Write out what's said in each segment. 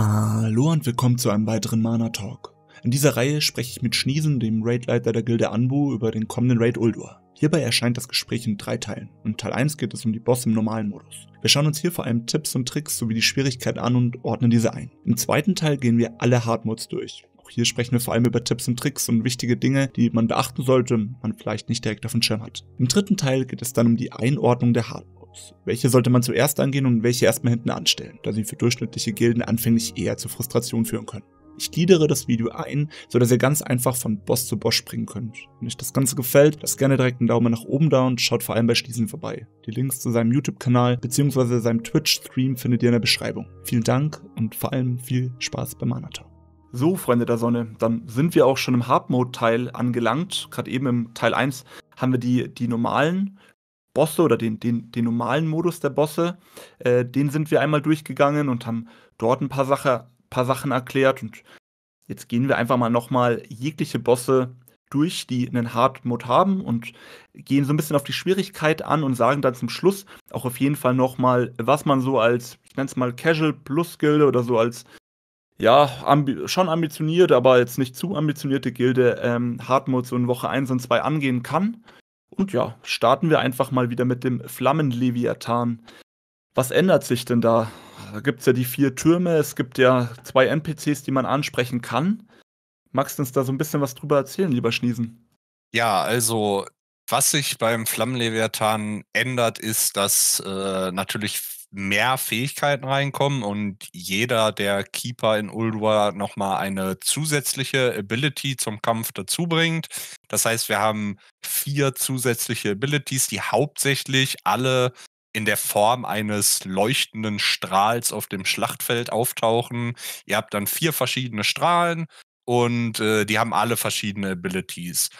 Hallo und willkommen zu einem weiteren Mana Talk. In dieser Reihe spreche ich mit Schniesen, dem Raidleiter der Gilde Anbu, über den kommenden Raid Uldur. Hierbei erscheint das Gespräch in drei Teilen. In Teil 1 geht es um die Boss im normalen Modus. Wir schauen uns hier vor allem Tipps und Tricks sowie die Schwierigkeit an und ordnen diese ein. Im zweiten Teil gehen wir alle Hardmods durch. Auch hier sprechen wir vor allem über Tipps und Tricks und wichtige Dinge, die man beachten sollte, man vielleicht nicht direkt auf dem Schirm hat. Im dritten Teil geht es dann um die Einordnung der Hardmods aus? Welche sollte man zuerst angehen und welche erstmal hinten anstellen, da sie für durchschnittliche Gilden anfänglich eher zu Frustration führen können? Ich gliedere das Video ein, sodass ihr ganz einfach von Boss zu Boss springen könnt. Wenn euch das Ganze gefällt, lasst gerne direkt einen Daumen nach oben da und schaut vor allem bei Schließen vorbei. Die Links zu seinem YouTube-Kanal bzw. seinem Twitch-Stream findet ihr in der Beschreibung. Vielen Dank und vor allem viel Spaß beim Manator. So, Freunde der Sonne, dann sind wir auch schon im Hard-Mode-Teil angelangt. Gerade eben im Teil 1 haben wir die, die normalen Bosse oder den, den, den normalen Modus der Bosse, äh, den sind wir einmal durchgegangen und haben dort ein paar, Sache, paar Sachen erklärt. Und jetzt gehen wir einfach mal nochmal jegliche Bosse durch, die einen Hard Mode haben und gehen so ein bisschen auf die Schwierigkeit an und sagen dann zum Schluss auch auf jeden Fall nochmal, was man so als, ich nenne es mal Casual Plus Gilde oder so als, ja, ambi schon ambitioniert, aber jetzt nicht zu ambitionierte Gilde ähm, Hard Mode so in Woche 1 und 2 angehen kann. Und ja, starten wir einfach mal wieder mit dem Flammenleviathan. Was ändert sich denn da? Da gibt es ja die vier Türme, es gibt ja zwei NPCs, die man ansprechen kann. Magst du uns da so ein bisschen was drüber erzählen, lieber Schniesen? Ja, also was sich beim Flammenleviathan ändert, ist, dass äh, natürlich mehr Fähigkeiten reinkommen und jeder der Keeper in Uldua nochmal eine zusätzliche Ability zum Kampf dazu bringt. Das heißt, wir haben vier zusätzliche Abilities, die hauptsächlich alle in der Form eines leuchtenden Strahls auf dem Schlachtfeld auftauchen. Ihr habt dann vier verschiedene Strahlen und äh, die haben alle verschiedene Abilities.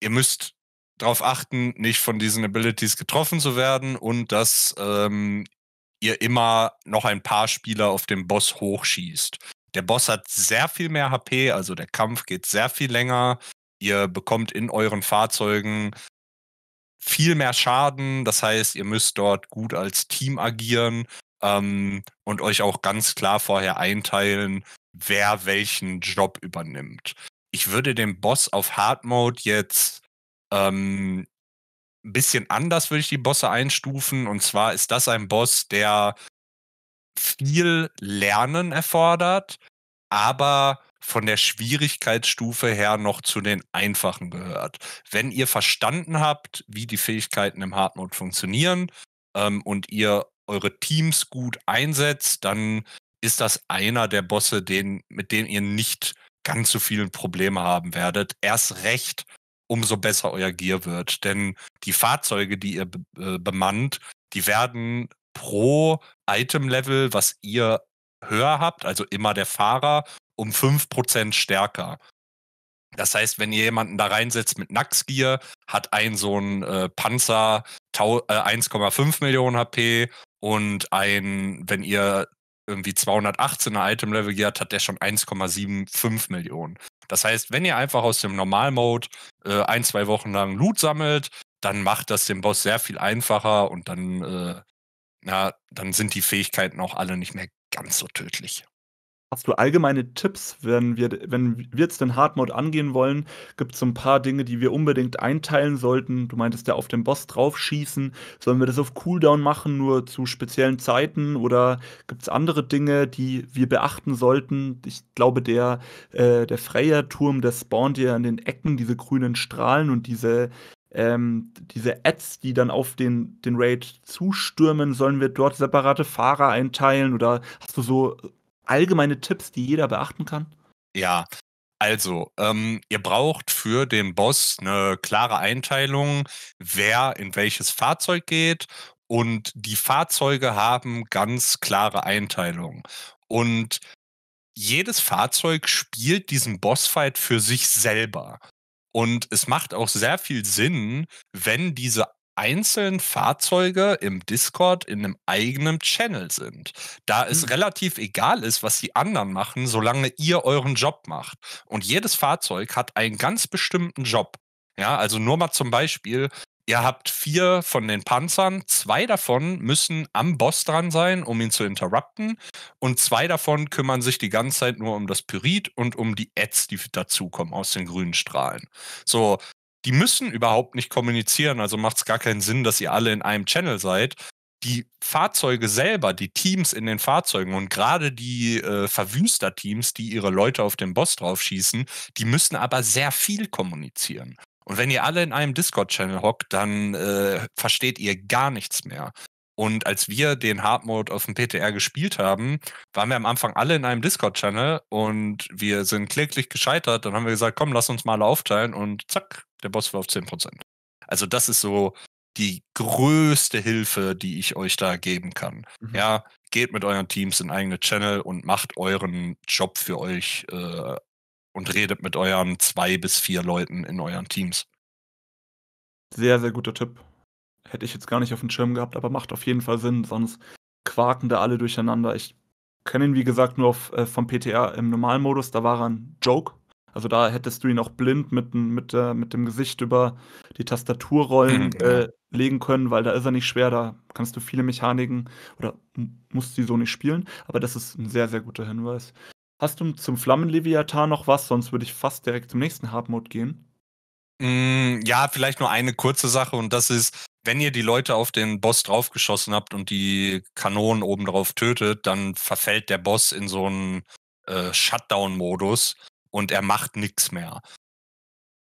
Ihr müsst darauf achten, nicht von diesen Abilities getroffen zu werden und dass ähm, ihr immer noch ein paar Spieler auf den Boss hochschießt. Der Boss hat sehr viel mehr HP, also der Kampf geht sehr viel länger. Ihr bekommt in euren Fahrzeugen viel mehr Schaden. Das heißt, ihr müsst dort gut als Team agieren ähm, und euch auch ganz klar vorher einteilen, wer welchen Job übernimmt. Ich würde den Boss auf Hard Mode jetzt ähm, ein bisschen anders würde ich die Bosse einstufen. Und zwar ist das ein Boss, der viel Lernen erfordert, aber von der Schwierigkeitsstufe her noch zu den einfachen gehört. Wenn ihr verstanden habt, wie die Fähigkeiten im Hardmode funktionieren ähm, und ihr eure Teams gut einsetzt, dann ist das einer der Bosse, den, mit denen ihr nicht ganz so viele Probleme haben werdet. Erst recht, umso besser euer Gear wird. Denn die Fahrzeuge, die ihr äh, bemannt, die werden pro Item-Level, was ihr höher habt, also immer der Fahrer, um 5% stärker. Das heißt, wenn ihr jemanden da reinsetzt mit Nax-Gear, hat ein so ein äh, Panzer äh, 1,5 Millionen HP und ein, wenn ihr irgendwie 218er Item-Level gehabt, hat der schon 1,75 Millionen. Das heißt, wenn ihr einfach aus dem Normalmode äh, ein, zwei Wochen lang Loot sammelt, dann macht das den Boss sehr viel einfacher und dann, äh, na, dann sind die Fähigkeiten auch alle nicht mehr ganz so tödlich. Hast du allgemeine Tipps, wenn wir, wenn wir jetzt den Hard Mode angehen wollen? Gibt es so ein paar Dinge, die wir unbedingt einteilen sollten? Du meintest ja auf den Boss draufschießen. Sollen wir das auf Cooldown machen, nur zu speziellen Zeiten? Oder gibt es andere Dinge, die wir beachten sollten? Ich glaube, der, äh, der Freya-Turm, der spawnt ja an den Ecken diese grünen Strahlen und diese, ähm, diese Ads, die dann auf den, den Raid zustürmen, sollen wir dort separate Fahrer einteilen oder hast du so allgemeine Tipps, die jeder beachten kann? Ja, also, ähm, ihr braucht für den Boss eine klare Einteilung, wer in welches Fahrzeug geht. Und die Fahrzeuge haben ganz klare Einteilungen. Und jedes Fahrzeug spielt diesen Bossfight für sich selber. Und es macht auch sehr viel Sinn, wenn diese einzelnen Fahrzeuge im Discord in einem eigenen Channel sind. Da mhm. relativ egal ist, was die anderen machen, solange ihr euren Job macht. Und jedes Fahrzeug hat einen ganz bestimmten Job. Ja, also nur mal zum Beispiel, ihr habt vier von den Panzern, zwei davon müssen am Boss dran sein, um ihn zu interrupten, und zwei davon kümmern sich die ganze Zeit nur um das Pyrit und um die Ads, die dazukommen aus den grünen Strahlen. So, die müssen überhaupt nicht kommunizieren, also macht es gar keinen Sinn, dass ihr alle in einem Channel seid. Die Fahrzeuge selber, die Teams in den Fahrzeugen und gerade die äh, Verwüster-Teams, die ihre Leute auf den Boss draufschießen, die müssen aber sehr viel kommunizieren. Und wenn ihr alle in einem Discord-Channel hockt, dann äh, versteht ihr gar nichts mehr. Und als wir den Hard Mode auf dem PTR gespielt haben, waren wir am Anfang alle in einem Discord-Channel und wir sind kläglich gescheitert. Dann haben wir gesagt, komm, lass uns mal alle aufteilen und zack, der Boss war auf 10%. Also das ist so die größte Hilfe, die ich euch da geben kann. Mhm. Ja, geht mit euren Teams in eigene Channel und macht euren Job für euch äh, und redet mit euren zwei bis vier Leuten in euren Teams. Sehr, sehr guter Tipp. Hätte ich jetzt gar nicht auf dem Schirm gehabt, aber macht auf jeden Fall Sinn, sonst quaken da alle durcheinander. Ich kenne ihn, wie gesagt, nur auf, äh, vom PTA im Normalmodus, da war er ein Joke. Also da hättest du ihn auch blind mit, mit, äh, mit dem Gesicht über die Tastaturrollen mhm. Genau. äh, legen können, weil da ist er nicht schwer, da kannst du viele Mechaniken oder musst sie so nicht spielen. Aber das ist ein sehr, sehr guter Hinweis. Hast du zum Flammenleviathan noch was? Sonst würde ich fast direkt zum nächsten Hardmode gehen. Mm, ja, vielleicht nur eine kurze Sache und das ist, wenn ihr die Leute auf den Boss draufgeschossen habt und die Kanonen oben drauf tötet, dann verfällt der Boss in so einen äh, Shutdown-Modus und er macht nichts mehr.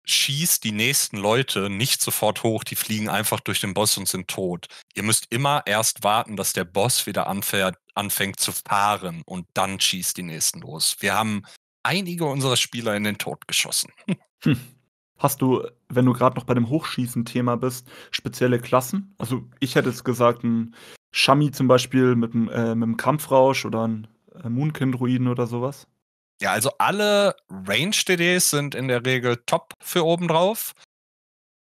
Schießt die nächsten Leute nicht sofort hoch, die fliegen einfach durch den Boss und sind tot. Ihr müsst immer erst warten, dass der Boss wieder anfährt, anfängt zu fahren und dann schießt die nächsten los. Wir haben einige unserer Spieler in den Tod geschossen. Hm. Hast du, wenn du gerade noch bei dem Hochschießen-Thema bist, spezielle Klassen? Also ich hätte jetzt gesagt, ein Shami zum Beispiel mit, äh, mit einem Kampfrausch oder ein moonkind äh, Moonkin-Druiden oder sowas. Ja, also alle Range-DDs sind in der Regel top für obendrauf.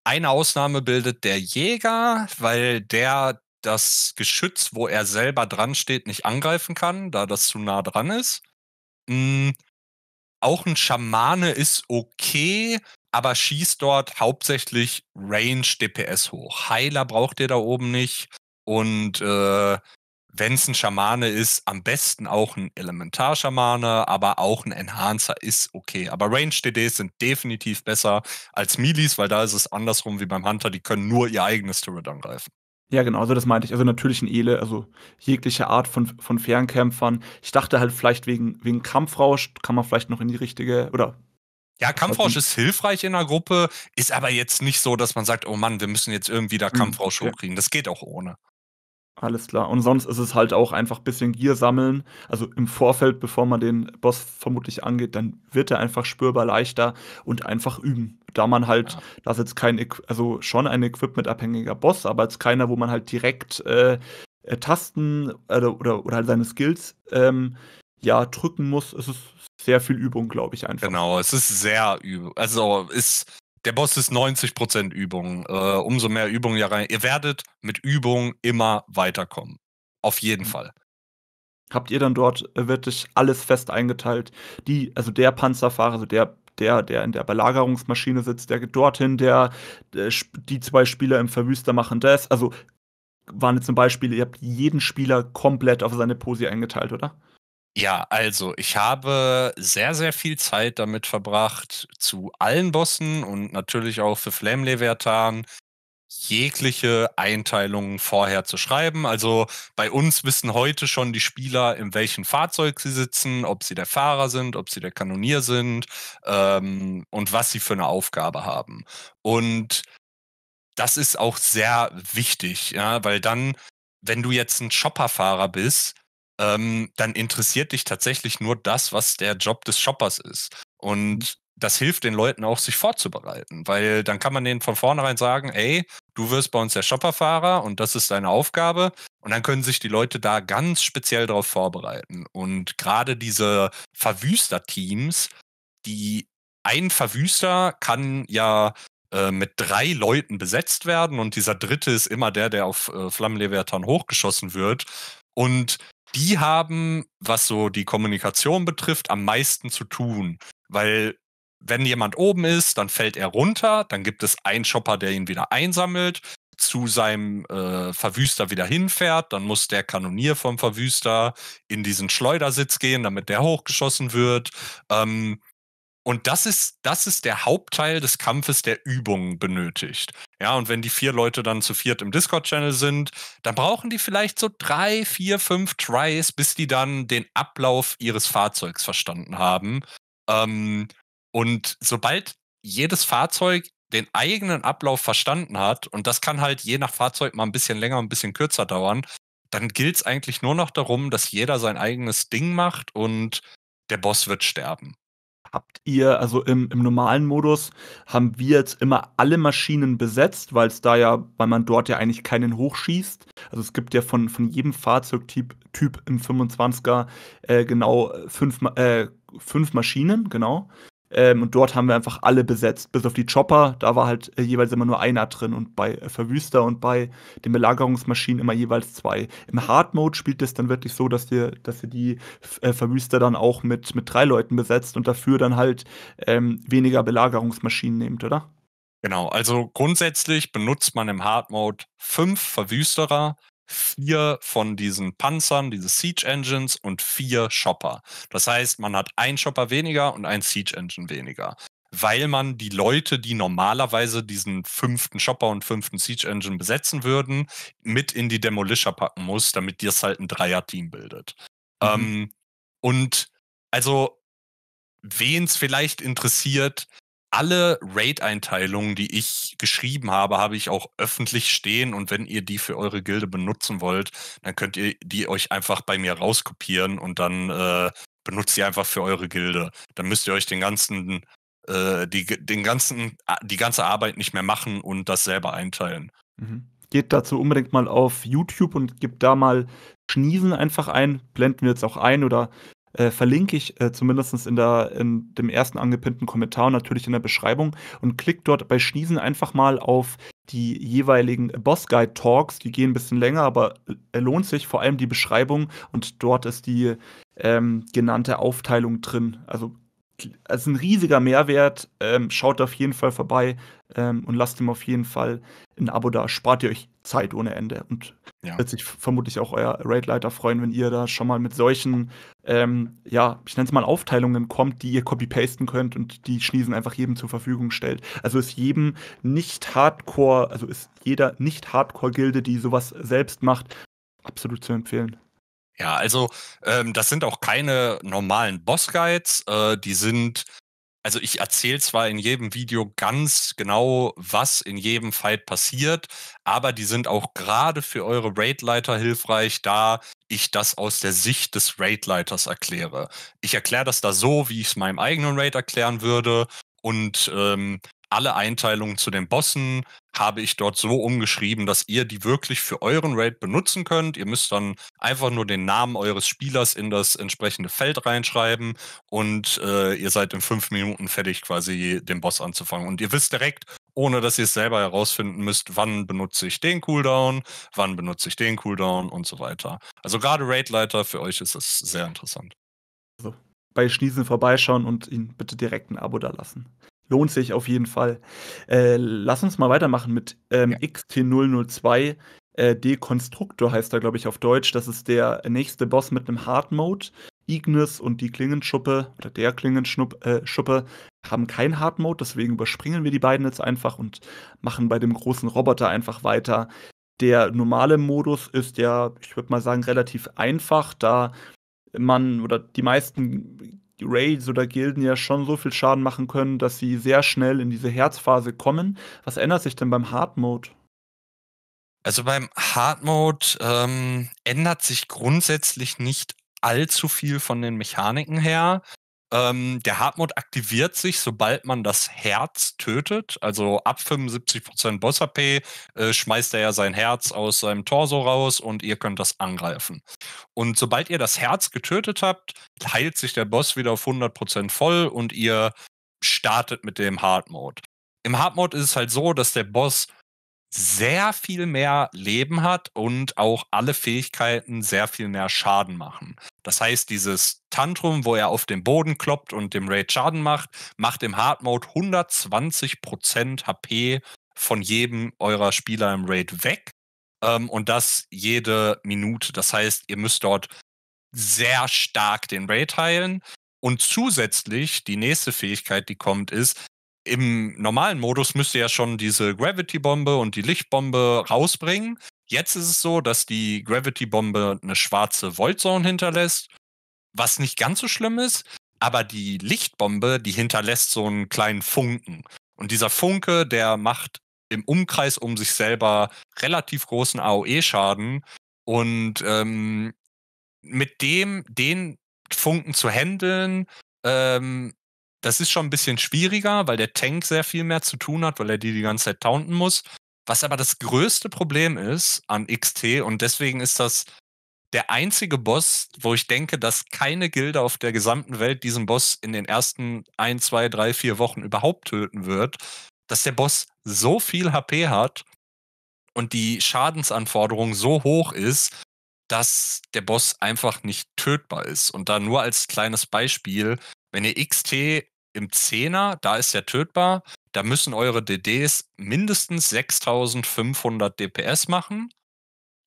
Eine Ausnahme bildet der Jäger, weil der das Geschütz, wo er selber dran steht, nicht angreifen kann, da das zu nah dran ist. Mhm. Auch ein Schamane ist okay, aber schießt dort hauptsächlich Range DPS hoch. Heiler braucht ihr da oben nicht. Und äh, wenn es ein Schamane ist, am besten auch ein Elementarschamane, aber auch ein Enhancer ist okay. Aber Range-DDs sind definitiv besser als Milis, weil da ist es andersrum wie beim Hunter, die können nur ihr eigenes Turret angreifen. Ja, genau, so also das meinte ich. Also natürlich ein Ele, also jegliche Art von, von Fernkämpfern. Ich dachte halt vielleicht wegen, wegen Kampfrausch kann man vielleicht noch in die richtige, oder ja, Kampfrausch ist hilfreich in der Gruppe, ist aber jetzt nicht so, dass man sagt, oh Mann, wir müssen jetzt irgendwie da hm, Kampfrausch okay. hochkriegen. Das geht auch ohne. Alles klar. Und sonst ist es halt auch einfach ein bisschen Gier sammeln. Also im Vorfeld, bevor man den Boss vermutlich angeht, dann wird er einfach spürbar leichter und einfach üben. Da man halt, ja. das ist jetzt kein, also schon ein Equipment-abhängiger Boss, aber jetzt keiner, wo man halt direkt äh, äh Tasten äh, oder, oder halt seine Skills ähm, ja, drücken muss, es ist sehr viel Übung, glaube ich, einfach. Genau, es ist sehr Übung. Also ist, der Boss ist 90% Übung. Äh, umso mehr Übung ja rein. Ihr werdet mit Übung immer weiterkommen. Auf jeden mhm. Fall. Habt ihr dann dort äh, wirklich alles fest eingeteilt? Die, also der Panzerfahrer, also der der, der in der Belagerungsmaschine sitzt, der geht dorthin, der, der, die zwei Spieler im Verwüster machen das. Also waren jetzt zum Beispiel, ihr habt jeden Spieler komplett auf seine Posi eingeteilt, oder? Ja, also ich habe sehr, sehr viel Zeit damit verbracht, zu allen Bossen und natürlich auch für Flamelevertan jegliche Einteilungen vorher zu schreiben. Also bei uns wissen heute schon die Spieler, in welchem Fahrzeug sie sitzen, ob sie der Fahrer sind, ob sie der Kanonier sind ähm, und was sie für eine Aufgabe haben. Und das ist auch sehr wichtig, ja, weil dann, wenn du jetzt ein Chopperfahrer bist, ähm, dann interessiert dich tatsächlich nur das, was der Job des Shoppers ist. Und mhm. das hilft den Leuten auch, sich vorzubereiten, weil dann kann man denen von vornherein sagen, ey, du wirst bei uns der Shopperfahrer und das ist deine Aufgabe. Und dann können sich die Leute da ganz speziell darauf vorbereiten. Und gerade diese Verwüster-Teams, die ein Verwüster kann ja äh, mit drei Leuten besetzt werden und dieser dritte ist immer der, der auf äh, Flammenleviathan hochgeschossen wird. Und die haben, was so die Kommunikation betrifft, am meisten zu tun. Weil wenn jemand oben ist, dann fällt er runter, dann gibt es einen Shopper, der ihn wieder einsammelt, zu seinem äh, Verwüster wieder hinfährt, dann muss der Kanonier vom Verwüster in diesen Schleudersitz gehen, damit der hochgeschossen wird. Ähm, und das ist, das ist der Hauptteil des Kampfes, der Übungen benötigt. Ja, und wenn die vier Leute dann zu viert im Discord-Channel sind, dann brauchen die vielleicht so drei, vier, fünf Tries, bis die dann den Ablauf ihres Fahrzeugs verstanden haben. Ähm, und sobald jedes Fahrzeug den eigenen Ablauf verstanden hat, und das kann halt je nach Fahrzeug mal ein bisschen länger, ein bisschen kürzer dauern, dann gilt es eigentlich nur noch darum, dass jeder sein eigenes Ding macht und der Boss wird sterben habt ihr, also im, im normalen Modus, haben wir jetzt immer alle Maschinen besetzt, weil es da ja, weil man dort ja eigentlich keinen hochschießt. Also es gibt ja von, von jedem Fahrzeugtyp typ im 25er äh, genau fünf, äh, fünf Maschinen, genau. Ähm, und dort haben wir einfach alle besetzt, bis auf die Chopper. Da war halt äh, jeweils immer nur einer drin und bei äh, Verwüster und bei den Belagerungsmaschinen immer jeweils zwei. Im Hard Mode spielt es dann wirklich so, dass ihr, dass ihr die äh, Verwüster dann auch mit, mit drei Leuten besetzt und dafür dann halt ähm, weniger Belagerungsmaschinen nehmt, oder? Genau, also grundsätzlich benutzt man im Hard Mode fünf Verwüsterer vier von diesen Panzern, diese Siege Engines und vier Shopper. Das heißt, man hat einen Shopper weniger und einen Siege Engine weniger, weil man die Leute, die normalerweise diesen fünften Shopper und fünften Siege Engine besetzen würden, mit in die Demolisher packen muss, damit dir es halt ein Dreier-Team bildet. Mhm. Ähm, und also, wen es vielleicht interessiert, alle Raid-Einteilungen, die ich geschrieben habe, habe ich auch öffentlich stehen. Und wenn ihr die für eure Gilde benutzen wollt, dann könnt ihr die euch einfach bei mir rauskopieren und dann äh, benutzt ihr einfach für eure Gilde. Dann müsst ihr euch den ganzen, äh, die, den ganzen, die ganze Arbeit nicht mehr machen und das selber einteilen. Mhm. Geht dazu unbedingt mal auf YouTube und gebt da mal Schniesen einfach ein. Blenden wir jetzt auch ein oder äh, verlinke ich äh, zumindest in, der, in dem ersten angepinnten Kommentar und natürlich in der Beschreibung. Und klickt dort bei Schniesen einfach mal auf die jeweiligen Boss Guide Talks. Die gehen ein bisschen länger, aber äh, lohnt sich vor allem die Beschreibung. Und dort ist die ähm, genannte Aufteilung drin. Also es ist ein riesiger Mehrwert. Ähm, schaut auf jeden Fall vorbei ähm, und lasst ihm auf jeden Fall ein Abo da. Spart ihr euch Zeit ohne Ende. Und ja. wird sich vermutlich auch euer Raid-Leiter freuen, wenn ihr da schon mal mit solchen, ähm, ja, ich nenne es mal Aufteilungen kommt, die ihr copy-pasten könnt und die Schniesen einfach jedem zur Verfügung stellt. Also ist jedem nicht Hardcore, also ist jeder nicht Hardcore-Gilde, die sowas selbst macht, absolut zu empfehlen. Ja, also ähm, das sind auch keine normalen Boss-Guides, äh, die sind also ich erzähle zwar in jedem Video ganz genau, was in jedem Fight passiert, aber die sind auch gerade für eure Raidleiter hilfreich, da ich das aus der Sicht des Raidleiters erkläre. Ich erkläre das da so, wie ich es meinem eigenen Raid erklären würde und ähm, alle Einteilungen zu den Bossen habe ich dort so umgeschrieben, dass ihr die wirklich für euren Raid benutzen könnt. Ihr müsst dann einfach nur den Namen eures Spielers in das entsprechende Feld reinschreiben und äh, ihr seid in fünf Minuten fertig, quasi den Boss anzufangen. Und ihr wisst direkt, ohne dass ihr es selber herausfinden müsst, wann benutze ich den Cooldown, wann benutze ich den Cooldown und so weiter. Also gerade Raidleiter, für euch ist das sehr interessant. Also bei Schniesen vorbeischauen und ihn bitte direkt ein Abo da lassen. Lohnt sich auf jeden Fall. Äh, lass uns mal weitermachen mit ähm, ja. XT002. Äh, Dekonstruktor heißt er, glaube ich, auf Deutsch. Das ist der nächste Boss mit einem Hard Mode. Ignis und die Klingenschuppe oder der Klingenschuppe äh, haben keinen Hard Mode, deswegen überspringen wir die beiden jetzt einfach und machen bei dem großen Roboter einfach weiter. Der normale Modus ist ja, ich würde mal sagen, relativ einfach, da man oder die meisten Raids oder Gilden ja schon so viel Schaden machen können, dass sie sehr schnell in diese Herzphase kommen. Was ändert sich denn beim Hard Mode? Also beim Hard Mode ähm, ändert sich grundsätzlich nicht allzu viel von den Mechaniken her. Ähm, der Hartmut aktiviert sich, sobald man das Herz tötet. Also ab 75% Boss AP äh, schmeißt er ja sein Herz aus seinem Torso raus und ihr könnt das angreifen. Und sobald ihr das Herz getötet habt, heilt sich der Boss wieder auf 100% voll und ihr startet mit dem Hard Mode. Im Hard Mode ist es halt so, dass der Boss sehr viel mehr Leben hat und auch alle Fähigkeiten sehr viel mehr Schaden machen. Das heißt, dieses Tantrum, wo er auf den Boden kloppt und dem Raid Schaden macht, macht im Hard Mode 120% HP von jedem eurer Spieler im Raid weg. Ähm, und das jede Minute. Das heißt, ihr müsst dort sehr stark den Raid heilen. Und zusätzlich die nächste Fähigkeit, die kommt, ist, im normalen Modus müsste ja schon diese Gravity-Bombe und die Lichtbombe rausbringen. Jetzt ist es so, dass die Gravity-Bombe eine schwarze Voltzone hinterlässt, was nicht ganz so schlimm ist, aber die Lichtbombe, die hinterlässt so einen kleinen Funken. Und dieser Funke, der macht im Umkreis um sich selber relativ großen AOE-Schaden. Und ähm, mit dem, den Funken zu handeln, ähm, das ist schon ein bisschen schwieriger, weil der Tank sehr viel mehr zu tun hat, weil er die die ganze Zeit taunten muss. Was aber das größte Problem ist an XT und deswegen ist das der einzige Boss, wo ich denke, dass keine Gilde auf der gesamten Welt diesen Boss in den ersten 1, 2, 3, 4 Wochen überhaupt töten wird, dass der Boss so viel HP hat und die Schadensanforderung so hoch ist, dass der Boss einfach nicht tötbar ist. Und da nur als kleines Beispiel, wenn ihr XT im Zehner, da ist er tötbar. Da müssen eure DDs mindestens 6500 DPS machen.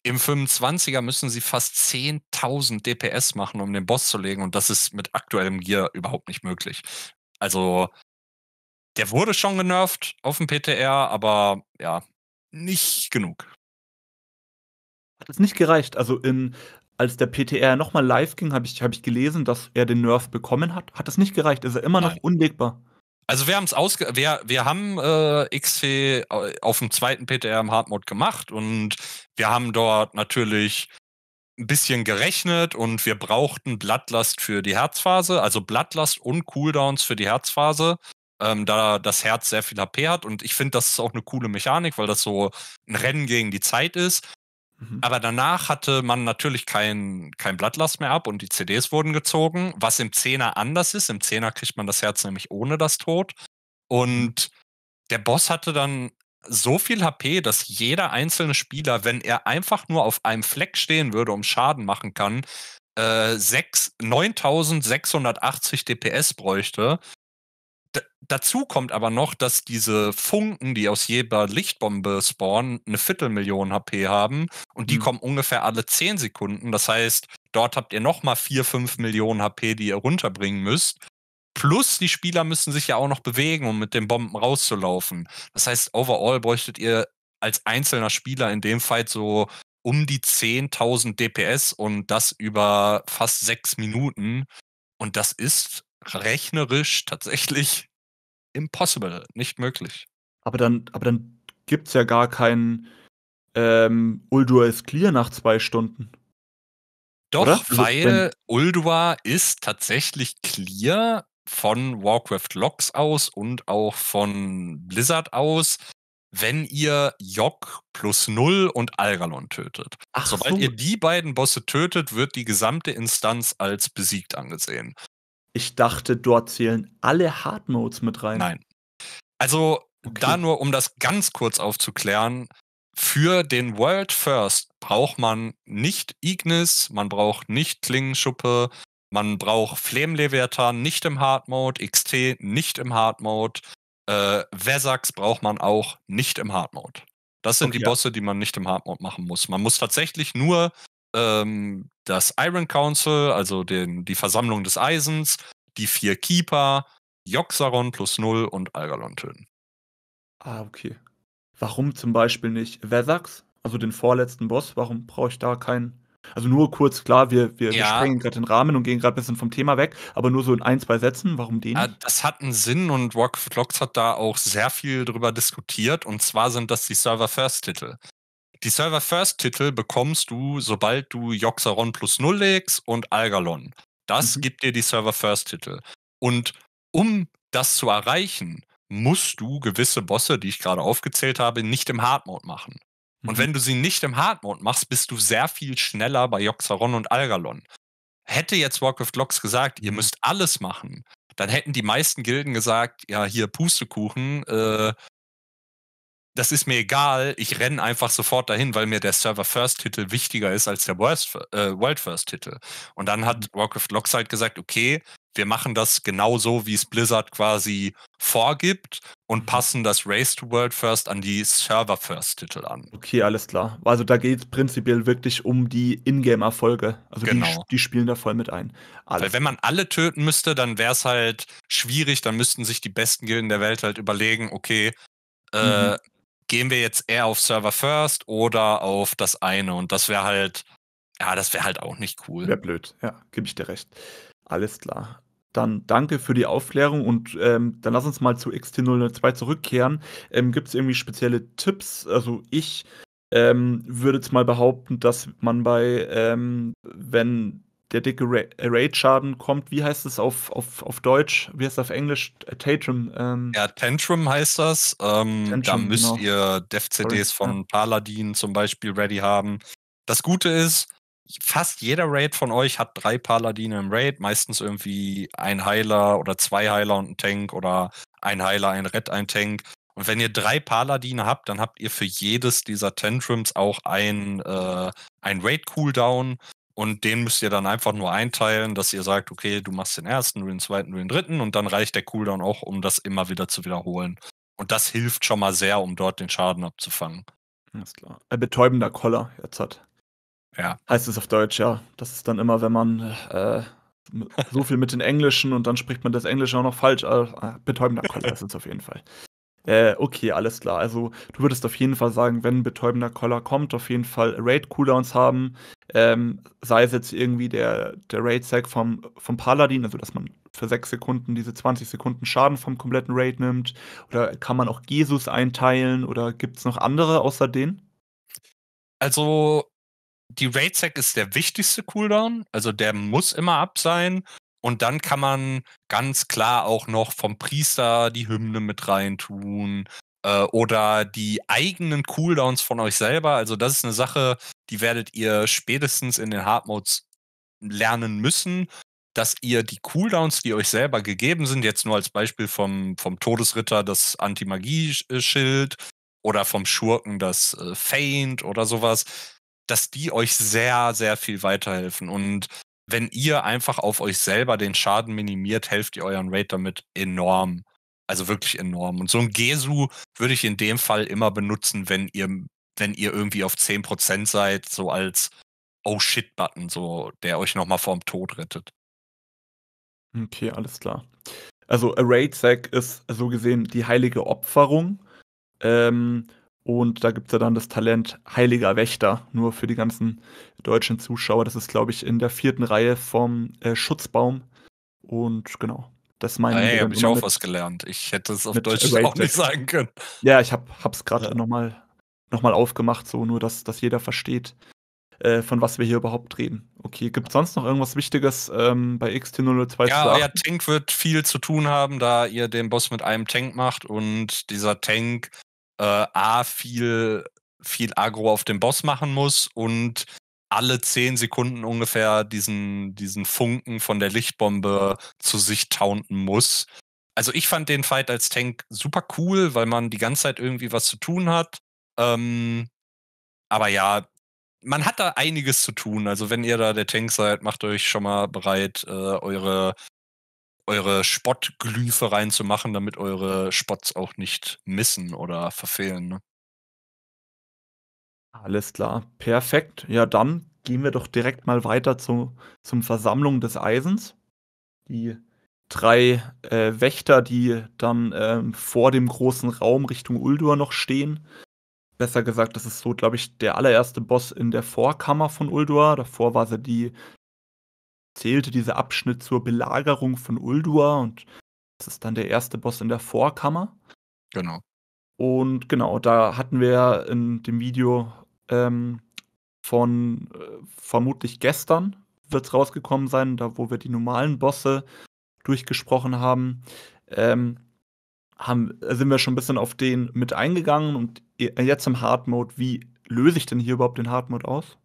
Im 25er müssen sie fast 10.000 DPS machen, um den Boss zu legen. Und das ist mit aktuellem Gear überhaupt nicht möglich. Also, der wurde schon genervt auf dem PTR, aber ja, nicht genug. Hat es nicht gereicht. Also in als der PTR nochmal live ging, habe ich, hab ich gelesen, dass er den Nerf bekommen hat. Hat das nicht gereicht? Ist er immer Nein. noch unlegbar? Also wir, haben's ausge wir, wir haben äh, XC auf dem zweiten PTR im Hardmode gemacht und wir haben dort natürlich ein bisschen gerechnet und wir brauchten Blattlast für die Herzphase, also Blattlast und Cooldowns für die Herzphase, ähm, da das Herz sehr viel HP hat und ich finde, das ist auch eine coole Mechanik, weil das so ein Rennen gegen die Zeit ist Mhm. Aber danach hatte man natürlich kein, kein Blattlast mehr ab und die CDs wurden gezogen, was im Zehner anders ist. Im Zehner kriegt man das Herz nämlich ohne das Tod. Mhm. Und der Boss hatte dann so viel HP, dass jeder einzelne Spieler, wenn er einfach nur auf einem Fleck stehen würde und Schaden machen kann, äh, 9680 DPS bräuchte, dazu kommt aber noch, dass diese Funken, die aus jeder Lichtbombe spawnen, eine Viertelmillion HP haben und die mhm. kommen ungefähr alle 10 Sekunden. Das heißt, dort habt ihr nochmal 4, 5 Millionen HP, die ihr runterbringen müsst. Plus die Spieler müssen sich ja auch noch bewegen, um mit den Bomben rauszulaufen. Das heißt, overall bräuchtet ihr als einzelner Spieler in dem Fight so um die 10.000 DPS und das über fast 6 Minuten. Und das ist rechnerisch tatsächlich impossible, nicht möglich. Aber dann, aber dann gibt es ja gar keinen ähm, Uldua ist clear nach zwei Stunden. Doch, Oder? Also, weil Uldua ist tatsächlich clear von Warcraft Logs aus und auch von Blizzard aus, wenn ihr Jok plus Null und Algalon tötet. Ach Sobald so. ihr die beiden Bosse tötet, wird die gesamte Instanz als besiegt angesehen. Ich dachte, dort zählen alle Hard Modes mit rein. Nein. Also, okay. da nur, um das ganz kurz aufzuklären, für den World First braucht man nicht Ignis, man braucht nicht Klingenschuppe, man braucht Flame nicht im Hard Mode, XT nicht im Hard Mode, äh, Vesax braucht man auch nicht im Hard Mode. Das sind okay, die Bosse, ja. die man nicht im Hard Mode machen muss. Man muss tatsächlich nur ähm, das Iron Council, also den, die Versammlung des Eisens, die vier Keeper, Joxaron plus null und Algalon töten. Ah, okay. Warum zum Beispiel nicht Vesax, also den vorletzten Boss? Warum brauche ich da keinen? Also nur kurz, klar, wir, wir, ja. wir sprengen gerade den Rahmen und gehen gerade ein bisschen vom Thema weg, aber nur so in ein, zwei Sätzen, warum den? Ja, ah, das hat einen Sinn und Rock Clocks hat da auch sehr viel drüber diskutiert und zwar sind das die Server-First-Titel. Die Server-First-Titel bekommst du, sobald du Joxaron plus 0 legst und Algalon. Das mhm. gibt dir die Server-First-Titel. Und um das zu erreichen, musst du gewisse Bosse, die ich gerade aufgezählt habe, nicht im Hard-Mode machen. Mhm. Und wenn du sie nicht im Hard-Mode machst, bist du sehr viel schneller bei Joxaron und Algalon. Hätte jetzt Warcraft Logs gesagt, ihr mhm. müsst alles machen, dann hätten die meisten Gilden gesagt, ja, hier Pustekuchen, äh, das ist mir egal, ich renne einfach sofort dahin, weil mir der Server-First-Titel wichtiger ist als der äh, World-First-Titel. Und dann hat mhm. Warcraft Lockside halt gesagt, okay, wir machen das genau so, wie es Blizzard quasi vorgibt und mhm. passen das Race to World First an die Server First Titel an. Okay, alles klar. Also da geht es prinzipiell wirklich um die Ingame Erfolge. Also genau. die, die, spielen da voll mit ein. Alles. Weil wenn man alle töten müsste, dann wäre es halt schwierig, dann müssten sich die besten Gilden der Welt halt überlegen, okay, äh, mhm. äh, gehen wir jetzt eher auf Server First oder auf das eine? Und das wäre halt, ja, das wäre halt auch nicht cool. Wäre blöd, ja, gebe ich dir recht. Alles klar. Dann danke für die Aufklärung und ähm, dann lass uns mal zu XT002 zurückkehren. Ähm, Gibt es irgendwie spezielle Tipps? Also ich ähm, würde jetzt mal behaupten, dass man bei, ähm, wenn der dicke äh, Raid-Schaden kommt, wie heißt es auf, auf, auf Deutsch, wie heißt es auf Englisch? Äh, Tantrum. Ähm. Ja, Tantrum heißt das. Ähm, Tantrum, da müsst genau. ihr Dev-CDs von ja. Paladin zum Beispiel ready haben. Das Gute ist, fast jeder Raid von euch hat drei Paladine im Raid, meistens irgendwie ein Heiler oder zwei Heiler und ein Tank oder ein Heiler, ein Red, ein Tank. Und wenn ihr drei Paladine habt, dann habt ihr für jedes dieser Tantrums auch ein, äh, ein Raid-Cooldown. Und den müsst ihr dann einfach nur einteilen, dass ihr sagt, okay, du machst den ersten, du den zweiten, du den dritten und dann reicht der Cooldown auch, um das immer wieder zu wiederholen. Und das hilft schon mal sehr, um dort den Schaden abzufangen. Alles klar. Ein betäubender Koller jetzt hat. Ja. Heißt es auf Deutsch, ja. Das ist dann immer, wenn man äh, so viel mit den Englischen und dann spricht man das Englische auch noch falsch. Also, äh, betäubender Koller ist es auf jeden Fall. Äh, okay, alles klar. Also du würdest auf jeden Fall sagen, wenn ein betäubender Collar kommt, auf jeden Fall Raid-Cooldowns haben. Ähm, sei es jetzt irgendwie der, der Raid-Sack vom, vom Paladin, also dass man für 6 Sekunden diese 20 Sekunden Schaden vom kompletten Raid nimmt. Oder kann man auch Jesus einteilen oder gibt es noch andere außer denen? Also die Raid-Sack ist der wichtigste Cooldown, also der muss immer ab sein. Und dann kann man ganz klar auch noch vom Priester die Hymne mit reintun äh, oder die eigenen Cooldowns von euch selber. Also das ist eine Sache, die werdet ihr spätestens in den Hard Modes lernen müssen, dass ihr die Cooldowns, die euch selber gegeben sind, jetzt nur als Beispiel vom, vom Todesritter das Anti-Magie-Schild oder vom Schurken das äh, Feint oder sowas, dass die euch sehr, sehr viel weiterhelfen. Und wenn ihr einfach auf euch selber den Schaden minimiert, helft ihr euren Raid damit enorm. Also wirklich enorm. Und so ein Gesu würde ich in dem Fall immer benutzen, wenn ihr, wenn ihr irgendwie auf 10% seid, so als Oh shit-Button, so, der euch nochmal vorm Tod rettet. Okay, alles klar. Also a Raid Sack ist so gesehen die heilige Opferung. Ähm, und da gibt es ja dann das Talent Heiliger Wächter, nur für die ganzen deutschen Zuschauer. Das ist, glaube ich, in der vierten Reihe vom äh, Schutzbaum. Und genau, das meine ah, hey, ich. habe ich auch mit, was gelernt. Ich hätte es auf Deutsch Rated. auch nicht sagen können. Ja, ich habe es gerade ja. nochmal noch mal aufgemacht, so nur, dass, dass jeder versteht, äh, von was wir hier überhaupt reden. Okay, gibt es sonst noch irgendwas Wichtiges ähm, bei XT002? Ja, euer Tank wird viel zu tun haben, da ihr den Boss mit einem Tank macht und dieser Tank äh, A, viel, viel Agro auf den Boss machen muss und alle zehn Sekunden ungefähr diesen, diesen Funken von der Lichtbombe zu sich taunten muss. Also ich fand den Fight als Tank super cool, weil man die ganze Zeit irgendwie was zu tun hat. Ähm, aber ja, man hat da einiges zu tun. Also wenn ihr da der Tank seid, macht euch schon mal bereit, äh, eure eure Spottglyphe reinzumachen, damit eure Spots auch nicht missen oder verfehlen. Ne? Alles klar, perfekt. Ja, dann gehen wir doch direkt mal weiter zu, zum Versammlung des Eisens. Die drei äh, Wächter, die dann ähm, vor dem großen Raum Richtung Uldur noch stehen. Besser gesagt, das ist so, glaube ich, der allererste Boss in der Vorkammer von Uldur. Davor war sie die zählte dieser Abschnitt zur Belagerung von Uldua und das ist dann der erste Boss in der Vorkammer. Genau. Und genau, da hatten wir in dem Video ähm, von äh, vermutlich gestern wird es rausgekommen sein, da wo wir die normalen Bosse durchgesprochen haben, ähm, haben sind wir schon ein bisschen auf den mit eingegangen und jetzt im Hard Mode, wie löse ich denn hier überhaupt den Hard Mode aus?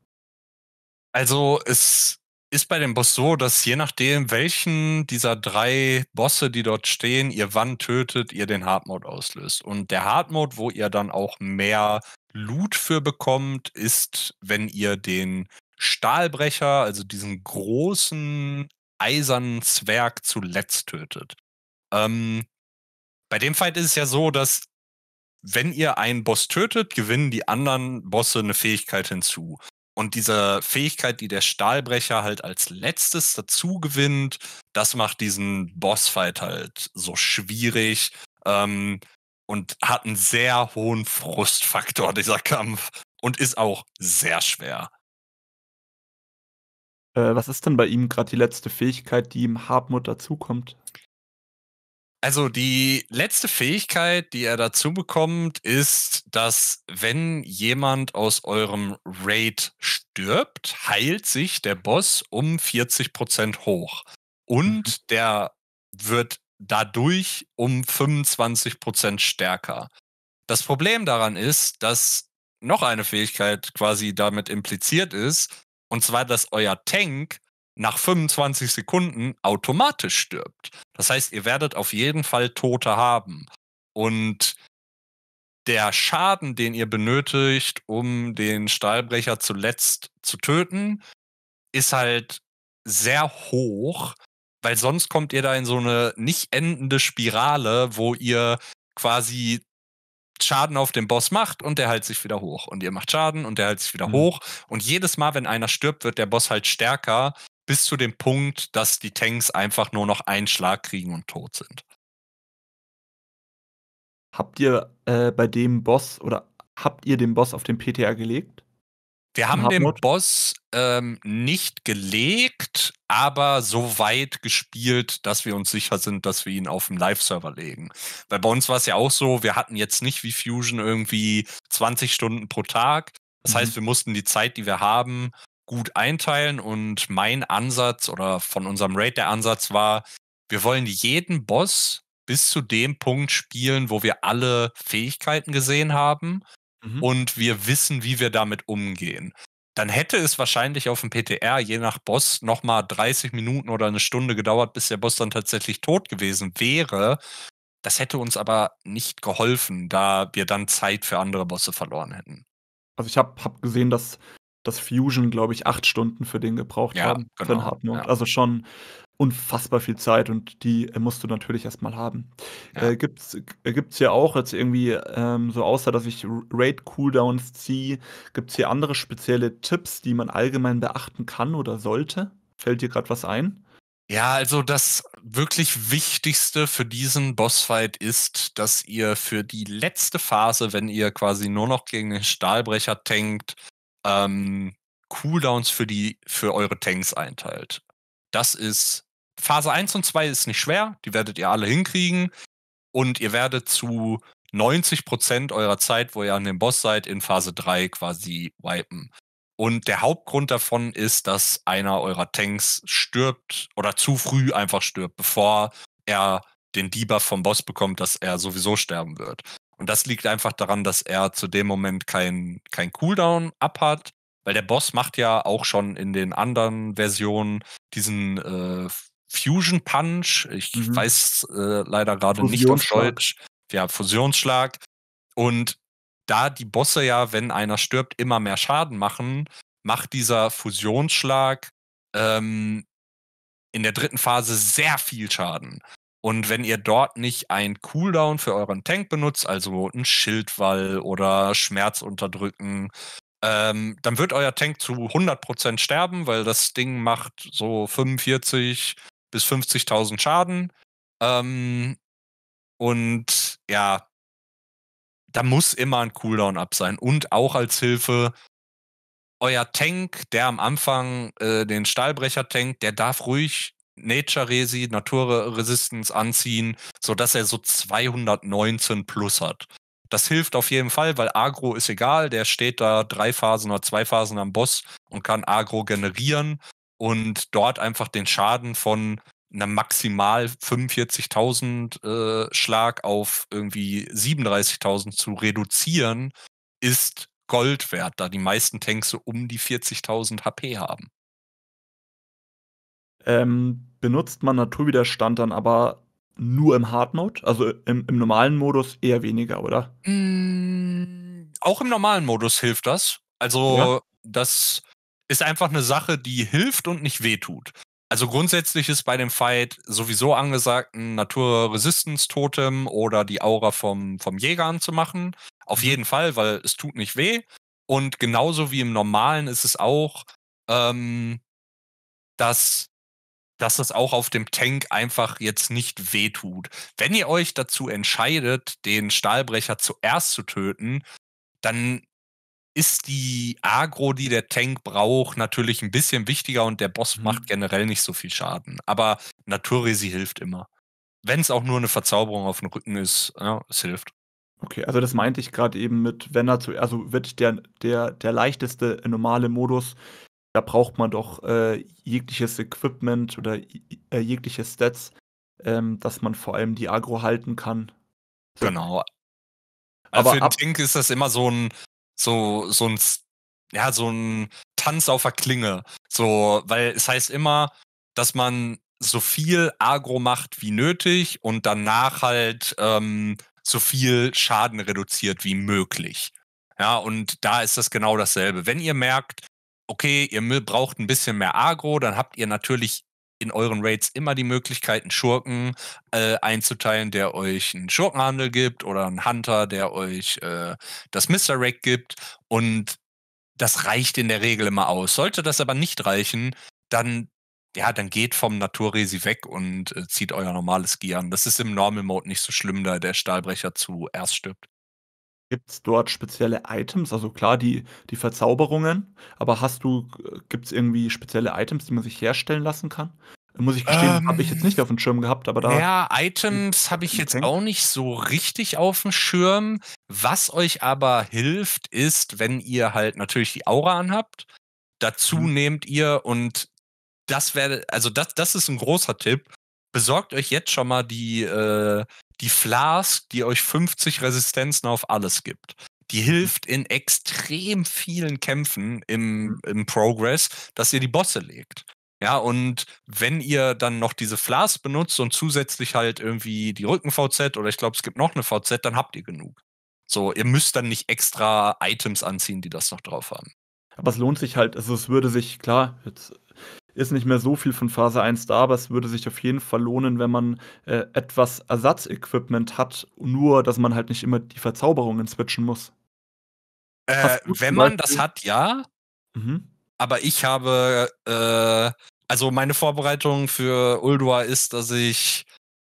Also es ist bei dem Boss so, dass je nachdem, welchen dieser drei Bosse, die dort stehen, ihr wann tötet, ihr den Hard Mode auslöst. Und der Hard Mode, wo ihr dann auch mehr Loot für bekommt, ist, wenn ihr den Stahlbrecher, also diesen großen eisernen Zwerg zuletzt tötet. Ähm, bei dem Fight ist es ja so, dass wenn ihr einen Boss tötet, gewinnen die anderen Bosse eine Fähigkeit hinzu. Und diese Fähigkeit, die der Stahlbrecher halt als letztes dazu gewinnt, das macht diesen Bossfight halt so schwierig ähm, und hat einen sehr hohen Frustfaktor, dieser Kampf. Und ist auch sehr schwer. Äh, was ist denn bei ihm gerade die letzte Fähigkeit, die ihm Hartmut dazukommt? Also die letzte Fähigkeit, die er dazu bekommt, ist, dass wenn jemand aus eurem Raid stirbt, heilt sich der Boss um 40% hoch. Und mhm. der wird dadurch um 25% stärker. Das Problem daran ist, dass noch eine Fähigkeit quasi damit impliziert ist, und zwar, dass euer Tank nach 25 Sekunden automatisch stirbt. Das heißt, ihr werdet auf jeden Fall Tote haben. Und der Schaden, den ihr benötigt, um den Stahlbrecher zuletzt zu töten, ist halt sehr hoch, weil sonst kommt ihr da in so eine nicht endende Spirale, wo ihr quasi Schaden auf den Boss macht und der hält sich wieder hoch. Und ihr macht Schaden und der hält sich wieder mhm. hoch. Und jedes Mal, wenn einer stirbt, wird der Boss halt stärker bis zu dem Punkt, dass die Tanks einfach nur noch einen Schlag kriegen und tot sind. Habt ihr äh, bei dem Boss oder habt ihr den Boss auf den PTA gelegt? Wir haben den Boss ähm, nicht gelegt, aber so weit gespielt, dass wir uns sicher sind, dass wir ihn auf dem Live-Server legen. Weil bei uns war es ja auch so, wir hatten jetzt nicht wie Fusion irgendwie 20 Stunden pro Tag. Das mhm. heißt, wir mussten die Zeit, die wir haben, gut einteilen. Und mein Ansatz oder von unserem Raid der Ansatz war, wir wollen jeden Boss bis zu dem Punkt spielen, wo wir alle Fähigkeiten gesehen haben mhm. und wir wissen, wie wir damit umgehen. Dann hätte es wahrscheinlich auf dem PTR je nach Boss nochmal 30 Minuten oder eine Stunde gedauert, bis der Boss dann tatsächlich tot gewesen wäre. Das hätte uns aber nicht geholfen, da wir dann Zeit für andere Bosse verloren hätten. Also ich habe hab gesehen, dass dass Fusion, glaube ich, acht Stunden für den gebraucht ja, haben, genau, für den genau, Hartmut. Ja. Also schon unfassbar viel Zeit und die äh, musst du natürlich erstmal haben. Ja. Äh, gibt's, äh, gibt's ja auch jetzt irgendwie ähm, so, außer dass ich Raid-Cooldowns ziehe, gibt es hier andere spezielle Tipps, die man allgemein beachten kann oder sollte? Fällt dir gerade was ein? Ja, also das wirklich Wichtigste für diesen Bossfight ist, dass ihr für die letzte Phase, wenn ihr quasi nur noch gegen den Stahlbrecher tankt, ähm, Cooldowns für, die, für eure Tanks einteilt. Das ist Phase 1 und 2 ist nicht schwer, die werdet ihr alle hinkriegen und ihr werdet zu 90% eurer Zeit, wo ihr an dem Boss seid, in Phase 3 quasi wipen. Und der Hauptgrund davon ist, dass einer eurer Tanks stirbt oder zu früh einfach stirbt, bevor er den Debuff vom Boss bekommt, dass er sowieso sterben wird. Und das liegt einfach daran, dass er zu dem Moment kein, kein Cooldown ab hat, weil der Boss macht ja auch schon in den anderen Versionen diesen äh, Fusion Punch. Ich mhm. weiß äh, leider gerade nicht auf Deutsch. Ja, Fusionsschlag. Und da die Bosse ja, wenn einer stirbt, immer mehr Schaden machen, macht dieser Fusionsschlag ähm, in der dritten Phase sehr viel Schaden. Und wenn ihr dort nicht ein Cooldown für euren Tank benutzt, also ein Schildwall oder Schmerz unterdrücken, ähm, dann wird euer Tank zu 100% sterben, weil das Ding macht so 45 bis 50.000 Schaden. Ähm, und ja, da muss immer ein Cooldown ab sein. Und auch als Hilfe, euer Tank, der am Anfang äh, den Stahlbrecher-Tank, der darf ruhig Nature Resi, Nature Resistance anziehen, sodass er so 219 plus hat. Das hilft auf jeden Fall, weil Agro ist egal, der steht da drei Phasen oder zwei Phasen am Boss und kann Agro generieren und dort einfach den Schaden von einem maximal 45.000 äh, Schlag auf irgendwie 37.000 zu reduzieren, ist Gold wert, da die meisten Tanks so um die 40.000 HP haben ähm, benutzt man Naturwiderstand dann aber nur im Hard Mode? Also im, im normalen Modus eher weniger, oder? Mm, auch im normalen Modus hilft das. Also ja. das ist einfach eine Sache, die hilft und nicht wehtut. Also grundsätzlich ist bei dem Fight sowieso angesagt, ein Natur-Resistance-Totem oder die Aura vom, vom Jäger anzumachen. Auf mhm. jeden Fall, weil es tut nicht weh. Und genauso wie im Normalen ist es auch, ähm, dass dass es auch auf dem Tank einfach jetzt nicht wehtut. Wenn ihr euch dazu entscheidet, den Stahlbrecher zuerst zu töten, dann ist die Agro, die der Tank braucht, natürlich ein bisschen wichtiger und der Boss mhm. macht generell nicht so viel Schaden. Aber Naturisi hilft immer. Wenn es auch nur eine Verzauberung auf dem Rücken ist, ja, es hilft. Okay, also das meinte ich gerade eben mit, wenn er zu, also wird der, der, der leichteste normale Modus da braucht man doch äh, jegliches Equipment oder äh, jegliche Stats, ähm, dass man vor allem die Agro halten kann. So. Genau. Äh, Aber für den Tink ist das immer so ein, so, so ein, ja, so ein Tanz auf der Klinge. So, weil es heißt immer, dass man so viel Agro macht wie nötig und danach halt ähm, so viel Schaden reduziert wie möglich. Ja, und da ist das genau dasselbe. Wenn ihr merkt, okay, ihr braucht ein bisschen mehr Agro, dann habt ihr natürlich in euren Raids immer die Möglichkeit, einen Schurken äh, einzuteilen, der euch einen Schurkenhandel gibt oder einen Hunter, der euch äh, das Misdirect gibt. Und das reicht in der Regel immer aus. Sollte das aber nicht reichen, dann ja, dann geht vom Naturresi weg und äh, zieht euer normales Gear an. Das ist im Normal Mode nicht so schlimm, da der Stahlbrecher zuerst stirbt. Gibt es dort spezielle Items? Also klar, die die Verzauberungen, aber hast du gibt's irgendwie spezielle Items, die man sich herstellen lassen kann? Muss ich gestehen, ähm, habe ich jetzt nicht ähm, auf dem Schirm gehabt, aber da. Ja, Items habe ich jetzt auch nicht so richtig auf dem Schirm. Was euch aber hilft, ist, wenn ihr halt natürlich die Aura anhabt, dazu mhm. nehmt ihr und das wäre, also das, das ist ein großer Tipp, besorgt euch jetzt schon mal die, äh, die Flask, die euch 50 Resistenzen auf alles gibt. Die mhm. hilft in extrem vielen Kämpfen im, mhm. im Progress, dass ihr die Bosse legt. Ja, und wenn ihr dann noch diese Flask benutzt und zusätzlich halt irgendwie die Rücken-VZ oder ich glaube, es gibt noch eine VZ, dann habt ihr genug. So, ihr müsst dann nicht extra Items anziehen, die das noch drauf haben. Aber es lohnt sich halt, also es würde sich, klar, jetzt ist nicht mehr so viel von Phase 1 da, aber es würde sich auf jeden Fall lohnen, wenn man äh, etwas Ersatzequipment hat, nur dass man halt nicht immer die Verzauberungen switchen muss. Äh, wenn man das hat, ja. Mhm. Aber ich habe, äh, also meine Vorbereitung für Uldua ist, dass ich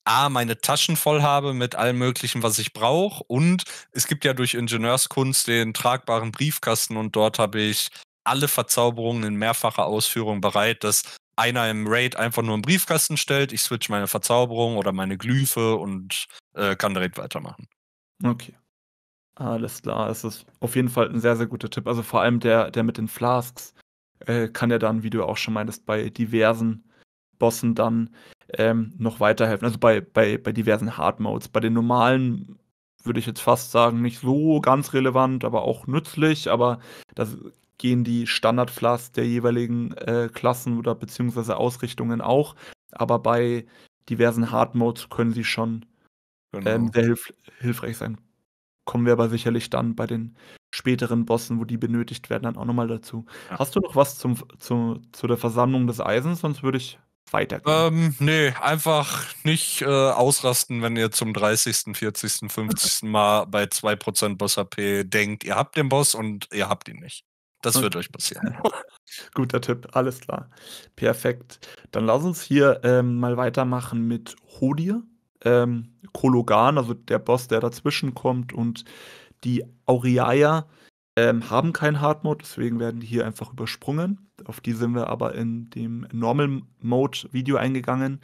A, meine Taschen voll habe mit allem Möglichen, was ich brauche. Und es gibt ja durch Ingenieurskunst den tragbaren Briefkasten und dort habe ich alle Verzauberungen in mehrfacher Ausführung bereit, dass einer im Raid einfach nur einen Briefkasten stellt, ich switch meine Verzauberung oder meine Glyphe und äh, kann direkt weitermachen. Okay. Alles klar, es ist auf jeden Fall ein sehr, sehr guter Tipp. Also vor allem der, der mit den Flasks äh, kann ja dann, wie du auch schon meintest, bei diversen Bossen dann ähm, noch weiterhelfen. Also bei, bei, bei diversen Hard Modes. Bei den normalen würde ich jetzt fast sagen, nicht so ganz relevant, aber auch nützlich. Aber das gehen die Standardflas der jeweiligen äh, Klassen oder beziehungsweise Ausrichtungen auch. Aber bei diversen Hard Modes können sie schon genau. ähm, sehr hilf hilfreich sein. Kommen wir aber sicherlich dann bei den späteren Bossen, wo die benötigt werden, dann auch nochmal dazu. Ja. Hast du noch was zum, zu, zu der Versammlung des Eisens? Sonst würde ich weitergehen. Ähm, nee, einfach nicht äh, ausrasten, wenn ihr zum 30., 40., 50. Mal bei 2% Boss HP denkt, ihr habt den Boss und ihr habt ihn nicht. Das wird euch passieren. Guter Tipp, alles klar. Perfekt. Dann lass uns hier ähm, mal weitermachen mit Hodir, ähm, Kologan, also der Boss, der dazwischen kommt und die Aureaia ähm, haben keinen Hard Mode, deswegen werden die hier einfach übersprungen. Auf die sind wir aber in dem Normal Mode Video eingegangen.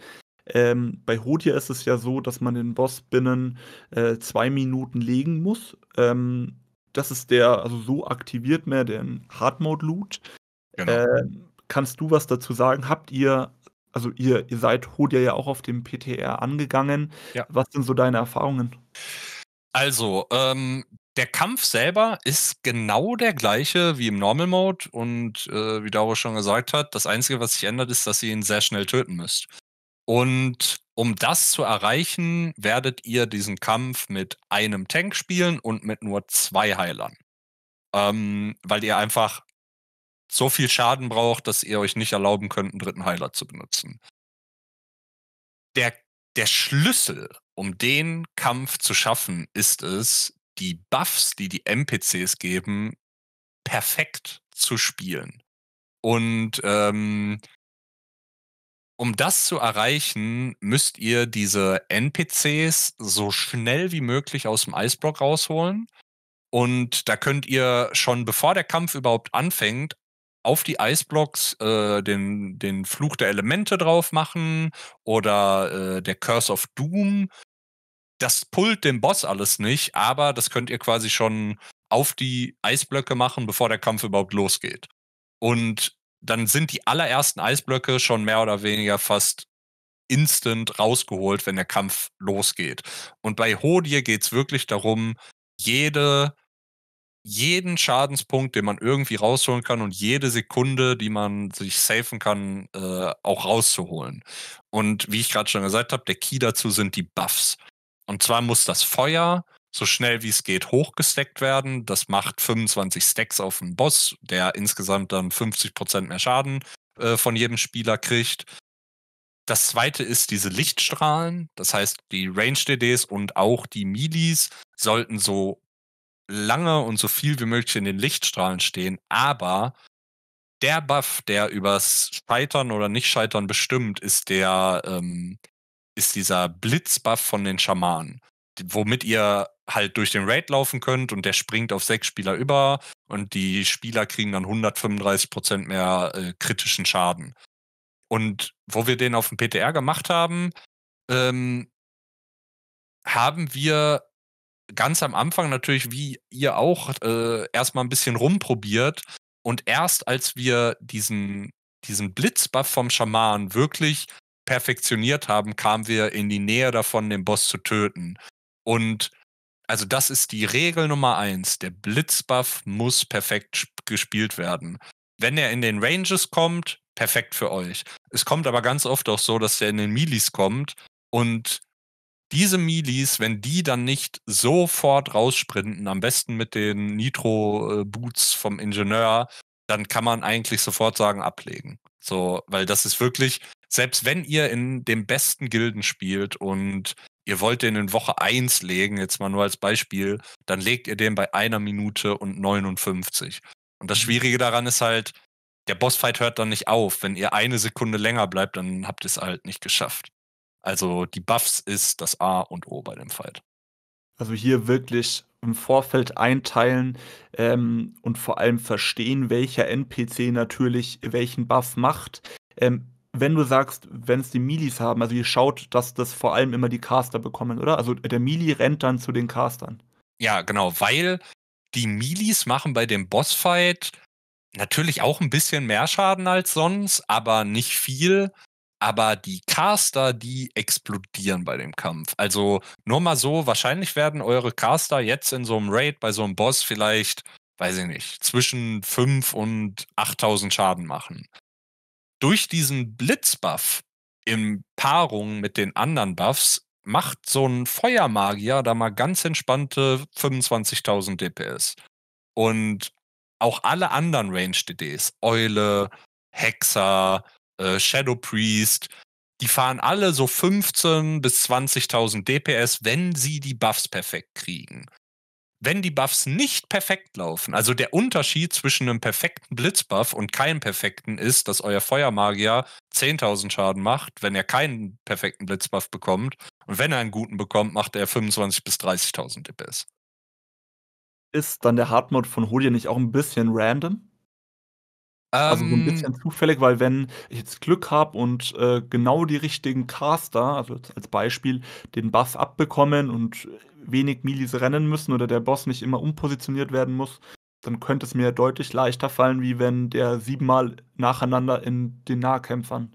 Ähm, bei Hodir ist es ja so, dass man den Boss binnen äh, zwei Minuten legen muss. Ähm, das ist der, also so aktiviert mehr den Hard Mode Loot. Genau. Äh, kannst du was dazu sagen? Habt ihr, also ihr, ihr seid Hodia ja auch auf dem PTR angegangen. Ja. Was sind so deine Erfahrungen? Also, ähm, der Kampf selber ist genau der gleiche wie im Normal Mode und äh, wie Dauro schon gesagt hat, das Einzige, was sich ändert, ist, dass ihr ihn sehr schnell töten müsst. Und um das zu erreichen, werdet ihr diesen Kampf mit einem Tank spielen und mit nur zwei Heilern. Ähm, weil ihr einfach so viel Schaden braucht, dass ihr euch nicht erlauben könnt, einen dritten Heiler zu benutzen. Der, der Schlüssel, um den Kampf zu schaffen, ist es, die Buffs, die die NPCs geben, perfekt zu spielen. Und ähm, um das zu erreichen, müsst ihr diese NPCs so schnell wie möglich aus dem Eisblock rausholen. Und da könnt ihr schon bevor der Kampf überhaupt anfängt, auf die Eisblocks äh, den, den Fluch der Elemente drauf machen oder äh, der Curse of Doom. Das pullt dem Boss alles nicht, aber das könnt ihr quasi schon auf die Eisblöcke machen, bevor der Kampf überhaupt losgeht. Und dann sind die allerersten Eisblöcke schon mehr oder weniger fast instant rausgeholt, wenn der Kampf losgeht. Und bei Hodie geht es wirklich darum, jede, jeden Schadenspunkt, den man irgendwie rausholen kann und jede Sekunde, die man sich safen kann, äh, auch rauszuholen. Und wie ich gerade schon gesagt habe, der Key dazu sind die Buffs. Und zwar muss das Feuer so schnell wie es geht hochgesteckt werden. Das macht 25 Stacks auf einen Boss, der insgesamt dann 50% mehr Schaden äh, von jedem Spieler kriegt. Das zweite ist diese Lichtstrahlen. Das heißt, die Range-DDs und auch die Milis sollten so lange und so viel wie möglich in den Lichtstrahlen stehen. Aber der Buff, der übers Scheitern oder Nicht-Scheitern bestimmt, ist der, ähm, ist dieser Blitzbuff von den Schamanen womit ihr halt durch den Raid laufen könnt und der springt auf sechs Spieler über und die Spieler kriegen dann 135% mehr äh, kritischen Schaden. Und wo wir den auf dem PTR gemacht haben, ähm, haben wir ganz am Anfang natürlich, wie ihr auch, äh, erstmal ein bisschen rumprobiert. Und erst als wir diesen, diesen Blitzbuff vom Schaman wirklich perfektioniert haben, kamen wir in die Nähe davon, den Boss zu töten. Und also das ist die Regel Nummer eins. Der Blitzbuff muss perfekt gespielt werden. Wenn er in den Ranges kommt, perfekt für euch. Es kommt aber ganz oft auch so, dass er in den Milis kommt und diese Milis, wenn die dann nicht sofort raussprinten, am besten mit den Nitro-Boots äh, vom Ingenieur, dann kann man eigentlich sofort sagen, ablegen. So, weil das ist wirklich, selbst wenn ihr in den besten Gilden spielt und ihr wollt den in Woche 1 legen, jetzt mal nur als Beispiel, dann legt ihr den bei einer Minute und 59. Und das mhm. Schwierige daran ist halt, der Bossfight hört dann nicht auf. Wenn ihr eine Sekunde länger bleibt, dann habt ihr es halt nicht geschafft. Also die Buffs ist das A und O bei dem Fight. Also hier wirklich im Vorfeld einteilen ähm, und vor allem verstehen, welcher NPC natürlich welchen Buff macht. Ähm, wenn du sagst, wenn es die Milis haben, also ihr schaut, dass das vor allem immer die Caster bekommen, oder? Also der Mili rennt dann zu den Castern. Ja, genau, weil die Milis machen bei dem Bossfight natürlich auch ein bisschen mehr Schaden als sonst, aber nicht viel. Aber die Caster, die explodieren bei dem Kampf. Also nur mal so, wahrscheinlich werden eure Caster jetzt in so einem Raid bei so einem Boss vielleicht, weiß ich nicht, zwischen 5 und 8000 Schaden machen durch diesen Blitzbuff in Paarung mit den anderen Buffs macht so ein Feuermagier da mal ganz entspannte 25.000 DPS. Und auch alle anderen Range-DDs, Eule, Hexer, äh, Shadow Priest, die fahren alle so 15.000 bis 20.000 DPS, wenn sie die Buffs perfekt kriegen wenn die Buffs nicht perfekt laufen, also der Unterschied zwischen einem perfekten Blitzbuff und keinem perfekten ist, dass euer Feuermagier 10.000 Schaden macht, wenn er keinen perfekten Blitzbuff bekommt. Und wenn er einen guten bekommt, macht er 25.000 bis 30.000 DPS. Ist dann der Hardmode von Hodie nicht auch ein bisschen random? Also so ein ähm. bisschen zufällig, weil wenn ich jetzt Glück habe und äh, genau die richtigen Caster, also als Beispiel, den Buff abbekommen und wenig Milis rennen müssen oder der Boss nicht immer umpositioniert werden muss, dann könnte es mir deutlich leichter fallen, wie wenn der siebenmal nacheinander in den Nahkämpfern.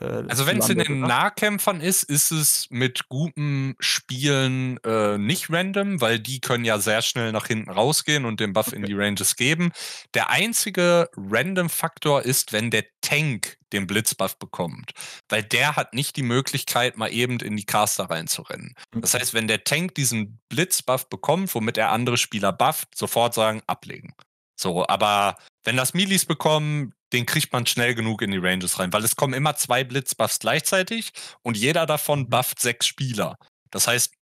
Äh, also wenn es in den Nahkämpfern ist, ist es mit guten Spielen äh, nicht random, weil die können ja sehr schnell nach hinten rausgehen und den Buff okay. in die Ranges geben. Der einzige Random-Faktor ist, wenn der Tank den Blitzbuff bekommt, weil der hat nicht die Möglichkeit, mal eben in die Caster reinzurennen. Das heißt, wenn der Tank diesen Blitzbuff bekommt, womit er andere Spieler bufft, sofort sagen, ablegen. So, aber wenn das Milis bekommen, den kriegt man schnell genug in die Ranges rein, weil es kommen immer zwei Blitzbuffs gleichzeitig und jeder davon mhm. bufft sechs Spieler. Das heißt,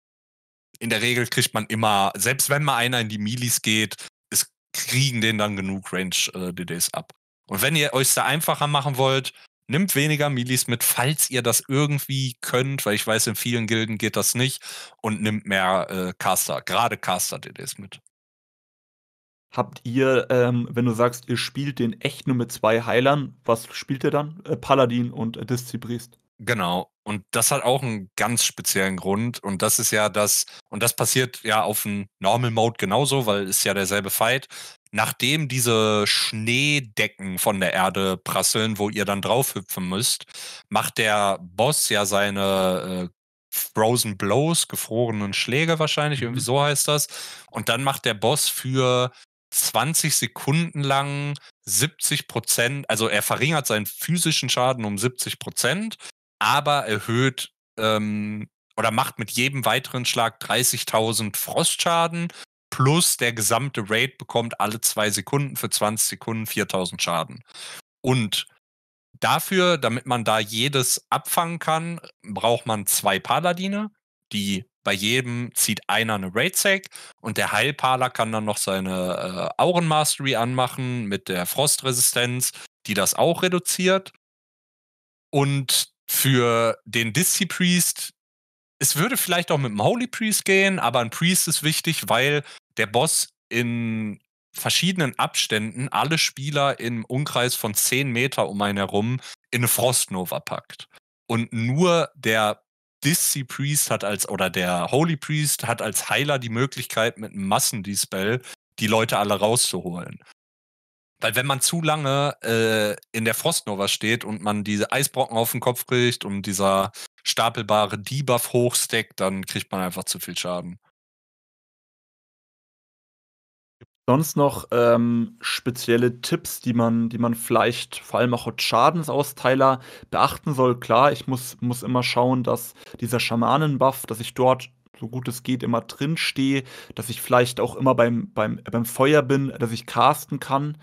in der Regel kriegt man immer, selbst wenn mal einer in die Milis geht, es kriegen den dann genug Range-DDs äh, ab. Und wenn ihr euch da einfacher machen wollt, nimmt weniger Milis mit, falls ihr das irgendwie könnt, weil ich weiß, in vielen Gilden geht das nicht, und nimmt mehr äh, Caster, gerade Caster-DDs mit. Habt ihr, ähm, wenn du sagst, ihr spielt den echt nur mit zwei Heilern, was spielt ihr dann? Äh, Paladin und äh, Diszipriest. Genau. Und das hat auch einen ganz speziellen Grund. Und das ist ja das, und das passiert ja auf dem Normal Mode genauso, weil ist ja derselbe Fight. Nachdem diese Schneedecken von der Erde prasseln, wo ihr dann drauf hüpfen müsst, macht der Boss ja seine äh, Frozen Blows, gefrorenen Schläge wahrscheinlich, irgendwie mhm. so heißt das. Und dann macht der Boss für 20 Sekunden lang 70 Prozent, also er verringert seinen physischen Schaden um 70 Prozent, aber erhöht ähm, oder macht mit jedem weiteren Schlag 30.000 Frostschaden plus der gesamte Raid bekommt alle zwei Sekunden für 20 Sekunden 4000 Schaden. Und dafür, damit man da jedes abfangen kann, braucht man zwei Paladine die bei jedem zieht einer eine Raid Sack und der Heilparler kann dann noch seine äh, Auren Mastery anmachen mit der Frostresistenz, die das auch reduziert. Und für den Disci Priest, es würde vielleicht auch mit dem Holy Priest gehen, aber ein Priest ist wichtig, weil der Boss in verschiedenen Abständen alle Spieler im Umkreis von 10 Meter um einen herum in eine Frostnova packt. Und nur der Dizzy Priest hat als, oder der Holy Priest hat als Heiler die Möglichkeit, mit einem Massendispell die Leute alle rauszuholen. Weil wenn man zu lange äh, in der Frostnova steht und man diese Eisbrocken auf den Kopf kriegt und dieser stapelbare Debuff hochstackt, dann kriegt man einfach zu viel Schaden. Sonst noch ähm, spezielle Tipps, die man, die man vielleicht vor allem auch als Schadensausteiler beachten soll. Klar, ich muss, muss immer schauen, dass dieser Schamanen-Buff, dass ich dort so gut es geht immer drin stehe, dass ich vielleicht auch immer beim, beim, beim Feuer bin, dass ich casten kann.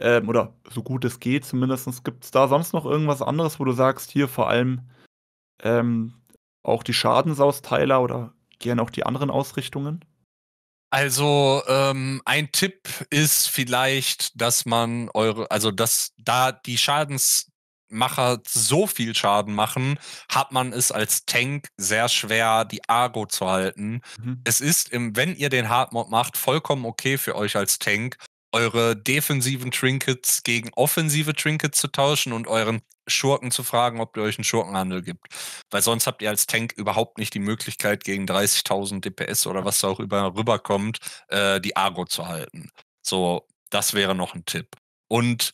Ähm, oder so gut es geht zumindest. Gibt es da sonst noch irgendwas anderes, wo du sagst, hier vor allem ähm, auch die Schadensausteiler oder gerne auch die anderen Ausrichtungen? Also ähm, ein Tipp ist vielleicht, dass man eure, also dass da die Schadensmacher so viel Schaden machen, hat man es als Tank sehr schwer, die Argo zu halten. Mhm. Es ist, im, wenn ihr den Hardmod macht, vollkommen okay für euch als Tank, eure defensiven Trinkets gegen offensive Trinkets zu tauschen und euren Schurken zu fragen, ob ihr euch einen Schurkenhandel gibt. Weil sonst habt ihr als Tank überhaupt nicht die Möglichkeit, gegen 30.000 DPS oder was da auch über rüberkommt, äh, die Argo zu halten. So, das wäre noch ein Tipp. Und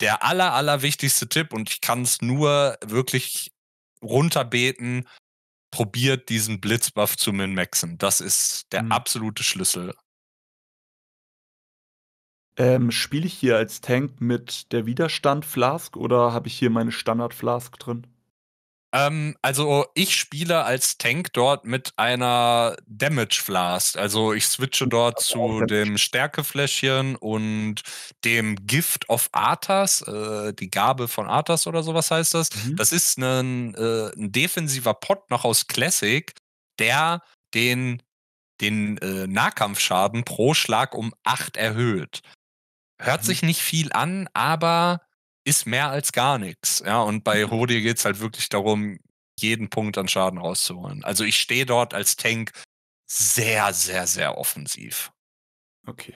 der aller, aller wichtigste Tipp, und ich kann es nur wirklich runterbeten, probiert diesen Blitzbuff zu min-maxen. Das ist der mhm. absolute Schlüssel. Ähm, spiele ich hier als Tank mit der Widerstand-Flask oder habe ich hier meine Standard-Flask drin? Ähm, also ich spiele als Tank dort mit einer Damage Flask. Also ich switche mhm. dort zu dem Stärkefläschchen und dem Gift of Arthas, äh, die Gabe von Arthas oder sowas heißt das. Mhm. Das ist ein, äh, ein defensiver Pot noch aus Classic, der den, den äh, Nahkampfschaden pro Schlag um 8 erhöht. Hört mhm. sich nicht viel an, aber ist mehr als gar nichts. Ja, und bei Hodie mhm. geht es halt wirklich darum, jeden Punkt an Schaden rauszuholen. Also ich stehe dort als Tank sehr, sehr, sehr offensiv. Okay.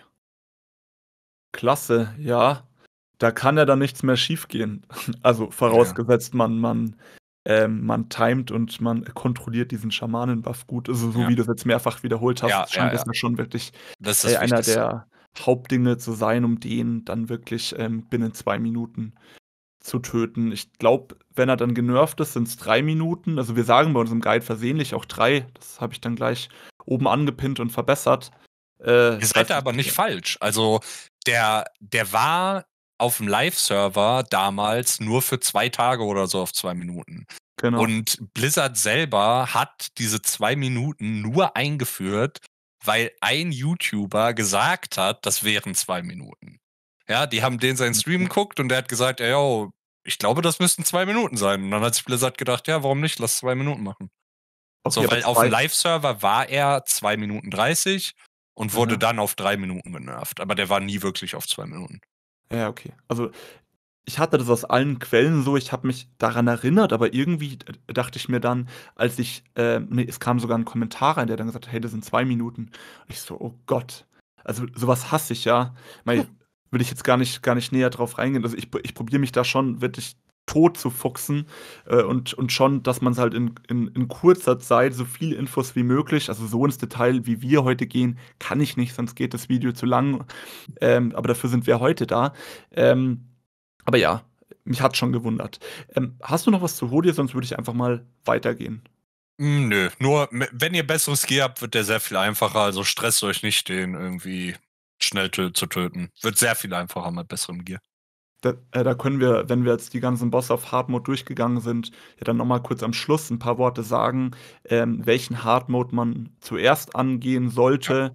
Klasse, ja. Da kann ja dann nichts mehr schiefgehen. Also vorausgesetzt, ja. man, man, ähm, man timet und man kontrolliert diesen Schamanen-Buff gut. Also so ja. wie du es jetzt mehrfach wiederholt hast, ja, scheint das mir schon wirklich das äh, einer der, Hauptdinge zu sein, um den dann wirklich ähm, binnen zwei Minuten zu töten. Ich glaube, wenn er dann genervt ist, sind es drei Minuten. Also wir sagen bei unserem Guide versehentlich auch drei. Das habe ich dann gleich oben angepinnt und verbessert. Äh, Ihr seid aber nicht falsch. Also der, der war auf dem Live-Server damals nur für zwei Tage oder so auf zwei Minuten. Genau. Und Blizzard selber hat diese zwei Minuten nur eingeführt, weil ein YouTuber gesagt hat, das wären zwei Minuten. Ja, die haben den seinen Stream mhm. geguckt und der hat gesagt, ja, yo, ich glaube, das müssten zwei Minuten sein. Und dann hat sich Blizzard gedacht, ja, warum nicht? Lass zwei Minuten machen. Okay, so, weil auf dem Live-Server war er zwei Minuten 30 und wurde ja. Mhm. dann auf drei Minuten genervt. Aber der war nie wirklich auf zwei Minuten. Ja, okay. Also ich hatte das aus allen Quellen so, ich habe mich daran erinnert, aber irgendwie dachte ich mir dann, als ich, äh, nee, es kam sogar ein Kommentar rein, der dann gesagt hat, hey, das sind zwei Minuten. Und ich so, oh Gott. Also sowas hasse ich ja. Mal, will ich jetzt gar nicht, gar nicht näher drauf reingehen. Also ich, ich probiere mich da schon wirklich tot zu fuchsen äh, und, und schon, dass man es halt in, in, in, kurzer Zeit so viel Infos wie möglich, also so ins Detail, wie wir heute gehen, kann ich nicht, sonst geht das Video zu lang. Ähm, aber dafür sind wir heute da. Ähm, aber ja, mich hat schon gewundert. Ähm, hast du noch was zu Hodie, sonst würde ich einfach mal weitergehen. Hm, nö, nur wenn ihr besseres Gear habt, wird der sehr viel einfacher. Also stresst euch nicht, den irgendwie schnell zu töten. Wird sehr viel einfacher mit besserem Gear. Da, äh, da, können wir, wenn wir jetzt die ganzen Bosse auf Hard Mode durchgegangen sind, ja dann nochmal kurz am Schluss ein paar Worte sagen, ähm, welchen Hard Mode man zuerst angehen sollte. Ja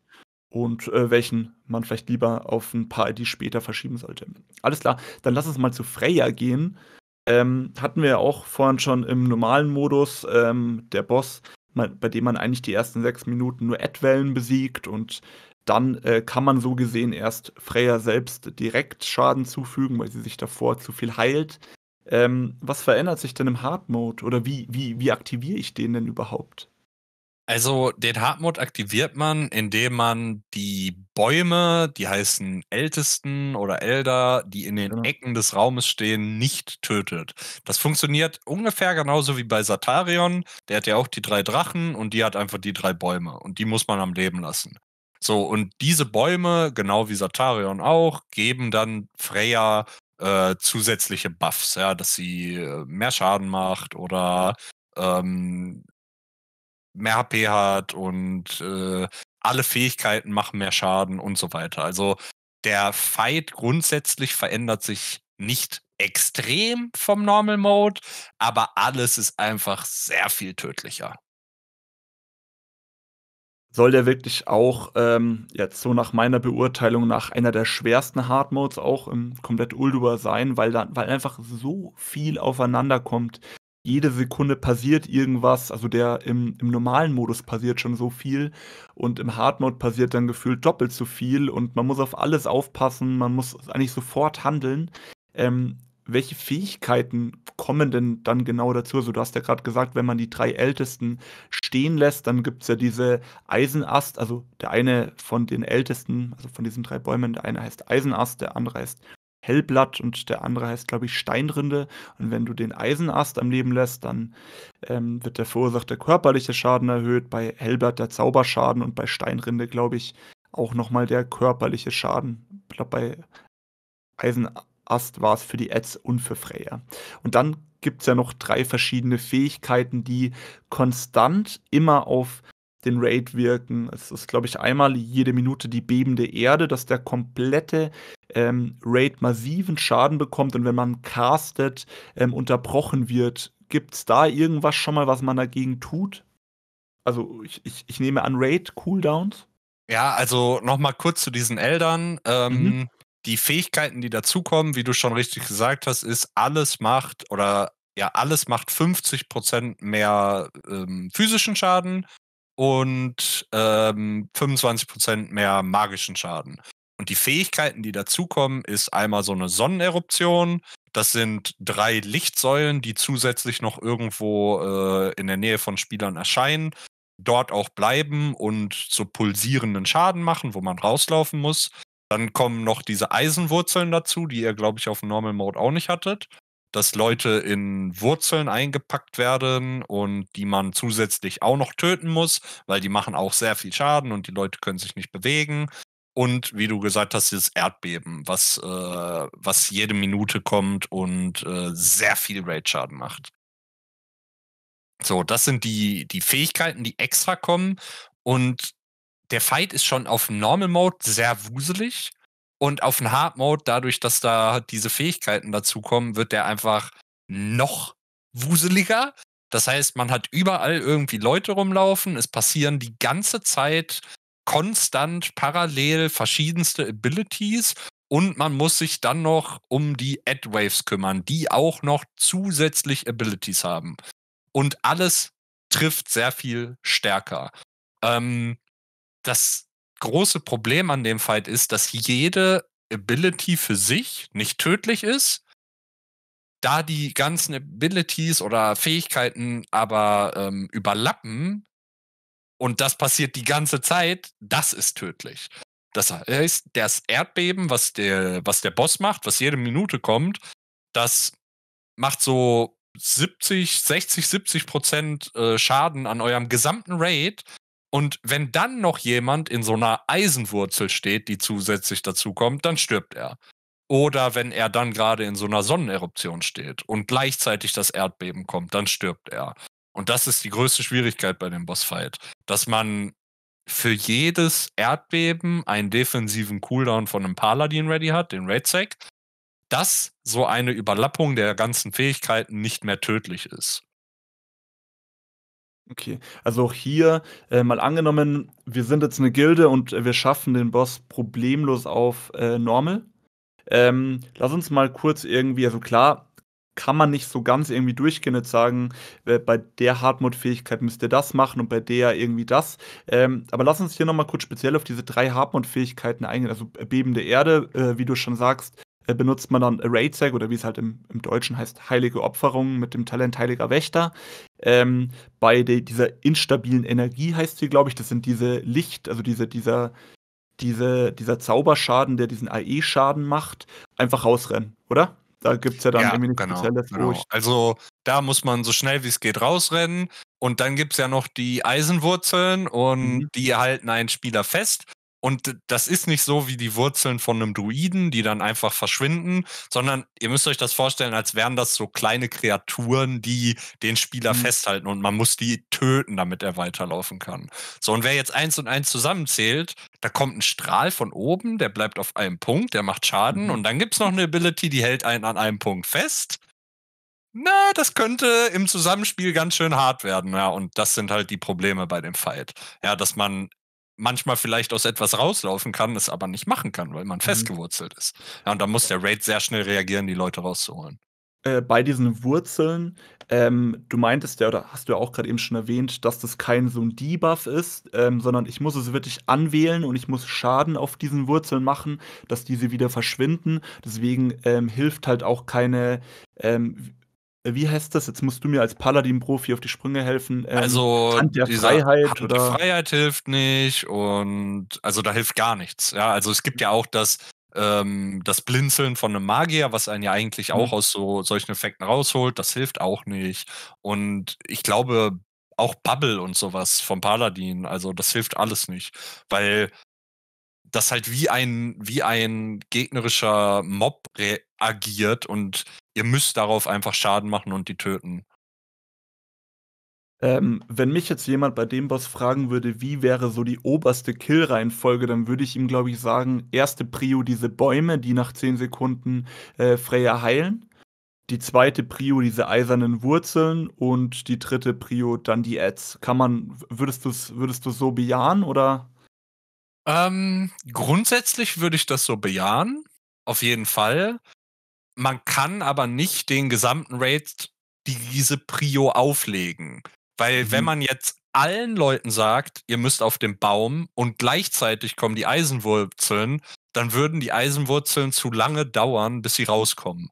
und äh, welchen man vielleicht lieber auf ein paar IDs später verschieben sollte. Alles klar, dann lass uns mal zu Freya gehen. Ähm, hatten wir ja auch vorhin schon im normalen Modus ähm, der Boss, man, bei dem man eigentlich die ersten sechs Minuten nur Edwellen besiegt und dann äh, kann man so gesehen erst Freya selbst direkt Schaden zufügen, weil sie sich davor zu viel heilt. Ähm, was verändert sich denn im Hard Mode oder wie, wie, wie aktiviere ich den denn überhaupt? Also den Hartmut aktiviert man, indem man die Bäume, die heißen Ältesten oder Elder, die in den Ecken des Raumes stehen, nicht tötet. Das funktioniert ungefähr genauso wie bei Satarion. Der hat ja auch die drei Drachen und die hat einfach die drei Bäume und die muss man am Leben lassen. So, und diese Bäume, genau wie Satarion auch, geben dann Freya äh, zusätzliche Buffs, ja, dass sie äh, mehr Schaden macht oder ähm, mehr HP hat und äh, alle Fähigkeiten machen mehr Schaden und so weiter. Also der Fight grundsätzlich verändert sich nicht extrem vom Normal Mode, aber alles ist einfach sehr viel tödlicher. Soll der wirklich auch ähm, jetzt so nach meiner Beurteilung nach einer der schwersten Hard Modes auch im komplett Ulduar sein, weil, dann, weil einfach so viel aufeinander kommt jede Sekunde passiert irgendwas. Also der im, im normalen Modus passiert schon so viel und im Hard Mode passiert dann gefühlt doppelt so viel und man muss auf alles aufpassen, man muss eigentlich sofort handeln. Ähm, welche Fähigkeiten kommen denn dann genau dazu? Also du hast ja gerade gesagt, wenn man die drei Ältesten stehen lässt, dann gibt es ja diese Eisenast, also der eine von den Ältesten, also von diesen drei Bäumen, der eine heißt Eisenast, der andere heißt Hellblatt und der andere heißt, glaube ich, Steinrinde. Und wenn du den Eisenast am Leben lässt, dann ähm, wird der verursachte körperliche Schaden erhöht, bei Hellblatt der Zauberschaden und bei Steinrinde, glaube ich, auch nochmal der körperliche Schaden. Ich glaube, bei Eisenast war es für die Eds und für Freya. Und dann gibt es ja noch drei verschiedene Fähigkeiten, die konstant immer auf den Raid wirken. Es ist, glaube ich, einmal jede Minute die bebende Erde, dass der komplette ähm, Raid massiven Schaden bekommt und wenn man castet, ähm, unterbrochen wird. Gibt es da irgendwas schon mal, was man dagegen tut? Also ich, ich, ich nehme an Raid-Cooldowns. Ja, also nochmal kurz zu diesen Eldern. Ähm, mhm. Die Fähigkeiten, die dazukommen, wie du schon richtig gesagt hast, ist alles macht oder ja, alles macht 50% mehr ähm, physischen Schaden und ähm, 25% mehr magischen Schaden. Und die Fähigkeiten, die dazukommen, ist einmal so eine Sonneneruption. Das sind drei Lichtsäulen, die zusätzlich noch irgendwo äh, in der Nähe von Spielern erscheinen, dort auch bleiben und so pulsierenden Schaden machen, wo man rauslaufen muss. Dann kommen noch diese Eisenwurzeln dazu, die ihr, glaube ich, auf Normal Mode auch nicht hattet dass Leute in Wurzeln eingepackt werden und die man zusätzlich auch noch töten muss, weil die machen auch sehr viel Schaden und die Leute können sich nicht bewegen. Und wie du gesagt hast, dieses Erdbeben, was, äh, was jede Minute kommt und äh, sehr viel Raid-Schaden macht. So, das sind die, die Fähigkeiten, die extra kommen. Und der Fight ist schon auf Normal Mode sehr wuselig und auf den Hard Mode, dadurch, dass da halt diese Fähigkeiten dazukommen, wird der einfach noch wuseliger. Das heißt, man hat überall irgendwie Leute rumlaufen. Es passieren die ganze Zeit konstant parallel verschiedenste Abilities und man muss sich dann noch um die Ad-Waves kümmern, die auch noch zusätzlich Abilities haben. Und alles trifft sehr viel stärker. Ähm, das große Problem an dem Fight ist, dass jede Ability für sich nicht tödlich ist, da die ganzen Abilities oder Fähigkeiten aber ähm, überlappen und das passiert die ganze Zeit, das ist tödlich. Das heißt, das Erdbeben, was der, was der Boss macht, was jede Minute kommt, das macht so 70, 60, 70 Prozent äh, Schaden an eurem gesamten Raid und wenn dann noch jemand in so einer Eisenwurzel steht, die zusätzlich dazukommt, dann stirbt er. Oder wenn er dann gerade in so einer Sonneneruption steht und gleichzeitig das Erdbeben kommt, dann stirbt er. Und das ist die größte Schwierigkeit bei dem Bossfight, dass man für jedes Erdbeben einen defensiven Cooldown von einem Paladin ready hat, den Raid Sack, dass so eine Überlappung der ganzen Fähigkeiten nicht mehr tödlich ist. Okay, also auch hier äh, mal angenommen, wir sind jetzt eine Gilde und äh, wir schaffen den Boss problemlos auf äh, Normal. Ähm, lass uns mal kurz irgendwie, also klar, kann man nicht so ganz irgendwie durchgehen und sagen, äh, bei der Hartmut-Fähigkeit müsst ihr das machen und bei der irgendwie das. Ähm, aber lass uns hier nochmal kurz speziell auf diese drei Hartmut-Fähigkeiten eingehen. Also äh, bebende Erde, äh, wie du schon sagst, äh, benutzt man dann Arrayzag oder wie es halt im, im, Deutschen heißt, heilige Opferung mit dem Talent heiliger Wächter. Ähm, bei de, dieser instabilen Energie heißt sie, glaube ich, das sind diese Licht, also diese, dieser, diese, dieser Zauberschaden, der diesen AE-Schaden macht, einfach rausrennen, oder? Da gibt es ja dann ja, irgendwie genau, spezielles genau. Also da muss man so schnell wie es geht rausrennen. Und dann gibt es ja noch die Eisenwurzeln und mhm. die halten einen Spieler fest. Und das ist nicht so wie die Wurzeln von einem Druiden, die dann einfach verschwinden, sondern ihr müsst euch das vorstellen, als wären das so kleine Kreaturen, die den Spieler mhm. festhalten und man muss die töten, damit er weiterlaufen kann. So, und wer jetzt eins und eins zusammenzählt, da kommt ein Strahl von oben, der bleibt auf einem Punkt, der macht Schaden mhm. und dann gibt es noch eine Ability, die hält einen an einem Punkt fest. Na, das könnte im Zusammenspiel ganz schön hart werden, ja. Und das sind halt die Probleme bei dem Fight. Ja, dass man manchmal vielleicht aus etwas rauslaufen kann, es aber nicht machen kann, weil man mhm. festgewurzelt ist. Ja, und da muss der Raid sehr schnell reagieren, die Leute rauszuholen. Äh, bei diesen Wurzeln, ähm, du meintest ja, oder hast du ja auch gerade eben schon erwähnt, dass das kein so ein Debuff ist, ähm, sondern ich muss es wirklich anwählen und ich muss Schaden auf diesen Wurzeln machen, dass diese wieder verschwinden. Deswegen ähm, hilft halt auch keine, ähm, äh, wie heißt das? Jetzt musst du mir als Paladin-Profi auf die Sprünge helfen. Ähm, also Hand der dieser, Freiheit Hand oder? Die Freiheit hilft nicht und also da hilft gar nichts. Ja, also es gibt ja auch das ähm, das Blinzeln von einem Magier, was einen ja eigentlich mhm. auch aus so solchen Effekten rausholt, das hilft auch nicht. Und ich glaube auch Bubble und sowas vom Paladin, also das hilft alles nicht, weil das halt wie ein wie ein gegnerischer Mob re agiert und ihr müsst darauf einfach Schaden machen und die töten. Ähm, wenn mich jetzt jemand bei dem Boss fragen würde, wie wäre so die oberste Kill-Reihenfolge, dann würde ich ihm, glaube ich, sagen, erste Prio diese Bäume, die nach 10 Sekunden äh, Freya heilen. Die zweite Prio diese eisernen Wurzeln und die dritte Prio dann die Ads. Kann man, würdest du es würdest so bejahen oder? Ähm, grundsätzlich würde ich das so bejahen. Auf jeden Fall man kann aber nicht den gesamten Raid diese Prio auflegen. Weil mhm. wenn man jetzt allen Leuten sagt, ihr müsst auf den Baum und gleichzeitig kommen die Eisenwurzeln, dann würden die Eisenwurzeln zu lange dauern, bis sie rauskommen.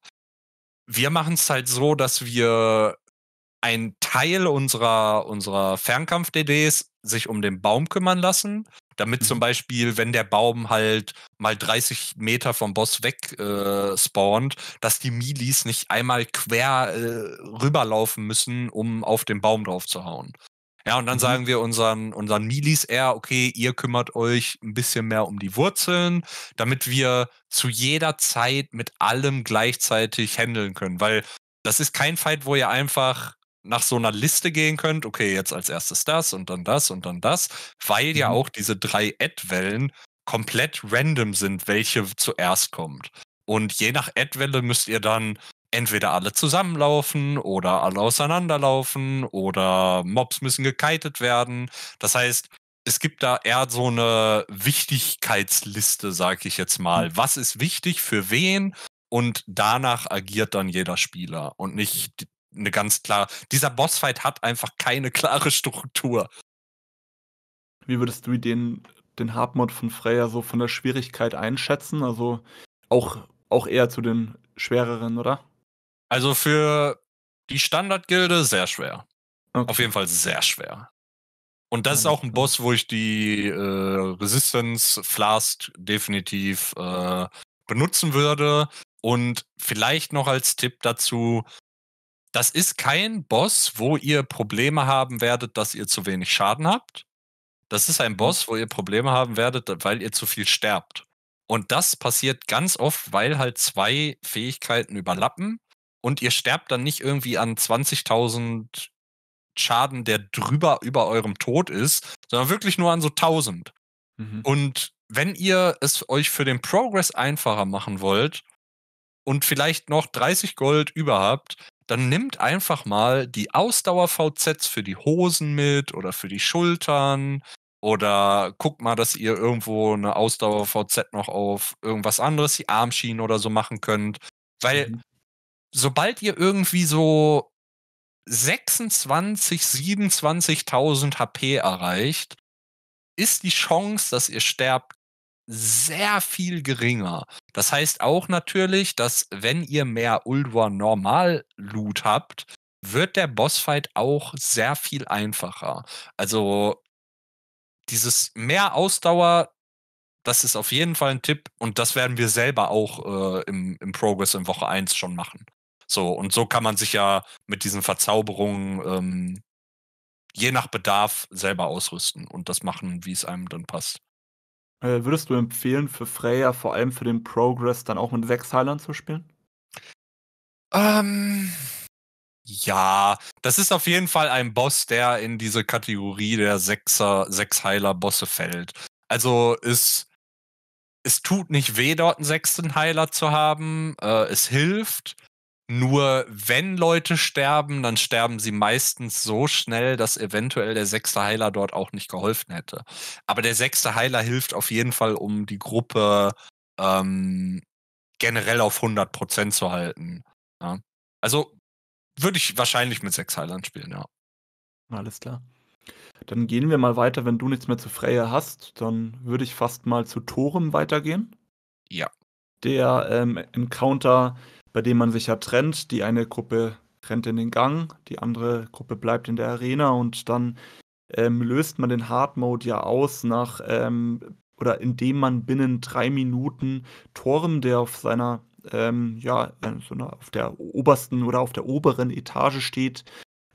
Wir machen es halt so, dass wir einen Teil unserer, unserer Fernkampf-DDs sich um den Baum kümmern lassen damit zum mhm. Beispiel, wenn der Baum halt mal 30 Meter vom Boss weg äh, spawnt, dass die Milis nicht einmal quer äh, rüberlaufen müssen, um auf den Baum drauf zu hauen. Ja, und dann mhm. sagen wir unseren, unseren Milis eher, okay, ihr kümmert euch ein bisschen mehr um die Wurzeln, damit wir zu jeder Zeit mit allem gleichzeitig handeln können. Weil das ist kein Fight, wo ihr einfach nach so einer Liste gehen könnt, okay, jetzt als erstes das und dann das und dann das, weil ja mhm. auch diese drei Ad-Wellen komplett random sind, welche zuerst kommt. Und je nach Ad-Welle müsst ihr dann entweder alle zusammenlaufen oder alle auseinanderlaufen oder Mobs müssen gekitet werden. Das heißt, es gibt da eher so eine Wichtigkeitsliste, sag ich jetzt mal. Mhm. Was ist wichtig für wen? Und danach agiert dann jeder Spieler und nicht eine ganz klare. Dieser Bossfight hat einfach keine klare Struktur. Wie würdest du den, den Hardmod von Freya so von der Schwierigkeit einschätzen? Also auch, auch eher zu den schwereren, oder? Also für die Standardgilde sehr schwer. Okay. Auf jeden Fall sehr schwer. Und das ist auch ein Boss, wo ich die äh, Resistance Flast definitiv äh, benutzen würde. Und vielleicht noch als Tipp dazu, das ist kein Boss, wo ihr Probleme haben werdet, dass ihr zu wenig Schaden habt. Das ist ein mhm. Boss, wo ihr Probleme haben werdet, weil ihr zu viel sterbt. Und das passiert ganz oft, weil halt zwei Fähigkeiten überlappen und ihr sterbt dann nicht irgendwie an 20.000 Schaden, der drüber über eurem Tod ist, sondern wirklich nur an so 1000. Mhm. Und wenn ihr es euch für den Progress einfacher machen wollt und vielleicht noch 30 Gold überhaupt, dann nimmt einfach mal die Ausdauer-VZs für die Hosen mit oder für die Schultern oder guckt mal, dass ihr irgendwo eine Ausdauer-VZ noch auf irgendwas anderes, die Armschienen oder so machen könnt. Weil mhm. sobald ihr irgendwie so 26, 27.000 HP erreicht, ist die Chance, dass ihr sterbt, sehr viel geringer. Das heißt auch natürlich, dass wenn ihr mehr Uldwar Normal Loot habt, wird der Bossfight auch sehr viel einfacher. Also dieses mehr Ausdauer, das ist auf jeden Fall ein Tipp und das werden wir selber auch äh, im, im Progress in Woche 1 schon machen. So, und so kann man sich ja mit diesen Verzauberungen ähm, je nach Bedarf selber ausrüsten und das machen, wie es einem dann passt. Äh, würdest du empfehlen, für Freya, vor allem für den Progress, dann auch mit sechs Heilern zu spielen? Ähm, ja, das ist auf jeden Fall ein Boss, der in diese Kategorie der Sechser, heiler bosse fällt. Also es, es tut nicht weh, dort einen sechsten Heiler zu haben. Äh, es hilft. Nur wenn Leute sterben, dann sterben sie meistens so schnell, dass eventuell der sechste Heiler dort auch nicht geholfen hätte. Aber der sechste Heiler hilft auf jeden Fall, um die Gruppe ähm, generell auf 100% zu halten. Ja. Also würde ich wahrscheinlich mit sechs Heilern spielen, ja. Alles klar. Dann gehen wir mal weiter. Wenn du nichts mehr zu Freya hast, dann würde ich fast mal zu Torem weitergehen. Ja. Der ähm, Encounter bei dem man sich ja trennt. Die eine Gruppe rennt in den Gang, die andere Gruppe bleibt in der Arena und dann ähm, löst man den Hard Mode ja aus nach ähm, oder indem man binnen drei Minuten Torm, der auf seiner ähm, ja äh, so einer, auf der obersten oder auf der oberen Etage steht,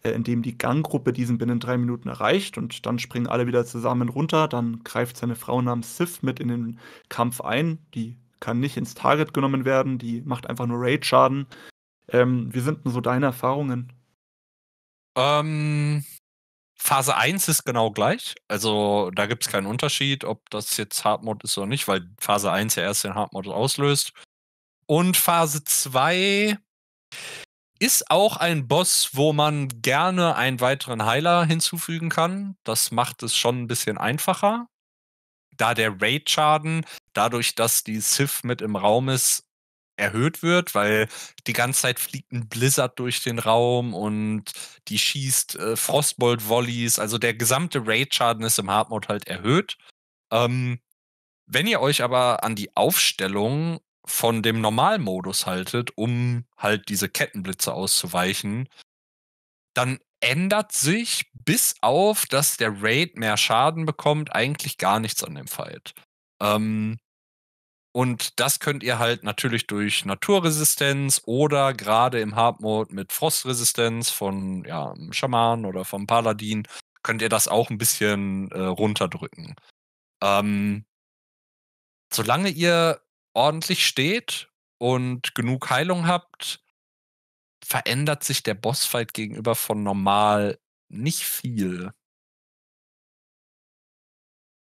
äh, indem die Ganggruppe diesen binnen drei Minuten erreicht und dann springen alle wieder zusammen runter. Dann greift seine Frau namens Sif mit in den Kampf ein, die kann nicht ins Target genommen werden, die macht einfach nur Raid-Schaden. Ähm, wie sind denn so deine Erfahrungen? Ähm, Phase 1 ist genau gleich. Also da gibt es keinen Unterschied, ob das jetzt Hardmode ist oder nicht, weil Phase 1 ja erst den Hardmode auslöst. Und Phase 2 ist auch ein Boss, wo man gerne einen weiteren Heiler hinzufügen kann. Das macht es schon ein bisschen einfacher da der Raid-Schaden dadurch, dass die Sith mit im Raum ist, erhöht wird, weil die ganze Zeit fliegt ein Blizzard durch den Raum und die schießt äh, Frostbolt-Volleys. Also der gesamte Raid-Schaden ist im Hardmode halt erhöht. Ähm, wenn ihr euch aber an die Aufstellung von dem Normalmodus haltet, um halt diese Kettenblitze auszuweichen, dann ändert sich bis auf, dass der Raid mehr Schaden bekommt, eigentlich gar nichts an dem Fight. Ähm, und das könnt ihr halt natürlich durch Naturresistenz oder gerade im Hard Mode mit Frostresistenz von ja, einem Schaman oder vom Paladin könnt ihr das auch ein bisschen äh, runterdrücken. Ähm, solange ihr ordentlich steht und genug Heilung habt, verändert sich der Bossfight gegenüber von normal nicht viel.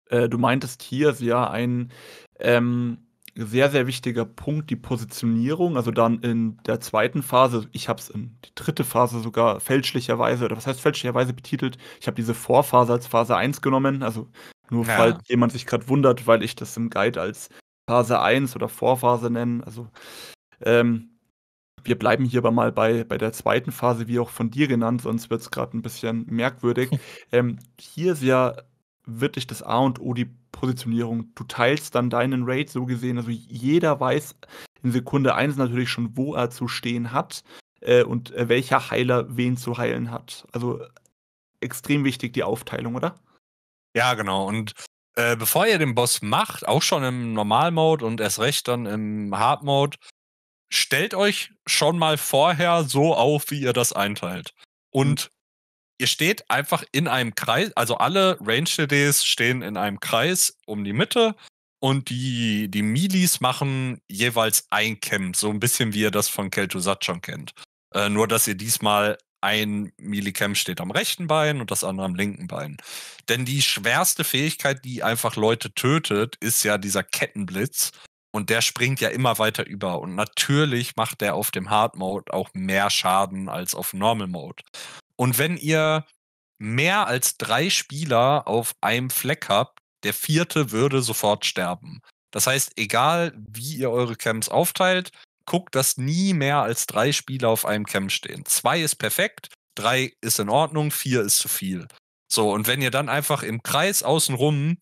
Äh, du meintest hier ja ein ähm, sehr, sehr wichtiger Punkt, die Positionierung. Also dann in der zweiten Phase, ich habe es in die dritte Phase sogar fälschlicherweise, oder was heißt fälschlicherweise betitelt, ich habe diese Vorphase als Phase 1 genommen. Also nur ja. falls jemand sich gerade wundert, weil ich das im Guide als Phase 1 oder Vorphase nenne. Also ähm, wir bleiben hier aber mal bei, bei der zweiten Phase, wie auch von dir genannt, sonst wird es gerade ein bisschen merkwürdig. ähm, hier ist ja wirklich das A und O die Positionierung. Du teilst dann deinen Raid so gesehen, also jeder weiß in Sekunde 1 natürlich schon, wo er zu stehen hat äh, und äh, welcher Heiler wen zu heilen hat. Also extrem wichtig die Aufteilung, oder? Ja, genau. Und äh, bevor ihr den Boss macht, auch schon im Normal-Mode und erst recht dann im Hard-Mode, stellt euch schon mal vorher so auf, wie ihr das einteilt. Mhm. Und ihr steht einfach in einem Kreis, also alle Range-CDs stehen in einem Kreis um die Mitte und die, die Milis machen jeweils ein Camp, so ein bisschen wie ihr das von Kel'Thuzad schon kennt. Äh, nur, dass ihr diesmal ein Milicamp steht am rechten Bein und das andere am linken Bein. Denn die schwerste Fähigkeit, die einfach Leute tötet, ist ja dieser Kettenblitz, und der springt ja immer weiter über. Und natürlich macht der auf dem Hard Mode auch mehr Schaden als auf Normal Mode. Und wenn ihr mehr als drei Spieler auf einem Fleck habt, der vierte würde sofort sterben. Das heißt, egal wie ihr eure Camps aufteilt, guckt, dass nie mehr als drei Spieler auf einem Camp stehen. Zwei ist perfekt, drei ist in Ordnung, vier ist zu viel. So, und wenn ihr dann einfach im Kreis außenrum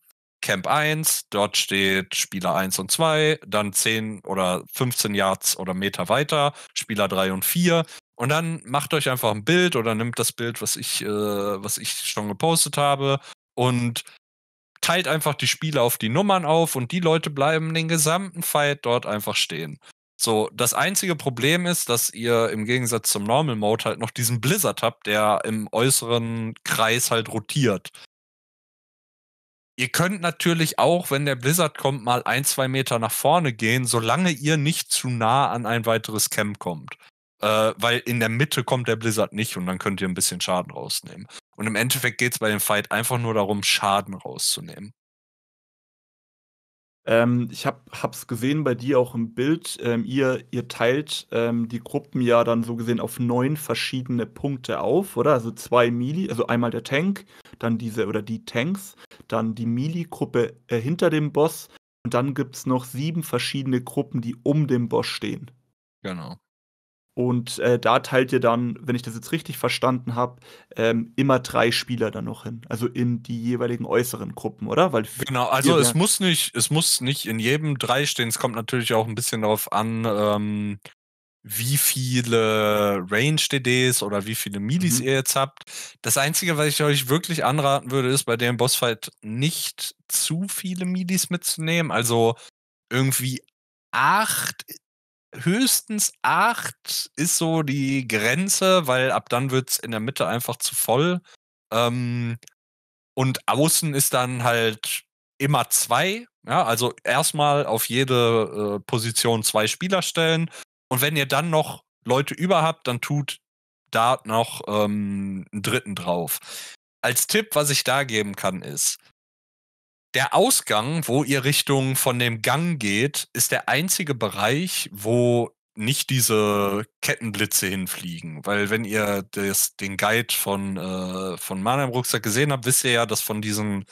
Camp 1, dort steht Spieler 1 und 2, dann 10 oder 15 Yards oder Meter weiter, Spieler 3 und 4. Und dann macht euch einfach ein Bild oder nimmt das Bild, was ich, äh, was ich schon gepostet habe und teilt einfach die Spiele auf die Nummern auf und die Leute bleiben den gesamten Fight dort einfach stehen. So, das einzige Problem ist, dass ihr im Gegensatz zum Normal Mode halt noch diesen Blizzard habt, der im äußeren Kreis halt rotiert. Ihr könnt natürlich auch, wenn der Blizzard kommt, mal ein, zwei Meter nach vorne gehen, solange ihr nicht zu nah an ein weiteres Camp kommt. Äh, weil in der Mitte kommt der Blizzard nicht und dann könnt ihr ein bisschen Schaden rausnehmen. Und im Endeffekt geht es bei dem Fight einfach nur darum, Schaden rauszunehmen. Ähm, ich habe es gesehen bei dir auch im Bild. Ähm, ihr, ihr teilt ähm, die Gruppen ja dann so gesehen auf neun verschiedene Punkte auf, oder? Also zwei Mili, also einmal der Tank, dann diese oder die Tanks, dann die Mili-Gruppe äh, hinter dem Boss und dann gibt es noch sieben verschiedene Gruppen, die um den Boss stehen. Genau. Und äh, da teilt ihr dann, wenn ich das jetzt richtig verstanden habe, ähm, immer drei Spieler dann noch hin. Also in die jeweiligen äußeren Gruppen, oder? Weil genau, also es muss nicht, es muss nicht in jedem drei stehen. Es kommt natürlich auch ein bisschen darauf an, ähm, wie viele Range-DDs oder wie viele Milis mhm. ihr jetzt habt. Das Einzige, was ich euch wirklich anraten würde, ist bei dem Bossfight nicht zu viele Milis mitzunehmen. Also irgendwie acht höchstens acht ist so die Grenze, weil ab dann wird es in der Mitte einfach zu voll. Ähm, und außen ist dann halt immer zwei. Ja, also erstmal auf jede äh, Position zwei Spieler stellen. Und wenn ihr dann noch Leute über habt, dann tut da noch ähm, einen dritten drauf. Als Tipp, was ich da geben kann, ist, der Ausgang, wo ihr Richtung von dem Gang geht, ist der einzige Bereich, wo nicht diese Kettenblitze hinfliegen. Weil wenn ihr das, den Guide von, äh, von Mana im Rucksack gesehen habt, wisst ihr ja, dass von diesen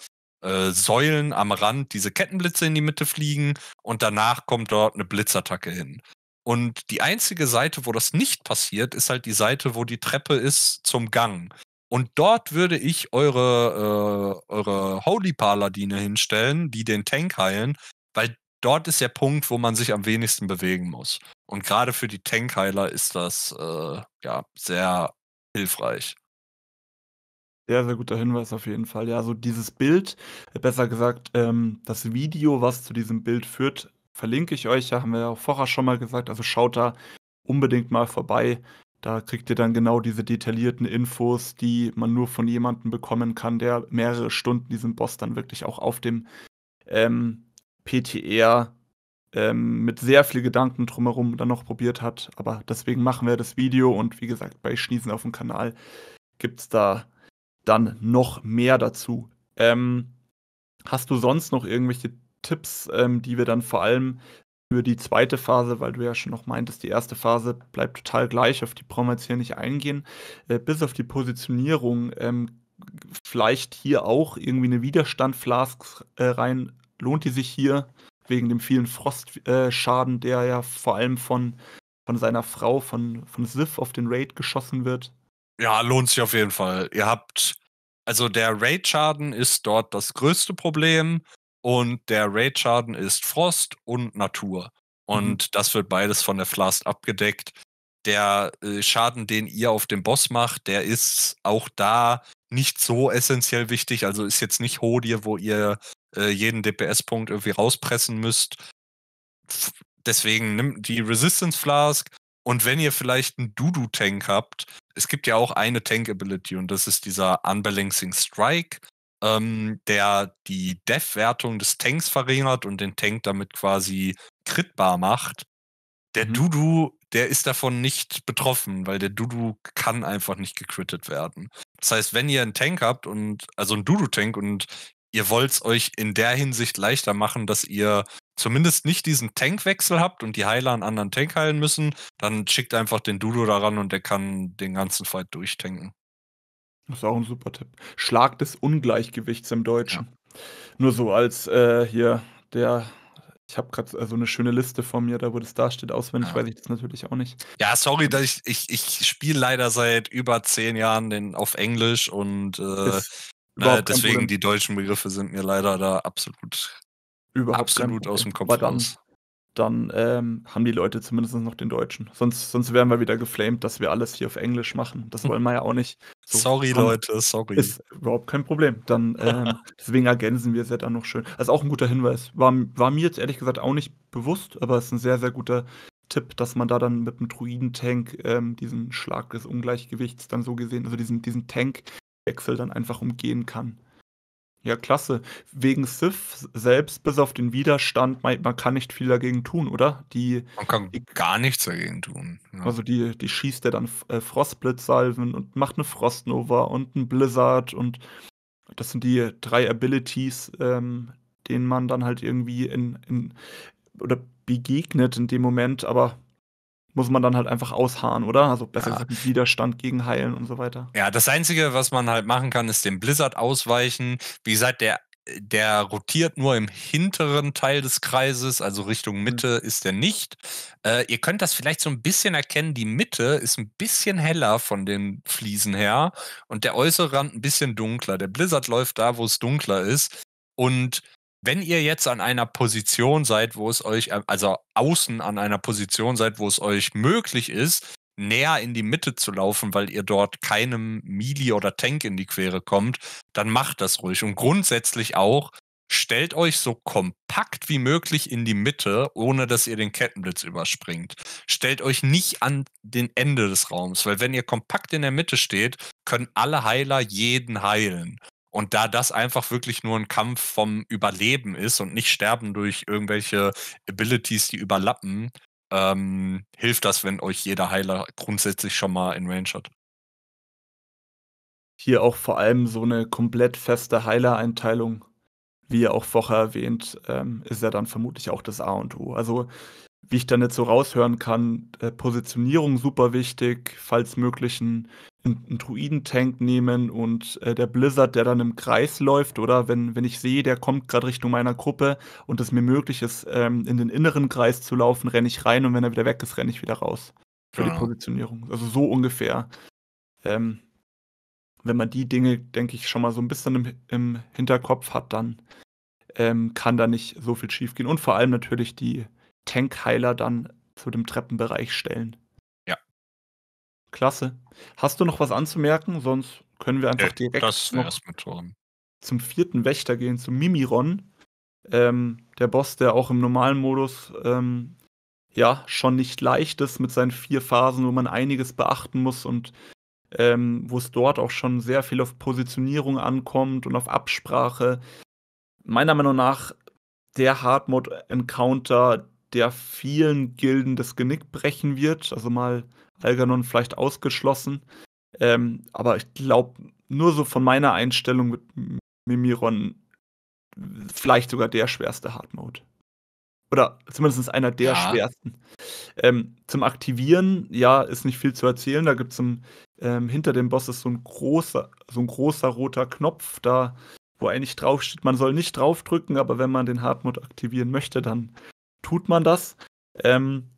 äh, Säulen am Rand diese Kettenblitze in die Mitte fliegen und danach kommt dort eine Blitzattacke hin. Und die einzige Seite, wo das nicht passiert, ist halt die Seite, wo die Treppe ist zum Gang. Und dort würde ich eure, äh, eure Holy Paladine hinstellen, die den Tank heilen, weil dort ist der Punkt, wo man sich am wenigsten bewegen muss. Und gerade für die Tankheiler ist das äh, ja sehr hilfreich. Sehr, sehr guter Hinweis auf jeden Fall. Ja, so dieses Bild, äh, besser gesagt, ähm, das Video, was zu diesem Bild führt, verlinke ich euch. Ja, haben wir ja auch vorher schon mal gesagt. Also schaut da unbedingt mal vorbei. Da kriegt ihr dann genau diese detaillierten Infos, die man nur von jemandem bekommen kann, der mehrere Stunden diesen Boss dann wirklich auch auf dem ähm, PTR ähm, mit sehr viel Gedanken drumherum dann noch probiert hat. Aber deswegen machen wir das Video und wie gesagt, bei Schniesen auf dem Kanal gibt es da dann noch mehr dazu. Ähm, hast du sonst noch irgendwelche Tipps, ähm, die wir dann vor allem für die zweite Phase, weil du ja schon noch meintest, die erste Phase bleibt total gleich, auf die brauchen wir jetzt hier nicht eingehen, äh, bis auf die Positionierung. Ähm, vielleicht hier auch irgendwie eine Widerstandflask äh, rein? Lohnt die sich hier wegen dem vielen Frostschaden, äh, der ja vor allem von, von seiner Frau, von, von Sif auf den Raid geschossen wird? Ja, lohnt sich auf jeden Fall. Ihr habt, also der Raid-Schaden ist dort das größte Problem. Und der Raid-Schaden ist Frost und Natur. Und mhm. das wird beides von der Flast abgedeckt. Der äh, Schaden, den ihr auf dem Boss macht, der ist auch da nicht so essentiell wichtig. Also ist jetzt nicht Hodie, wo ihr äh, jeden DPS-Punkt irgendwie rauspressen müsst. deswegen nimmt die Resistance Flask. Und wenn ihr vielleicht einen Dudu-Tank habt, es gibt ja auch eine Tank-Ability und das ist dieser Unbalancing Strike ähm, der die Dev-Wertung des Tanks verringert und den Tank damit quasi kritbar macht. Der mhm. Dudu, der ist davon nicht betroffen, weil der Dudu kann einfach nicht gekrittet werden. Das heißt, wenn ihr einen Tank habt und also einen Dudu-Tank und ihr wollt es euch in der Hinsicht leichter machen, dass ihr zumindest nicht diesen Tankwechsel habt und die Heiler einen anderen Tank heilen müssen, dann schickt einfach den Dudu daran und der kann den ganzen Fight durchtanken. Das ist auch ein super Tipp. Schlag des Ungleichgewichts im Deutschen. Ja. Nur so als äh, hier der ich habe gerade äh, so also eine schöne Liste vor mir, da wo das da steht. Auswendig ja. weiß ich das natürlich auch nicht. Ja, sorry, dass ich, ich, ich spiele leider seit über zehn Jahren den, auf Englisch und äh, äh, deswegen die deutschen Begriffe sind mir leider da absolut, überhaupt absolut aus dem Kopf raus dann ähm, haben die Leute zumindest noch den Deutschen. Sonst, sonst wären wir wieder geflamed, dass wir alles hier auf Englisch machen. Das wollen wir ja auch nicht. So, sorry, Leute, sorry. Ist überhaupt kein Problem. Dann, ähm, deswegen ergänzen wir es ja dann noch schön. Das ist auch ein guter Hinweis. War, war mir jetzt ehrlich gesagt auch nicht bewusst, aber es ist ein sehr, sehr guter Tipp, dass man da dann mit dem Druidentank ähm, diesen Schlag des Ungleichgewichts dann so gesehen, also diesen, diesen Tankwechsel dann einfach umgehen kann. Ja, klasse. Wegen Sith selbst bis auf den Widerstand, man, man kann nicht viel dagegen tun, oder? Die, man kann die, gar nichts dagegen tun. Ja. Also die, die schießt ja dann äh, Frostblitzsalven und macht eine Frostnova und einen Blizzard und das sind die drei Abilities, ähm, denen man dann halt irgendwie in, in oder begegnet in dem Moment, aber muss man dann halt einfach ausharren, oder? Also besser ja. gesagt Widerstand gegen heilen und so weiter. Ja, das Einzige, was man halt machen kann, ist den Blizzard ausweichen. Wie gesagt, der, der rotiert nur im hinteren Teil des Kreises, also Richtung mhm. Mitte mhm. ist der nicht. Äh, ihr könnt das vielleicht so ein bisschen erkennen, die Mitte ist ein bisschen heller von den Fliesen her und der äußere Rand ein bisschen dunkler. Der Blizzard läuft da, wo es dunkler ist. Und wenn ihr jetzt an einer Position seid, wo es euch, äh, also außen an einer Position seid, wo es euch möglich ist, näher in die Mitte zu laufen, weil ihr dort keinem Melee oder Tank in die Quere kommt, dann macht das ruhig. Und grundsätzlich auch, stellt euch so kompakt wie möglich in die Mitte, ohne dass ihr den Kettenblitz überspringt. Stellt euch nicht an den Ende des Raums, weil wenn ihr kompakt in der Mitte steht, können alle Heiler jeden heilen. Und da das einfach wirklich nur ein Kampf vom Überleben ist und nicht sterben durch irgendwelche Abilities, die überlappen, ähm, hilft das, wenn euch jeder Heiler grundsätzlich schon mal in Range hat. Hier auch vor allem so eine komplett feste Heilereinteilung. Wie ihr auch vorher erwähnt, ähm, ist ja dann vermutlich auch das A und O. Also wie ich dann jetzt so raushören kann, äh, Positionierung super wichtig, falls möglichen einen Druidentank nehmen und äh, der Blizzard, der dann im Kreis läuft, oder wenn, wenn ich sehe, der kommt gerade Richtung meiner Gruppe und es mir möglich ist, ähm, in den inneren Kreis zu laufen, renne ich rein und wenn er wieder weg ist, renne ich wieder raus. Für ja. die Positionierung. Also so ungefähr. Ähm, wenn man die Dinge, denke ich, schon mal so ein bisschen im, im Hinterkopf hat, dann ähm, kann da nicht so viel schiefgehen Und vor allem natürlich die Tankheiler dann zu dem Treppenbereich stellen. Klasse. Hast du noch was anzumerken? Sonst können wir einfach ja, direkt noch zum vierten Wächter gehen, zum Mimiron. Ähm, der Boss, der auch im normalen Modus ähm, ja schon nicht leicht ist mit seinen vier Phasen, wo man einiges beachten muss und ähm, wo es dort auch schon sehr viel auf Positionierung ankommt und auf Absprache. Meiner Meinung nach der Hardmode-Encounter, der vielen Gilden das Genick brechen wird. Also mal Algernon vielleicht ausgeschlossen. Ähm, aber ich glaube, nur so von meiner Einstellung mit Mimiron vielleicht sogar der schwerste Hard Mode. Oder zumindest einer der ja. schwersten. Ähm, zum Aktivieren, ja, ist nicht viel zu erzählen. Da gibt es ähm, hinter dem Boss ist so ein großer, so ein großer roter Knopf, da, wo eigentlich draufsteht, man soll nicht draufdrücken, aber wenn man den Hard Mode aktivieren möchte, dann tut man das. Ähm,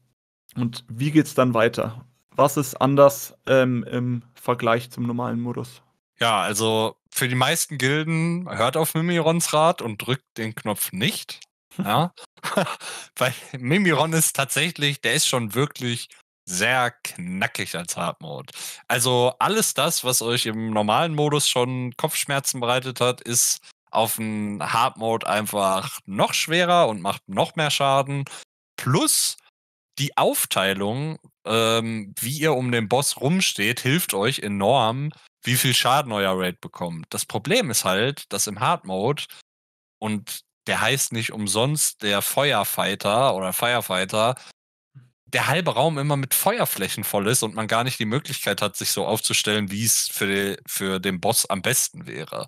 und wie geht's dann weiter? Was ist anders ähm, im Vergleich zum normalen Modus? Ja, also für die meisten Gilden hört auf Mimirons Rat und drückt den Knopf nicht. Ja. Weil Mimiron ist tatsächlich, der ist schon wirklich sehr knackig als Hardmode. Also alles das, was euch im normalen Modus schon Kopfschmerzen bereitet hat, ist auf dem Hardmode einfach noch schwerer und macht noch mehr Schaden. Plus, die Aufteilung, ähm, wie ihr um den Boss rumsteht, hilft euch enorm, wie viel Schaden euer Raid bekommt. Das Problem ist halt, dass im Hard Mode und der heißt nicht umsonst der Feuerfighter oder Firefighter, der halbe Raum immer mit Feuerflächen voll ist und man gar nicht die Möglichkeit hat, sich so aufzustellen, wie es für, für den Boss am besten wäre.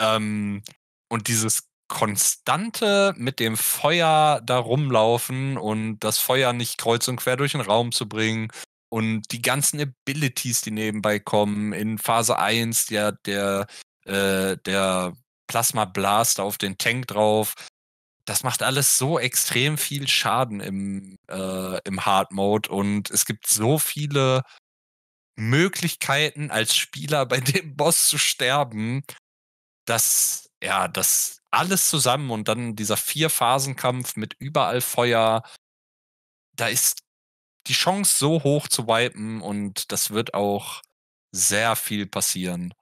Ähm, und dieses konstante mit dem Feuer da rumlaufen und das Feuer nicht kreuz und quer durch den Raum zu bringen und die ganzen Abilities, die nebenbei kommen. In Phase 1 der, der, äh, der Plasma Blaster auf den Tank drauf. Das macht alles so extrem viel Schaden im, äh, im Hard Mode und es gibt so viele Möglichkeiten als Spieler bei dem Boss zu sterben, dass ja, das alles zusammen und dann dieser Vier-Phasen-Kampf mit überall Feuer, da ist die Chance so hoch zu wipen und das wird auch sehr viel passieren.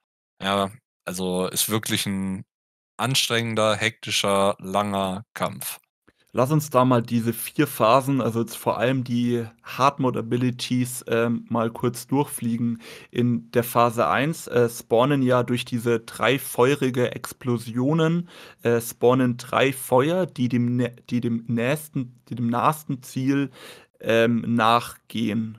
Ja, also ist wirklich ein anstrengender, hektischer, langer Kampf. Lass uns da mal diese vier Phasen, also jetzt vor allem die Hard Mode Abilities, äh, mal kurz durchfliegen. In der Phase 1 äh, spawnen ja durch diese drei feurige Explosionen, äh, spawnen drei Feuer, die dem, die dem, nächsten, die dem nahesten Ziel ähm, nachgehen.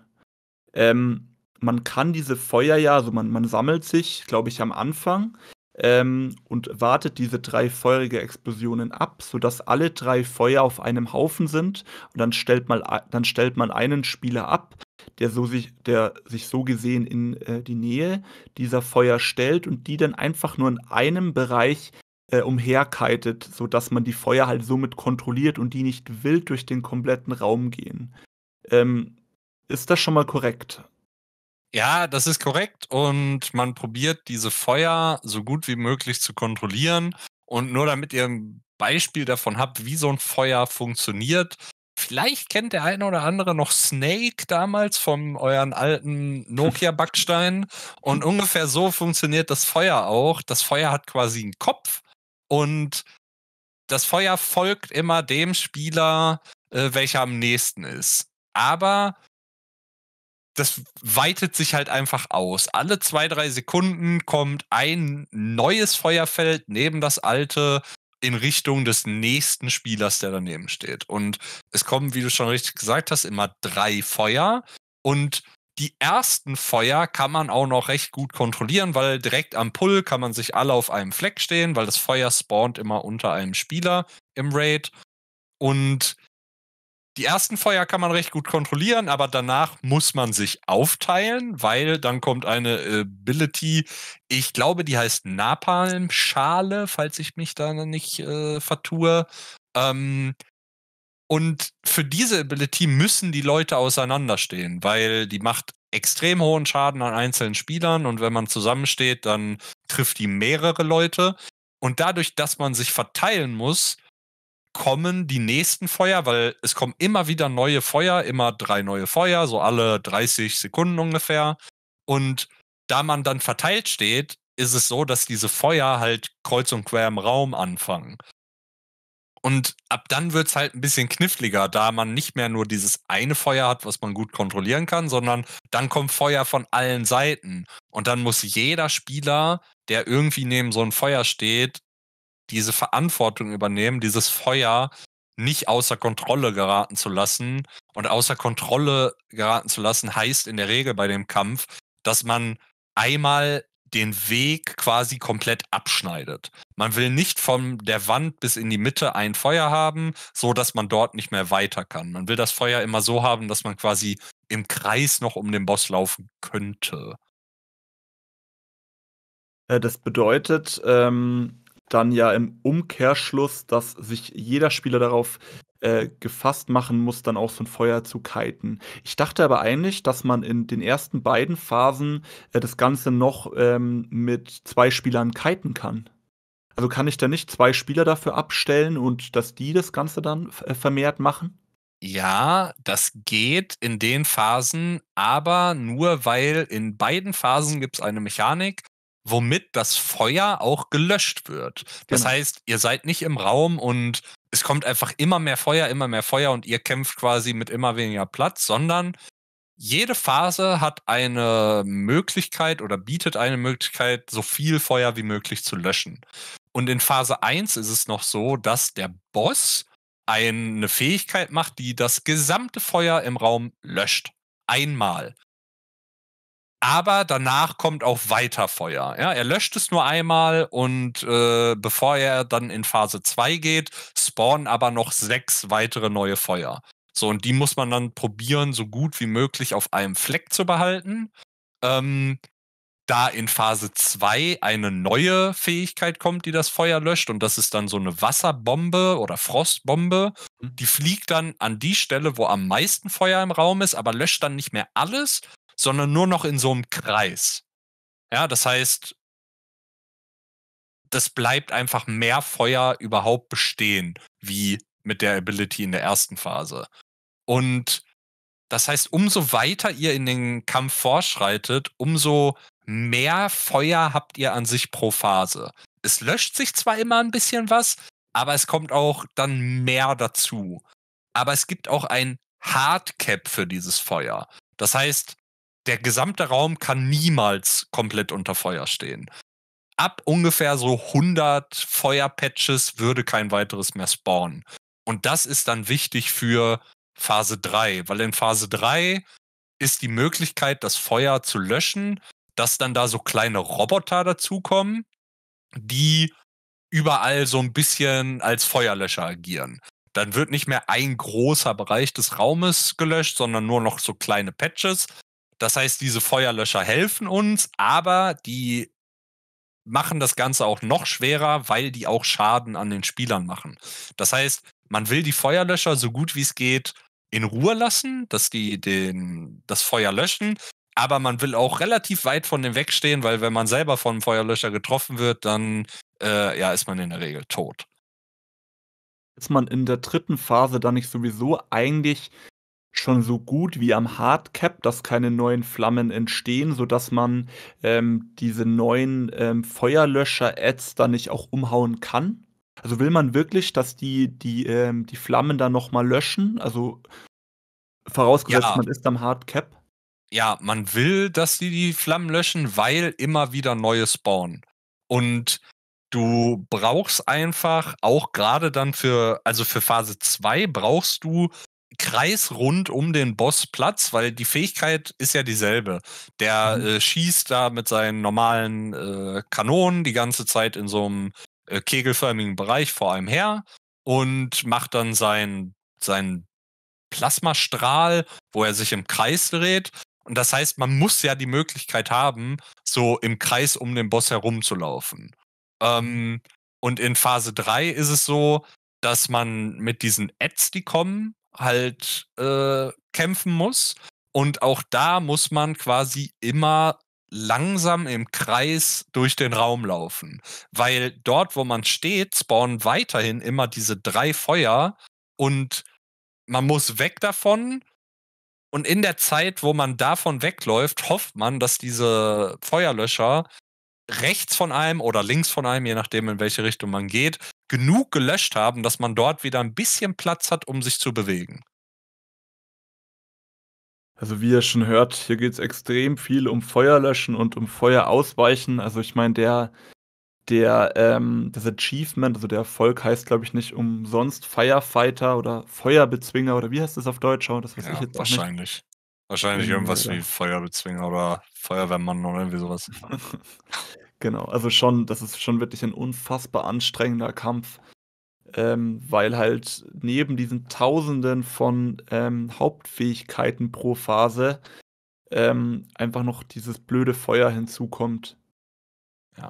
Ähm, man kann diese Feuer ja, also man, man sammelt sich, glaube ich, am Anfang ähm, und wartet diese drei feurige Explosionen ab, sodass alle drei Feuer auf einem Haufen sind. Und dann stellt man, dann stellt man einen Spieler ab, der, so sich, der sich so gesehen in äh, die Nähe dieser Feuer stellt und die dann einfach nur in einem Bereich äh, umherkeitet, sodass man die Feuer halt somit kontrolliert und die nicht wild durch den kompletten Raum gehen. Ähm, ist das schon mal korrekt? Ja, das ist korrekt. Und man probiert diese Feuer so gut wie möglich zu kontrollieren. Und nur damit ihr ein Beispiel davon habt, wie so ein Feuer funktioniert, vielleicht kennt der eine oder andere noch Snake damals von euren alten Nokia-Backsteinen. Und ungefähr so funktioniert das Feuer auch. Das Feuer hat quasi einen Kopf und das Feuer folgt immer dem Spieler, äh, welcher am nächsten ist. Aber das weitet sich halt einfach aus. Alle zwei, drei Sekunden kommt ein neues Feuerfeld neben das alte in Richtung des nächsten Spielers, der daneben steht. Und es kommen, wie du schon richtig gesagt hast, immer drei Feuer. Und die ersten Feuer kann man auch noch recht gut kontrollieren, weil direkt am Pull kann man sich alle auf einem Fleck stehen, weil das Feuer spawnt immer unter einem Spieler im Raid. Und die ersten Feuer kann man recht gut kontrollieren, aber danach muss man sich aufteilen, weil dann kommt eine äh, Ability, ich glaube, die heißt Napalm-Schale, falls ich mich da nicht äh, vertue. Ähm, und für diese Ability müssen die Leute auseinanderstehen, weil die macht extrem hohen Schaden an einzelnen Spielern und wenn man zusammensteht, dann trifft die mehrere Leute. Und dadurch, dass man sich verteilen muss, kommen die nächsten Feuer, weil es kommen immer wieder neue Feuer, immer drei neue Feuer, so alle 30 Sekunden ungefähr. Und da man dann verteilt steht, ist es so, dass diese Feuer halt kreuz und quer im Raum anfangen. Und ab dann wird es halt ein bisschen kniffliger, da man nicht mehr nur dieses eine Feuer hat, was man gut kontrollieren kann, sondern dann kommt Feuer von allen Seiten. Und dann muss jeder Spieler, der irgendwie neben so einem Feuer steht, diese Verantwortung übernehmen, dieses Feuer nicht außer Kontrolle geraten zu lassen. Und außer Kontrolle geraten zu lassen heißt in der Regel bei dem Kampf, dass man einmal den Weg quasi komplett abschneidet. Man will nicht von der Wand bis in die Mitte ein Feuer haben, so dass man dort nicht mehr weiter kann. Man will das Feuer immer so haben, dass man quasi im Kreis noch um den Boss laufen könnte. Äh, das bedeutet, ähm, dann ja im Umkehrschluss, dass sich jeder Spieler darauf äh, gefasst machen muss, dann auch so ein Feuer zu kiten. Ich dachte aber eigentlich, dass man in den ersten beiden Phasen äh, das Ganze noch ähm, mit zwei Spielern kiten kann. Also kann ich da nicht zwei Spieler dafür abstellen und dass die das Ganze dann äh, vermehrt machen? Ja, das geht in den Phasen, aber nur weil in beiden Phasen gibt es eine Mechanik, womit das Feuer auch gelöscht wird. Das genau. heißt, ihr seid nicht im Raum und es kommt einfach immer mehr Feuer, immer mehr Feuer und ihr kämpft quasi mit immer weniger Platz, sondern jede Phase hat eine Möglichkeit oder bietet eine Möglichkeit, so viel Feuer wie möglich zu löschen. Und in Phase 1 ist es noch so, dass der Boss eine Fähigkeit macht, die das gesamte Feuer im Raum löscht. Einmal aber danach kommt auch weiter Feuer. Ja, er löscht es nur einmal und äh, bevor er dann in Phase 2 geht, spawnen aber noch sechs weitere neue Feuer. So, und die muss man dann probieren, so gut wie möglich auf einem Fleck zu behalten. Ähm, da in Phase 2 eine neue Fähigkeit kommt, die das Feuer löscht, und das ist dann so eine Wasserbombe oder Frostbombe, mhm. die fliegt dann an die Stelle, wo am meisten Feuer im Raum ist, aber löscht dann nicht mehr alles, sondern nur noch in so einem Kreis. Ja, das heißt, das bleibt einfach mehr Feuer überhaupt bestehen, wie mit der Ability in der ersten Phase. Und das heißt, umso weiter ihr in den Kampf vorschreitet, umso mehr Feuer habt ihr an sich pro Phase. Es löscht sich zwar immer ein bisschen was, aber es kommt auch dann mehr dazu. Aber es gibt auch ein Hardcap für dieses Feuer. Das heißt, der gesamte Raum kann niemals komplett unter Feuer stehen. Ab ungefähr so 100 Feuerpatches würde kein weiteres mehr spawnen. Und das ist dann wichtig für Phase 3, weil in Phase 3 ist die Möglichkeit, das Feuer zu löschen, dass dann da so kleine Roboter dazukommen, die überall so ein bisschen als Feuerlöscher agieren. Dann wird nicht mehr ein großer Bereich des Raumes gelöscht, sondern nur noch so kleine Patches, das heißt, diese Feuerlöscher helfen uns, aber die machen das Ganze auch noch schwerer, weil die auch Schaden an den Spielern machen. Das heißt, man will die Feuerlöscher so gut wie es geht in Ruhe lassen, dass die den, das Feuer löschen, aber man will auch relativ weit von dem wegstehen, weil wenn man selber von einem Feuerlöscher getroffen wird, dann äh, ja, ist man in der Regel tot. Ist man in der dritten Phase dann nicht sowieso eigentlich schon so gut wie am Hardcap, dass keine neuen Flammen entstehen, sodass man ähm, diese neuen ähm, Feuerlöscher-Ads dann nicht auch umhauen kann? Also will man wirklich, dass die, die, ähm, die Flammen da nochmal löschen? Also vorausgesetzt, ja. man ist am Hardcap? Ja, man will, dass die die Flammen löschen, weil immer wieder neue spawnen. Und du brauchst einfach auch gerade dann für, also für Phase 2 brauchst du Kreis rund um den Boss Platz, weil die Fähigkeit ist ja dieselbe. Der mhm. äh, schießt da mit seinen normalen äh, Kanonen die ganze Zeit in so einem äh, kegelförmigen Bereich vor einem her und macht dann seinen sein Plasmastrahl, wo er sich im Kreis dreht. Und das heißt, man muss ja die Möglichkeit haben, so im Kreis um den Boss herumzulaufen. Ähm, und in Phase 3 ist es so, dass man mit diesen Ads, die kommen, halt äh, kämpfen muss. Und auch da muss man quasi immer langsam im Kreis durch den Raum laufen. Weil dort, wo man steht, spawnen weiterhin immer diese drei Feuer und man muss weg davon. Und in der Zeit, wo man davon wegläuft, hofft man, dass diese Feuerlöscher rechts von einem oder links von einem, je nachdem, in welche Richtung man geht, genug gelöscht haben, dass man dort wieder ein bisschen Platz hat, um sich zu bewegen. Also wie ihr schon hört, hier geht es extrem viel um Feuerlöschen und um Feuer ausweichen. Also ich meine, der, der, ähm, das Achievement, also der Erfolg heißt, glaube ich, nicht umsonst Firefighter oder Feuerbezwinger oder wie heißt das auf Deutsch? Oh, das weiß ja, ich jetzt wahrscheinlich. Nicht. Wahrscheinlich irgendwas ja. wie Feuerbezwinger oder Feuerwehrmann oder irgendwie sowas. Genau, also schon, das ist schon wirklich ein unfassbar anstrengender Kampf, ähm, weil halt neben diesen Tausenden von ähm, Hauptfähigkeiten pro Phase ähm, einfach noch dieses blöde Feuer hinzukommt. Ja.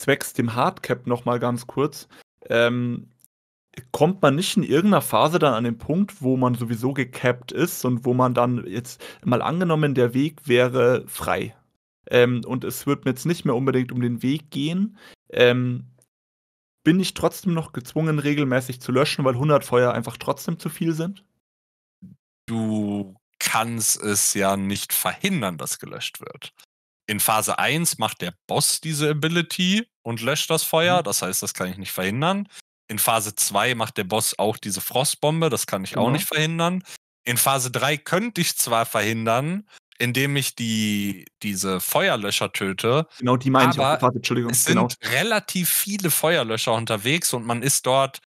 Zwecks dem Hardcap nochmal ganz kurz. Ähm, kommt man nicht in irgendeiner Phase dann an den Punkt, wo man sowieso gecapped ist und wo man dann jetzt mal angenommen, der Weg wäre frei ähm, und es wird mir jetzt nicht mehr unbedingt um den Weg gehen, ähm, bin ich trotzdem noch gezwungen, regelmäßig zu löschen, weil 100 Feuer einfach trotzdem zu viel sind? Du kannst es ja nicht verhindern, dass gelöscht wird. In Phase 1 macht der Boss diese Ability und löscht das Feuer, mhm. das heißt, das kann ich nicht verhindern. In Phase 2 macht der Boss auch diese Frostbombe, das kann ich genau. auch nicht verhindern. In Phase 3 könnte ich zwar verhindern, indem ich die, diese Feuerlöscher töte. Genau, die meine ich auch. Warte, Entschuldigung. Es genau. sind relativ viele Feuerlöscher unterwegs und man ist dort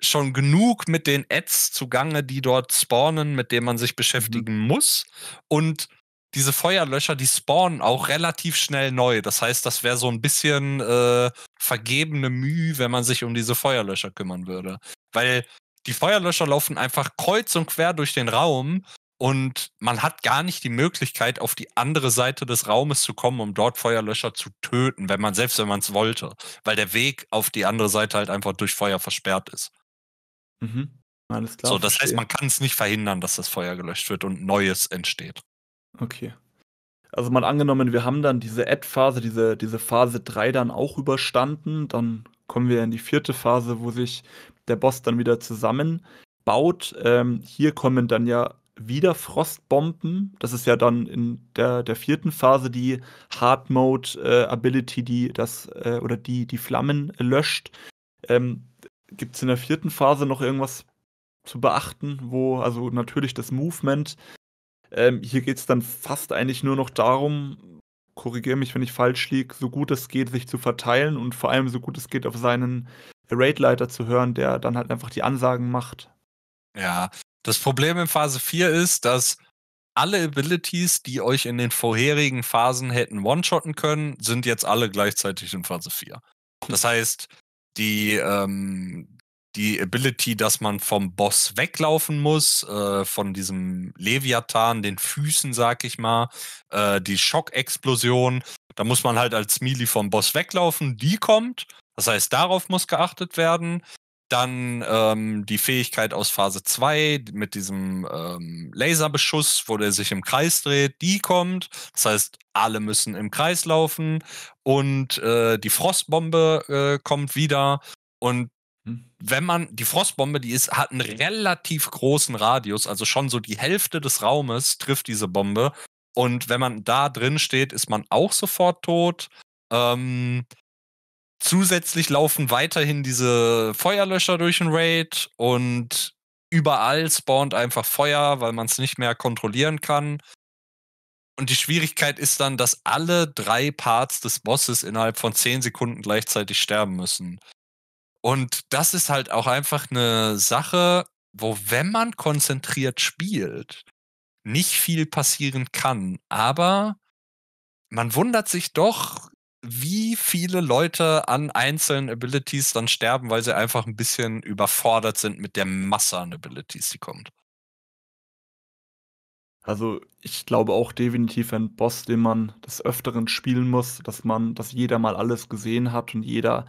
schon genug mit den Ads zugange, die dort spawnen, mit denen man sich mhm. beschäftigen mhm. muss. Und diese Feuerlöscher, die spawnen auch relativ schnell neu. Das heißt, das wäre so ein bisschen äh, vergebene Mühe, wenn man sich um diese Feuerlöscher kümmern würde. Weil die Feuerlöscher laufen einfach kreuz und quer durch den Raum und man hat gar nicht die Möglichkeit, auf die andere Seite des Raumes zu kommen, um dort Feuerlöscher zu töten, wenn man selbst wenn man es wollte, weil der Weg auf die andere Seite halt einfach durch Feuer versperrt ist. Mhm. Alles klar. So, das verstehe. heißt, man kann es nicht verhindern, dass das Feuer gelöscht wird und Neues entsteht. Okay. Also mal angenommen, wir haben dann diese Ad-Phase, diese, diese Phase 3 dann auch überstanden, dann kommen wir in die vierte Phase, wo sich der Boss dann wieder zusammenbaut. Ähm, hier kommen dann ja wieder Frostbomben. Das ist ja dann in der, der vierten Phase die Hard Mode äh, Ability, die das äh, oder die die Flammen löscht. Ähm, Gibt es in der vierten Phase noch irgendwas zu beachten, wo also natürlich das Movement. Ähm, hier geht es dann fast eigentlich nur noch darum, korrigiere mich, wenn ich falsch liege, so gut es geht, sich zu verteilen und vor allem so gut es geht, auf seinen Raid-Leiter zu hören, der dann halt einfach die Ansagen macht. Ja, das Problem in Phase 4 ist, dass alle Abilities, die euch in den vorherigen Phasen hätten one-shotten können, sind jetzt alle gleichzeitig in Phase 4. Das heißt, die, ähm, die Ability, dass man vom Boss weglaufen muss, äh, von diesem Leviathan, den Füßen, sag ich mal, äh, die Schockexplosion, da muss man halt als Melee vom Boss weglaufen, die kommt. Das heißt, darauf muss geachtet werden. Dann ähm, die Fähigkeit aus Phase 2 mit diesem ähm, Laserbeschuss, wo der sich im Kreis dreht, die kommt. Das heißt, alle müssen im Kreis laufen. Und äh, die Frostbombe äh, kommt wieder. Und hm. wenn man, die Frostbombe, die ist, hat einen relativ großen Radius, also schon so die Hälfte des Raumes trifft diese Bombe. Und wenn man da drin steht, ist man auch sofort tot. Ähm, Zusätzlich laufen weiterhin diese Feuerlöscher durch den Raid und überall spawnt einfach Feuer, weil man es nicht mehr kontrollieren kann. Und die Schwierigkeit ist dann, dass alle drei Parts des Bosses innerhalb von zehn Sekunden gleichzeitig sterben müssen. Und das ist halt auch einfach eine Sache, wo, wenn man konzentriert spielt, nicht viel passieren kann. Aber man wundert sich doch, wie viele Leute an einzelnen Abilities dann sterben, weil sie einfach ein bisschen überfordert sind mit der Masse an Abilities, die kommt. Also ich glaube auch definitiv ein Boss, den man des Öfteren spielen muss, dass man, dass jeder mal alles gesehen hat und jeder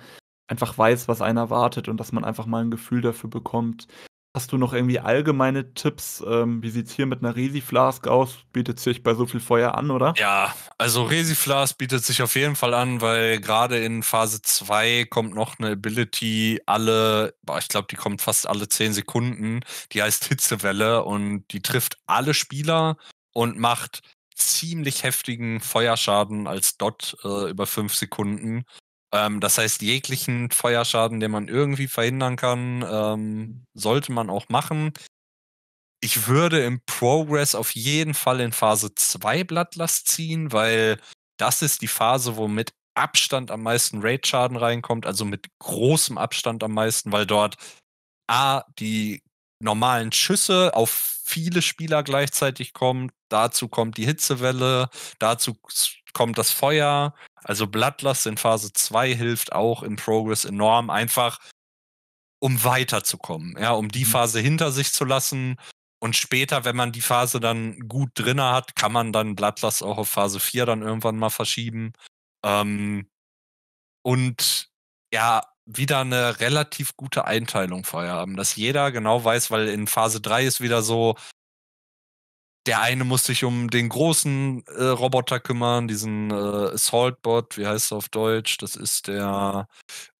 einfach weiß, was einer erwartet und dass man einfach mal ein Gefühl dafür bekommt, Hast du noch irgendwie allgemeine Tipps? Ähm, wie sieht's hier mit einer Resi-Flask aus? Bietet sich bei so viel Feuer an, oder? Ja, also Resi-Flask bietet sich auf jeden Fall an, weil gerade in Phase 2 kommt noch eine Ability alle, ich glaube, die kommt fast alle 10 Sekunden. Die heißt Hitzewelle und die trifft alle Spieler und macht ziemlich heftigen Feuerschaden als Dot äh, über 5 Sekunden. Ähm, das heißt, jeglichen Feuerschaden, den man irgendwie verhindern kann, ähm, sollte man auch machen. Ich würde im Progress auf jeden Fall in Phase 2 Blattlast ziehen, weil das ist die Phase, wo mit Abstand am meisten Raid-Schaden reinkommt, also mit großem Abstand am meisten, weil dort A, die normalen Schüsse auf viele Spieler gleichzeitig kommen, dazu kommt die Hitzewelle, dazu kommt das Feuer, also Bloodlust in Phase 2 hilft auch im Progress enorm, einfach um weiterzukommen, ja, um die mhm. Phase hinter sich zu lassen. Und später, wenn man die Phase dann gut drinne hat, kann man dann Bloodlust auch auf Phase 4 dann irgendwann mal verschieben. Ähm, und ja, wieder eine relativ gute Einteilung vorher haben, dass jeder genau weiß, weil in Phase 3 ist wieder so, der eine muss sich um den großen äh, Roboter kümmern, diesen äh, Assault-Bot, wie heißt er auf Deutsch? Das ist der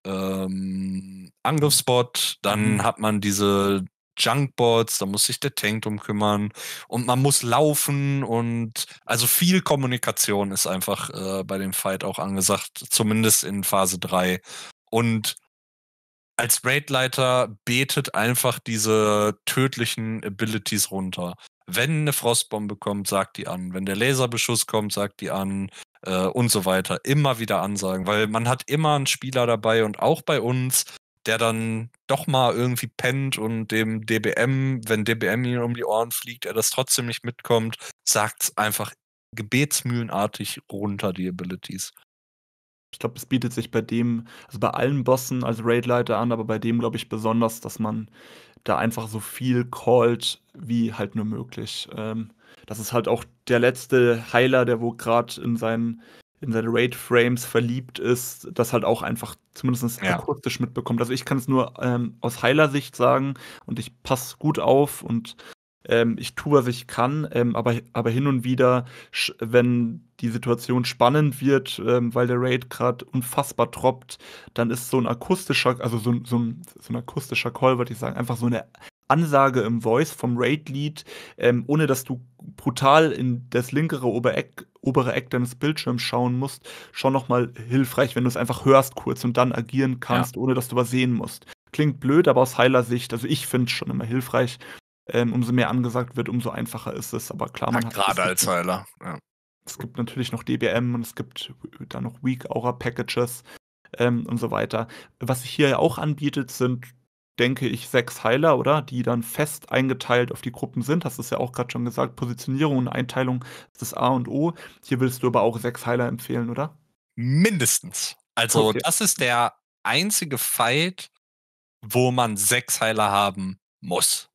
ähm, Angriffsbot. Dann mhm. hat man diese Junkbots, da muss sich der Tank drum kümmern und man muss laufen und also viel Kommunikation ist einfach äh, bei dem Fight auch angesagt, zumindest in Phase 3. Und als Raidleiter betet einfach diese tödlichen Abilities runter. Wenn eine Frostbombe kommt, sagt die an. Wenn der Laserbeschuss kommt, sagt die an. Äh, und so weiter. Immer wieder ansagen, weil man hat immer einen Spieler dabei und auch bei uns, der dann doch mal irgendwie pennt und dem DBM, wenn DBM ihm um die Ohren fliegt, er das trotzdem nicht mitkommt, sagt es einfach gebetsmühlenartig runter, die Abilities. Ich glaube, es bietet sich bei dem, also bei allen Bossen als Raidleiter an, aber bei dem glaube ich besonders, dass man da einfach so viel called wie halt nur möglich. Ähm, das ist halt auch der letzte Heiler, der wo gerade in seinen in seine Raid-Frames verliebt ist, das halt auch einfach zumindest ja. akustisch mitbekommt. Also ich kann es nur ähm, aus heiler Sicht sagen und ich passe gut auf und ähm, ich tue, was ich kann, ähm, aber, aber hin und wieder, wenn die Situation spannend wird, ähm, weil der Raid gerade unfassbar droppt, dann ist so ein akustischer, also so, so, ein, so ein akustischer Call, würde ich sagen, einfach so eine Ansage im Voice vom Raid-Lead, ähm, ohne dass du brutal in das linkere Obereck, obere Eck deines Bildschirms schauen musst, schon nochmal hilfreich, wenn du es einfach hörst kurz und dann agieren kannst, ja. ohne dass du was sehen musst. Klingt blöd, aber aus heiler Sicht, also ich finde es schon immer hilfreich, ähm, umso mehr angesagt wird, umso einfacher ist es. Aber klar, man ja, hat gerade als Heiler. Ja. Es gibt natürlich noch DBM und es gibt äh, da noch Weak Aura Packages ähm, und so weiter. Was sich hier auch anbietet, sind, denke ich, sechs Heiler, oder? Die dann fest eingeteilt auf die Gruppen sind. Hast du es ja auch gerade schon gesagt. Positionierung und Einteilung ist das A und O. Hier willst du aber auch sechs Heiler empfehlen, oder? Mindestens. Also, okay. das ist der einzige Fight, wo man sechs Heiler haben muss.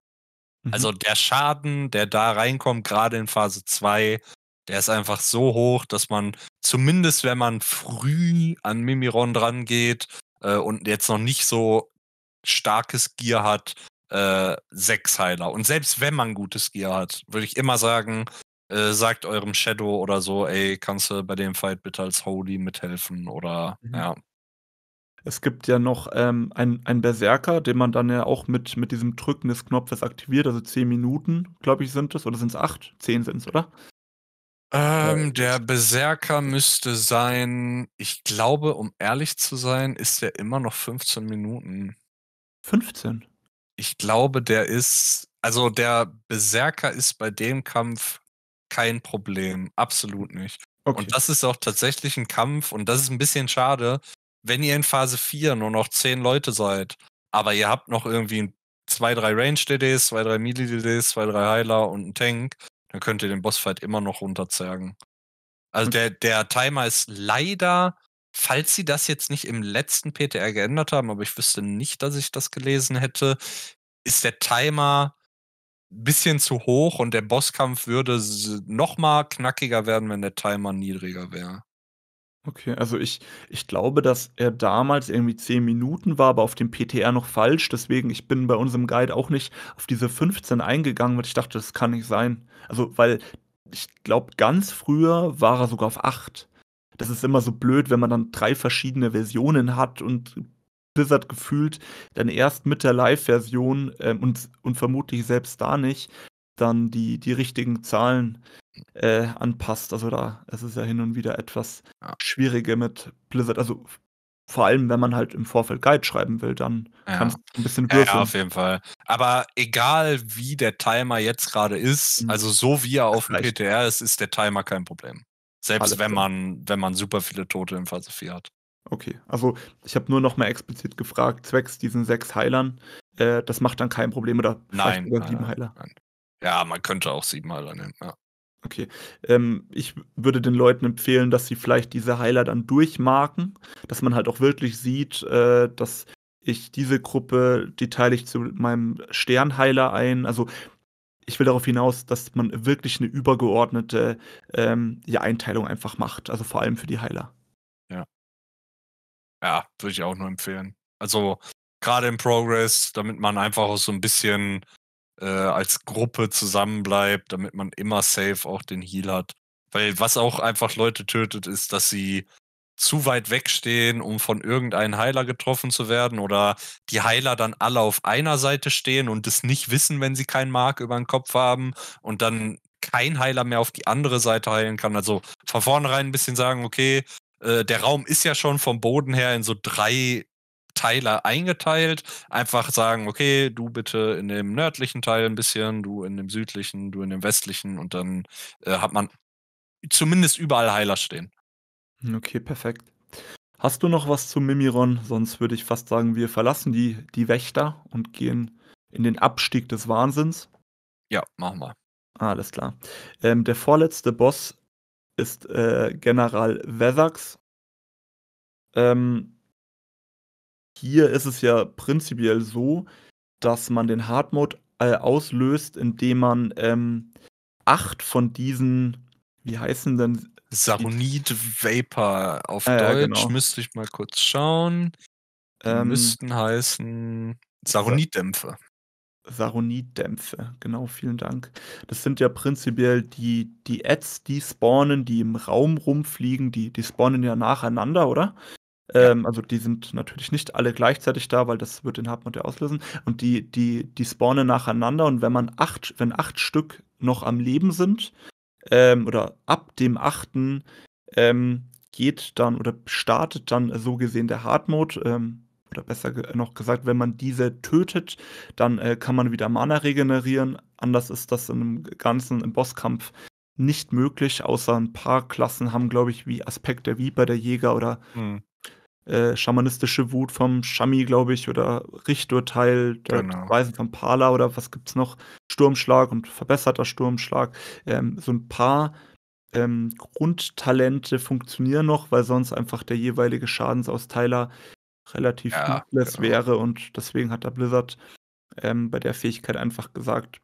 Mhm. Also der Schaden, der da reinkommt, gerade in Phase 2, der ist einfach so hoch, dass man zumindest, wenn man früh an Mimiron dran geht äh, und jetzt noch nicht so starkes Gear hat, äh, sechs Heiler. Und selbst wenn man gutes Gear hat, würde ich immer sagen, äh, sagt eurem Shadow oder so, ey, kannst du bei dem Fight bitte als Holy mithelfen oder mhm. ja. Es gibt ja noch ähm, einen Berserker, den man dann ja auch mit, mit diesem Drücken des Knopfes aktiviert. Also 10 Minuten, glaube ich, sind es. Oder sind es 8? 10 sind es, oder? Ähm, der Berserker müsste sein, ich glaube, um ehrlich zu sein, ist der immer noch 15 Minuten. 15? Ich glaube, der ist, also der Berserker ist bei dem Kampf kein Problem, absolut nicht. Okay. Und das ist auch tatsächlich ein Kampf und das ist ein bisschen schade, wenn ihr in Phase 4 nur noch 10 Leute seid, aber ihr habt noch irgendwie zwei, drei Range-DDs, zwei, drei Melee-DDs, zwei, drei Heiler und einen Tank, dann könnt ihr den Bossfight immer noch runterzergen. Also hm. der, der Timer ist leider, falls sie das jetzt nicht im letzten PTR geändert haben, aber ich wüsste nicht, dass ich das gelesen hätte, ist der Timer ein bisschen zu hoch und der Bosskampf würde noch mal knackiger werden, wenn der Timer niedriger wäre. Okay, also ich ich glaube, dass er damals irgendwie 10 Minuten war, aber auf dem PTR noch falsch. Deswegen, ich bin bei unserem Guide auch nicht auf diese 15 eingegangen, weil ich dachte, das kann nicht sein. Also, weil ich glaube, ganz früher war er sogar auf 8. Das ist immer so blöd, wenn man dann drei verschiedene Versionen hat und Blizzard gefühlt dann erst mit der Live-Version ähm, und, und vermutlich selbst da nicht, dann die, die richtigen Zahlen äh, anpasst. Also da ist es ja hin und wieder etwas ja. schwieriger mit Blizzard. Also vor allem, wenn man halt im Vorfeld Guide schreiben will, dann ja. kannst du ein bisschen würfeln. Ja, auf jeden Fall. Aber egal wie der Timer jetzt gerade ist, mhm. also so wie er auf dem PTR ist, ist der Timer kein Problem. Selbst wenn man, wenn man super viele Tote im Phase 4 hat. Okay, also ich habe nur noch mal explizit gefragt, zwecks diesen sechs Heilern, äh, das macht dann kein Problem oder nein, nein, sieben Heiler. Nein. Ja, man könnte auch sieben Heiler nehmen. Ja. Okay. Ähm, ich würde den Leuten empfehlen, dass sie vielleicht diese Heiler dann durchmarken, dass man halt auch wirklich sieht, äh, dass ich diese Gruppe, die teile ich zu meinem Sternheiler ein. Also ich will darauf hinaus, dass man wirklich eine übergeordnete ähm, ja, Einteilung einfach macht, also vor allem für die Heiler. Ja. Ja, würde ich auch nur empfehlen. Also gerade im Progress, damit man einfach auch so ein bisschen äh, als Gruppe zusammenbleibt, damit man immer safe auch den Heal hat. Weil was auch einfach Leute tötet, ist, dass sie zu weit wegstehen, um von irgendeinem Heiler getroffen zu werden oder die Heiler dann alle auf einer Seite stehen und es nicht wissen, wenn sie keinen Mark über den Kopf haben und dann kein Heiler mehr auf die andere Seite heilen kann. Also von vornherein ein bisschen sagen, okay, äh, der Raum ist ja schon vom Boden her in so drei Teile eingeteilt. Einfach sagen, okay, du bitte in dem nördlichen Teil ein bisschen, du in dem südlichen, du in dem westlichen und dann äh, hat man zumindest überall Heiler stehen. Hm, okay, perfekt. Hast du noch was zu Mimiron? Sonst würde ich fast sagen, wir verlassen die, die Wächter und gehen in den Abstieg des Wahnsinns. Ja, machen wir. Alles klar. Ähm, der vorletzte Boss ist äh, General Vesax. Ähm, hier ist es ja prinzipiell so, dass man den Hard Mode äh, auslöst, indem man ähm, acht von diesen, wie heißen denn? Saronid Vapor auf ah, Deutsch, genau. müsste ich mal kurz schauen. Die ähm, müssten heißen Saronid-Dämpfe. Saronid-Dämpfe, genau, vielen Dank. Das sind ja prinzipiell die, die Ads, die spawnen, die im Raum rumfliegen, die, die spawnen ja nacheinander, oder? Ähm, also die sind natürlich nicht alle gleichzeitig da, weil das wird den Hardmode ja auslösen. Und die, die, die spawnen nacheinander und wenn man acht, wenn acht Stück noch am Leben sind, ähm, oder ab dem achten ähm, geht dann oder startet dann so gesehen der Hardmode, Mode. Ähm, oder besser noch gesagt, wenn man diese tötet, dann äh, kann man wieder Mana regenerieren. Anders ist das im ganzen im Bosskampf nicht möglich, außer ein paar Klassen haben, glaube ich, wie Aspekt der Viper, der Jäger oder mhm. Äh, schamanistische Wut vom Shami, glaube ich, oder Richturteil der genau. Weisen von Pala oder was gibt es noch? Sturmschlag und verbesserter Sturmschlag. Ähm, so ein paar ähm, Grundtalente funktionieren noch, weil sonst einfach der jeweilige Schadensausteiler relativ ja, genau. wäre und deswegen hat der Blizzard ähm, bei der Fähigkeit einfach gesagt,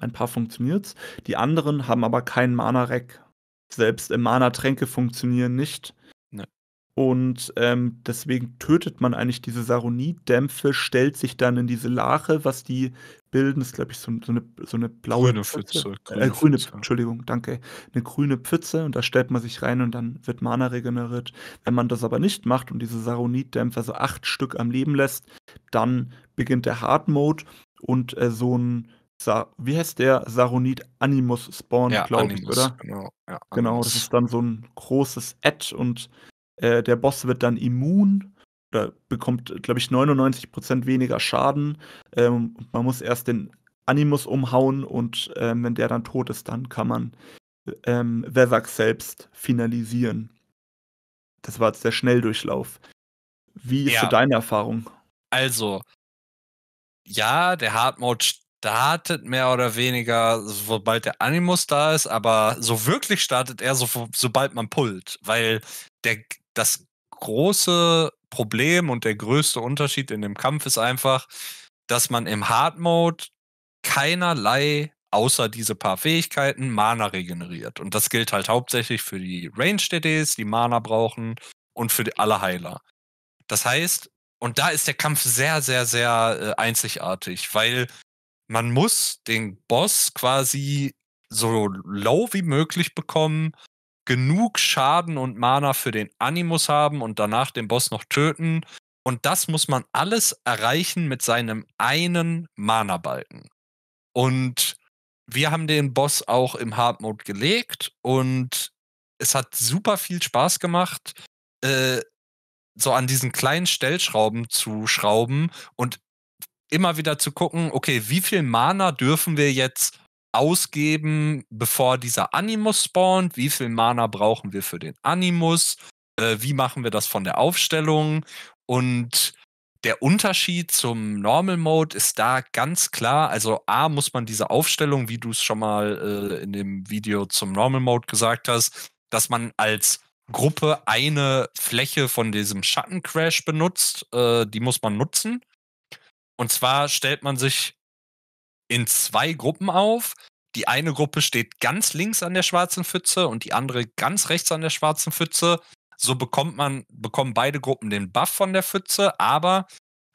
ein paar funktioniert's. Die anderen haben aber keinen Mana-Rack. Selbst im Mana-Tränke funktionieren nicht. Und ähm, deswegen tötet man eigentlich diese Saronid-Dämpfe, stellt sich dann in diese Lache, was die bilden. Das ist, glaube ich, so, so, eine, so eine blaue grüne Pfütze. Pfütze. Grüne, äh, grüne Pfütze. Entschuldigung, danke. Eine grüne Pfütze und da stellt man sich rein und dann wird Mana regeneriert. Wenn man das aber nicht macht und diese Saronid-Dämpfe, also acht Stück am Leben lässt, dann beginnt der Hard-Mode und äh, so ein Sa wie heißt der Saronid Animus Spawn, ja, glaube ich, oder? Genau, ja, Animus. genau, das ist dann so ein großes Ad und äh, der Boss wird dann immun oder bekommt, glaube ich, 99% weniger Schaden. Ähm, man muss erst den Animus umhauen und ähm, wenn der dann tot ist, dann kann man ähm, Vesak selbst finalisieren. Das war jetzt der Schnelldurchlauf. Wie ist ja. so deine Erfahrung? Also, ja, der Hard Mode startet mehr oder weniger, sobald der Animus da ist, aber so wirklich startet er, so, sobald man pullt, weil der das große Problem und der größte Unterschied in dem Kampf ist einfach, dass man im Hard Mode keinerlei außer diese paar Fähigkeiten Mana regeneriert. Und das gilt halt hauptsächlich für die Range-DDs, die Mana brauchen und für alle Heiler. Das heißt, und da ist der Kampf sehr, sehr, sehr äh, einzigartig, weil man muss den Boss quasi so low wie möglich bekommen, genug Schaden und Mana für den Animus haben und danach den Boss noch töten. Und das muss man alles erreichen mit seinem einen Mana-Balken. Und wir haben den Boss auch im Hard Mode gelegt und es hat super viel Spaß gemacht, äh, so an diesen kleinen Stellschrauben zu schrauben und immer wieder zu gucken, okay, wie viel Mana dürfen wir jetzt ausgeben, bevor dieser Animus spawnt? Wie viel Mana brauchen wir für den Animus? Äh, wie machen wir das von der Aufstellung? Und der Unterschied zum Normal Mode ist da ganz klar. Also A muss man diese Aufstellung, wie du es schon mal äh, in dem Video zum Normal Mode gesagt hast, dass man als Gruppe eine Fläche von diesem Schattencrash benutzt. Äh, die muss man nutzen. Und zwar stellt man sich in zwei Gruppen auf. Die eine Gruppe steht ganz links an der schwarzen Pfütze und die andere ganz rechts an der schwarzen Pfütze. So bekommt man, bekommen beide Gruppen den Buff von der Pfütze, aber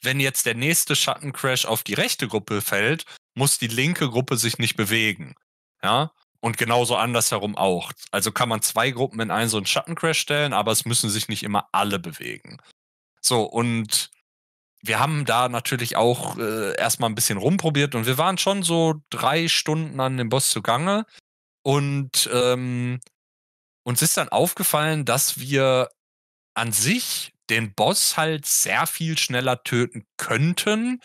wenn jetzt der nächste Schattencrash auf die rechte Gruppe fällt, muss die linke Gruppe sich nicht bewegen. Ja, und genauso andersherum auch. Also kann man zwei Gruppen in einen so einen Schattencrash stellen, aber es müssen sich nicht immer alle bewegen. So, und wir haben da natürlich auch äh, erstmal ein bisschen rumprobiert und wir waren schon so drei Stunden an dem Boss zugange und ähm, uns ist dann aufgefallen, dass wir an sich den Boss halt sehr viel schneller töten könnten,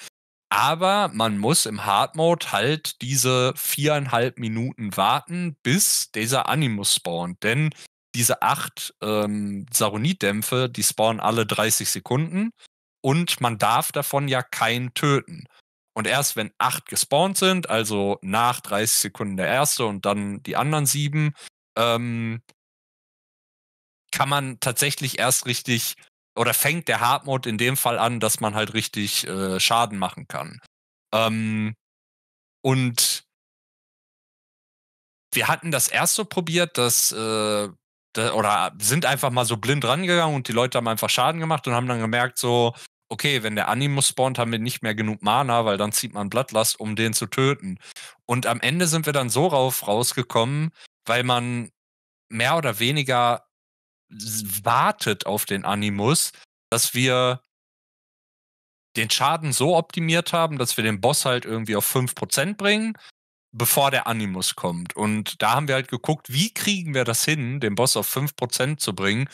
aber man muss im Hard Mode halt diese viereinhalb Minuten warten, bis dieser Animus spawnt, denn diese acht ähm, Saronid-Dämpfe, die spawnen alle 30 Sekunden und man darf davon ja keinen töten. Und erst wenn acht gespawnt sind, also nach 30 Sekunden der erste und dann die anderen sieben, ähm, kann man tatsächlich erst richtig oder fängt der Hardmode in dem Fall an, dass man halt richtig äh, Schaden machen kann. Ähm, und wir hatten das erst so probiert, dass äh, da, oder sind einfach mal so blind rangegangen und die Leute haben einfach Schaden gemacht und haben dann gemerkt, so, okay, wenn der Animus spawnt, haben wir nicht mehr genug Mana, weil dann zieht man Blattlast, um den zu töten. Und am Ende sind wir dann so rauf rausgekommen, weil man mehr oder weniger wartet auf den Animus, dass wir den Schaden so optimiert haben, dass wir den Boss halt irgendwie auf 5% bringen, bevor der Animus kommt. Und da haben wir halt geguckt, wie kriegen wir das hin, den Boss auf 5% zu bringen,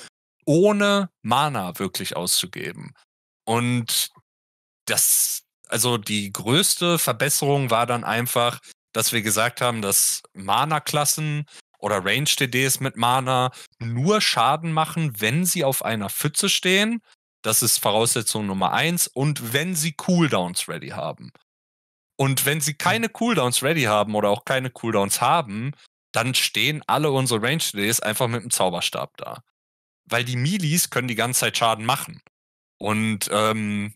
ohne Mana wirklich auszugeben. Und das, also die größte Verbesserung war dann einfach, dass wir gesagt haben, dass Mana-Klassen oder Range-DDs mit Mana nur Schaden machen, wenn sie auf einer Pfütze stehen. Das ist Voraussetzung Nummer eins. Und wenn sie Cooldowns ready haben. Und wenn sie hm. keine Cooldowns ready haben oder auch keine Cooldowns haben, dann stehen alle unsere Range-DDs einfach mit dem Zauberstab da. Weil die Milis können die ganze Zeit Schaden machen. Und ähm,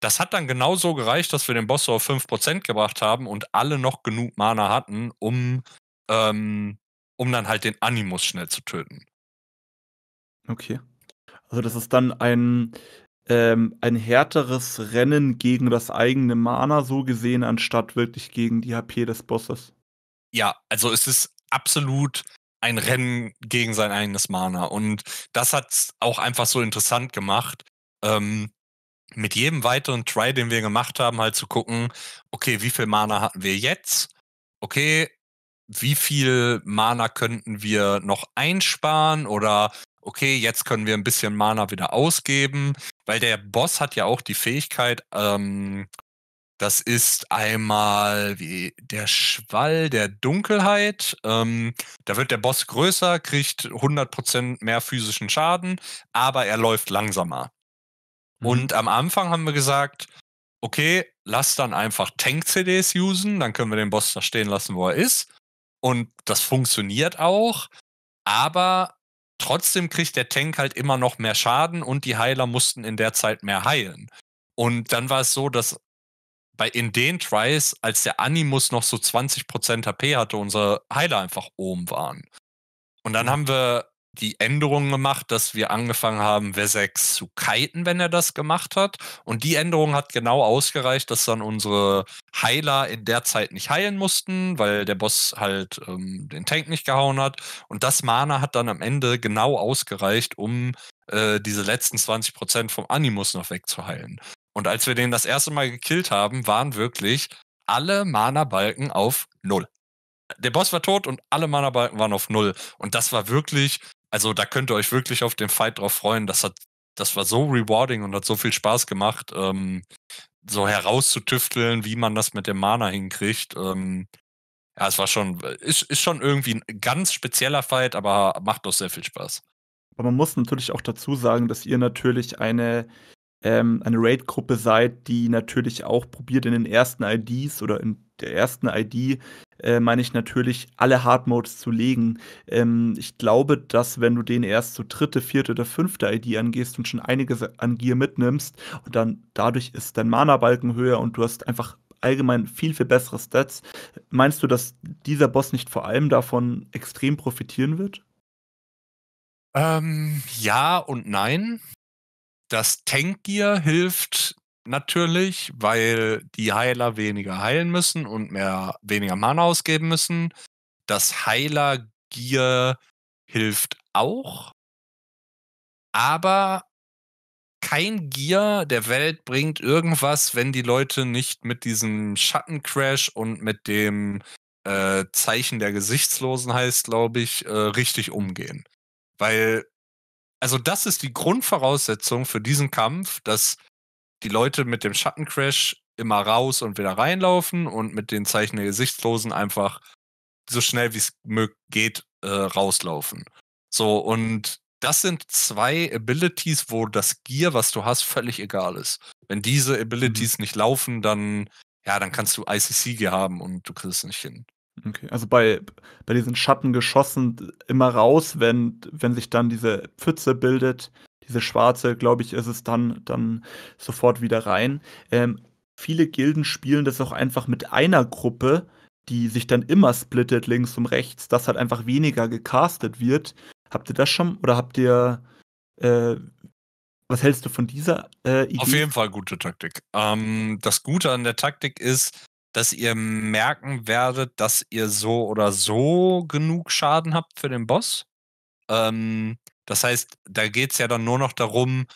das hat dann genau so gereicht, dass wir den Boss so auf 5% gebracht haben und alle noch genug Mana hatten, um, ähm, um dann halt den Animus schnell zu töten. Okay. Also das ist dann ein, ähm, ein härteres Rennen gegen das eigene Mana so gesehen, anstatt wirklich gegen die HP des Bosses. Ja, also es ist absolut ein Rennen gegen sein eigenes Mana. Und das hat es auch einfach so interessant gemacht, ähm, mit jedem weiteren Try, den wir gemacht haben, halt zu gucken, okay, wie viel Mana hatten wir jetzt? Okay, wie viel Mana könnten wir noch einsparen oder okay, jetzt können wir ein bisschen Mana wieder ausgeben, weil der Boss hat ja auch die Fähigkeit, ähm, das ist einmal wie der Schwall der Dunkelheit. Ähm, da wird der Boss größer, kriegt 100% mehr physischen Schaden, aber er läuft langsamer. Mhm. Und am Anfang haben wir gesagt, okay, lass dann einfach Tank-CDs usen, dann können wir den Boss da stehen lassen, wo er ist. Und das funktioniert auch, aber trotzdem kriegt der Tank halt immer noch mehr Schaden und die Heiler mussten in der Zeit mehr heilen. Und dann war es so, dass bei in den Tries, als der Animus noch so 20% HP hatte, unsere Heiler einfach oben waren. Und dann mhm. haben wir die Änderung gemacht, dass wir angefangen haben, Vesex zu kiten, wenn er das gemacht hat. Und die Änderung hat genau ausgereicht, dass dann unsere Heiler in der Zeit nicht heilen mussten, weil der Boss halt ähm, den Tank nicht gehauen hat. Und das Mana hat dann am Ende genau ausgereicht, um äh, diese letzten 20% vom Animus noch wegzuheilen. Und als wir den das erste Mal gekillt haben, waren wirklich alle Mana-Balken auf Null der Boss war tot und alle Mana-Balken waren auf Null. Und das war wirklich also da könnt ihr euch wirklich auf den Fight drauf freuen. Das hat, das war so rewarding und hat so viel Spaß gemacht, ähm, so herauszutüfteln, wie man das mit dem Mana hinkriegt. Ähm, ja, es war schon, ist, ist schon irgendwie ein ganz spezieller Fight, aber macht doch sehr viel Spaß. Aber man muss natürlich auch dazu sagen, dass ihr natürlich eine, ähm, eine Raid-Gruppe seid, die natürlich auch probiert in den ersten IDs oder in der ersten ID äh, meine ich natürlich, alle Hard Modes zu legen. Ähm, ich glaube, dass wenn du den erst so dritte, vierte oder fünfte ID angehst und schon einiges an Gear mitnimmst und dann dadurch ist dein Mana-Balken höher und du hast einfach allgemein viel, viel bessere Stats. Meinst du, dass dieser Boss nicht vor allem davon extrem profitieren wird? Ähm, ja und nein. Das Tank-Gear hilft natürlich, weil die Heiler weniger heilen müssen und mehr weniger Mana ausgeben müssen. Das Heiler-Gier hilft auch. Aber kein Gier der Welt bringt irgendwas, wenn die Leute nicht mit diesem Schattencrash und mit dem äh, Zeichen der Gesichtslosen heißt, glaube ich, äh, richtig umgehen. Weil, also das ist die Grundvoraussetzung für diesen Kampf, dass die Leute mit dem Schattencrash immer raus und wieder reinlaufen und mit den Zeichen der Gesichtslosen einfach so schnell wie es geht äh, rauslaufen. So, und das sind zwei Abilities, wo das Gear, was du hast, völlig egal ist. Wenn diese mhm. Abilities mhm. nicht laufen, dann, ja, dann kannst du ICC-Gear haben und du kriegst es nicht hin. Okay, also bei, bei diesen Schatten geschossen immer raus, wenn, wenn sich dann diese Pfütze bildet, diese schwarze, glaube ich, ist es dann, dann sofort wieder rein. Ähm, viele Gilden spielen das auch einfach mit einer Gruppe, die sich dann immer splittet links und rechts, dass halt einfach weniger gecastet wird. Habt ihr das schon oder habt ihr äh, was hältst du von dieser äh, Idee? Auf jeden Fall gute Taktik. Ähm, das Gute an der Taktik ist, dass ihr merken werdet, dass ihr so oder so genug Schaden habt für den Boss. Ähm, das heißt, da geht es ja dann nur noch darum,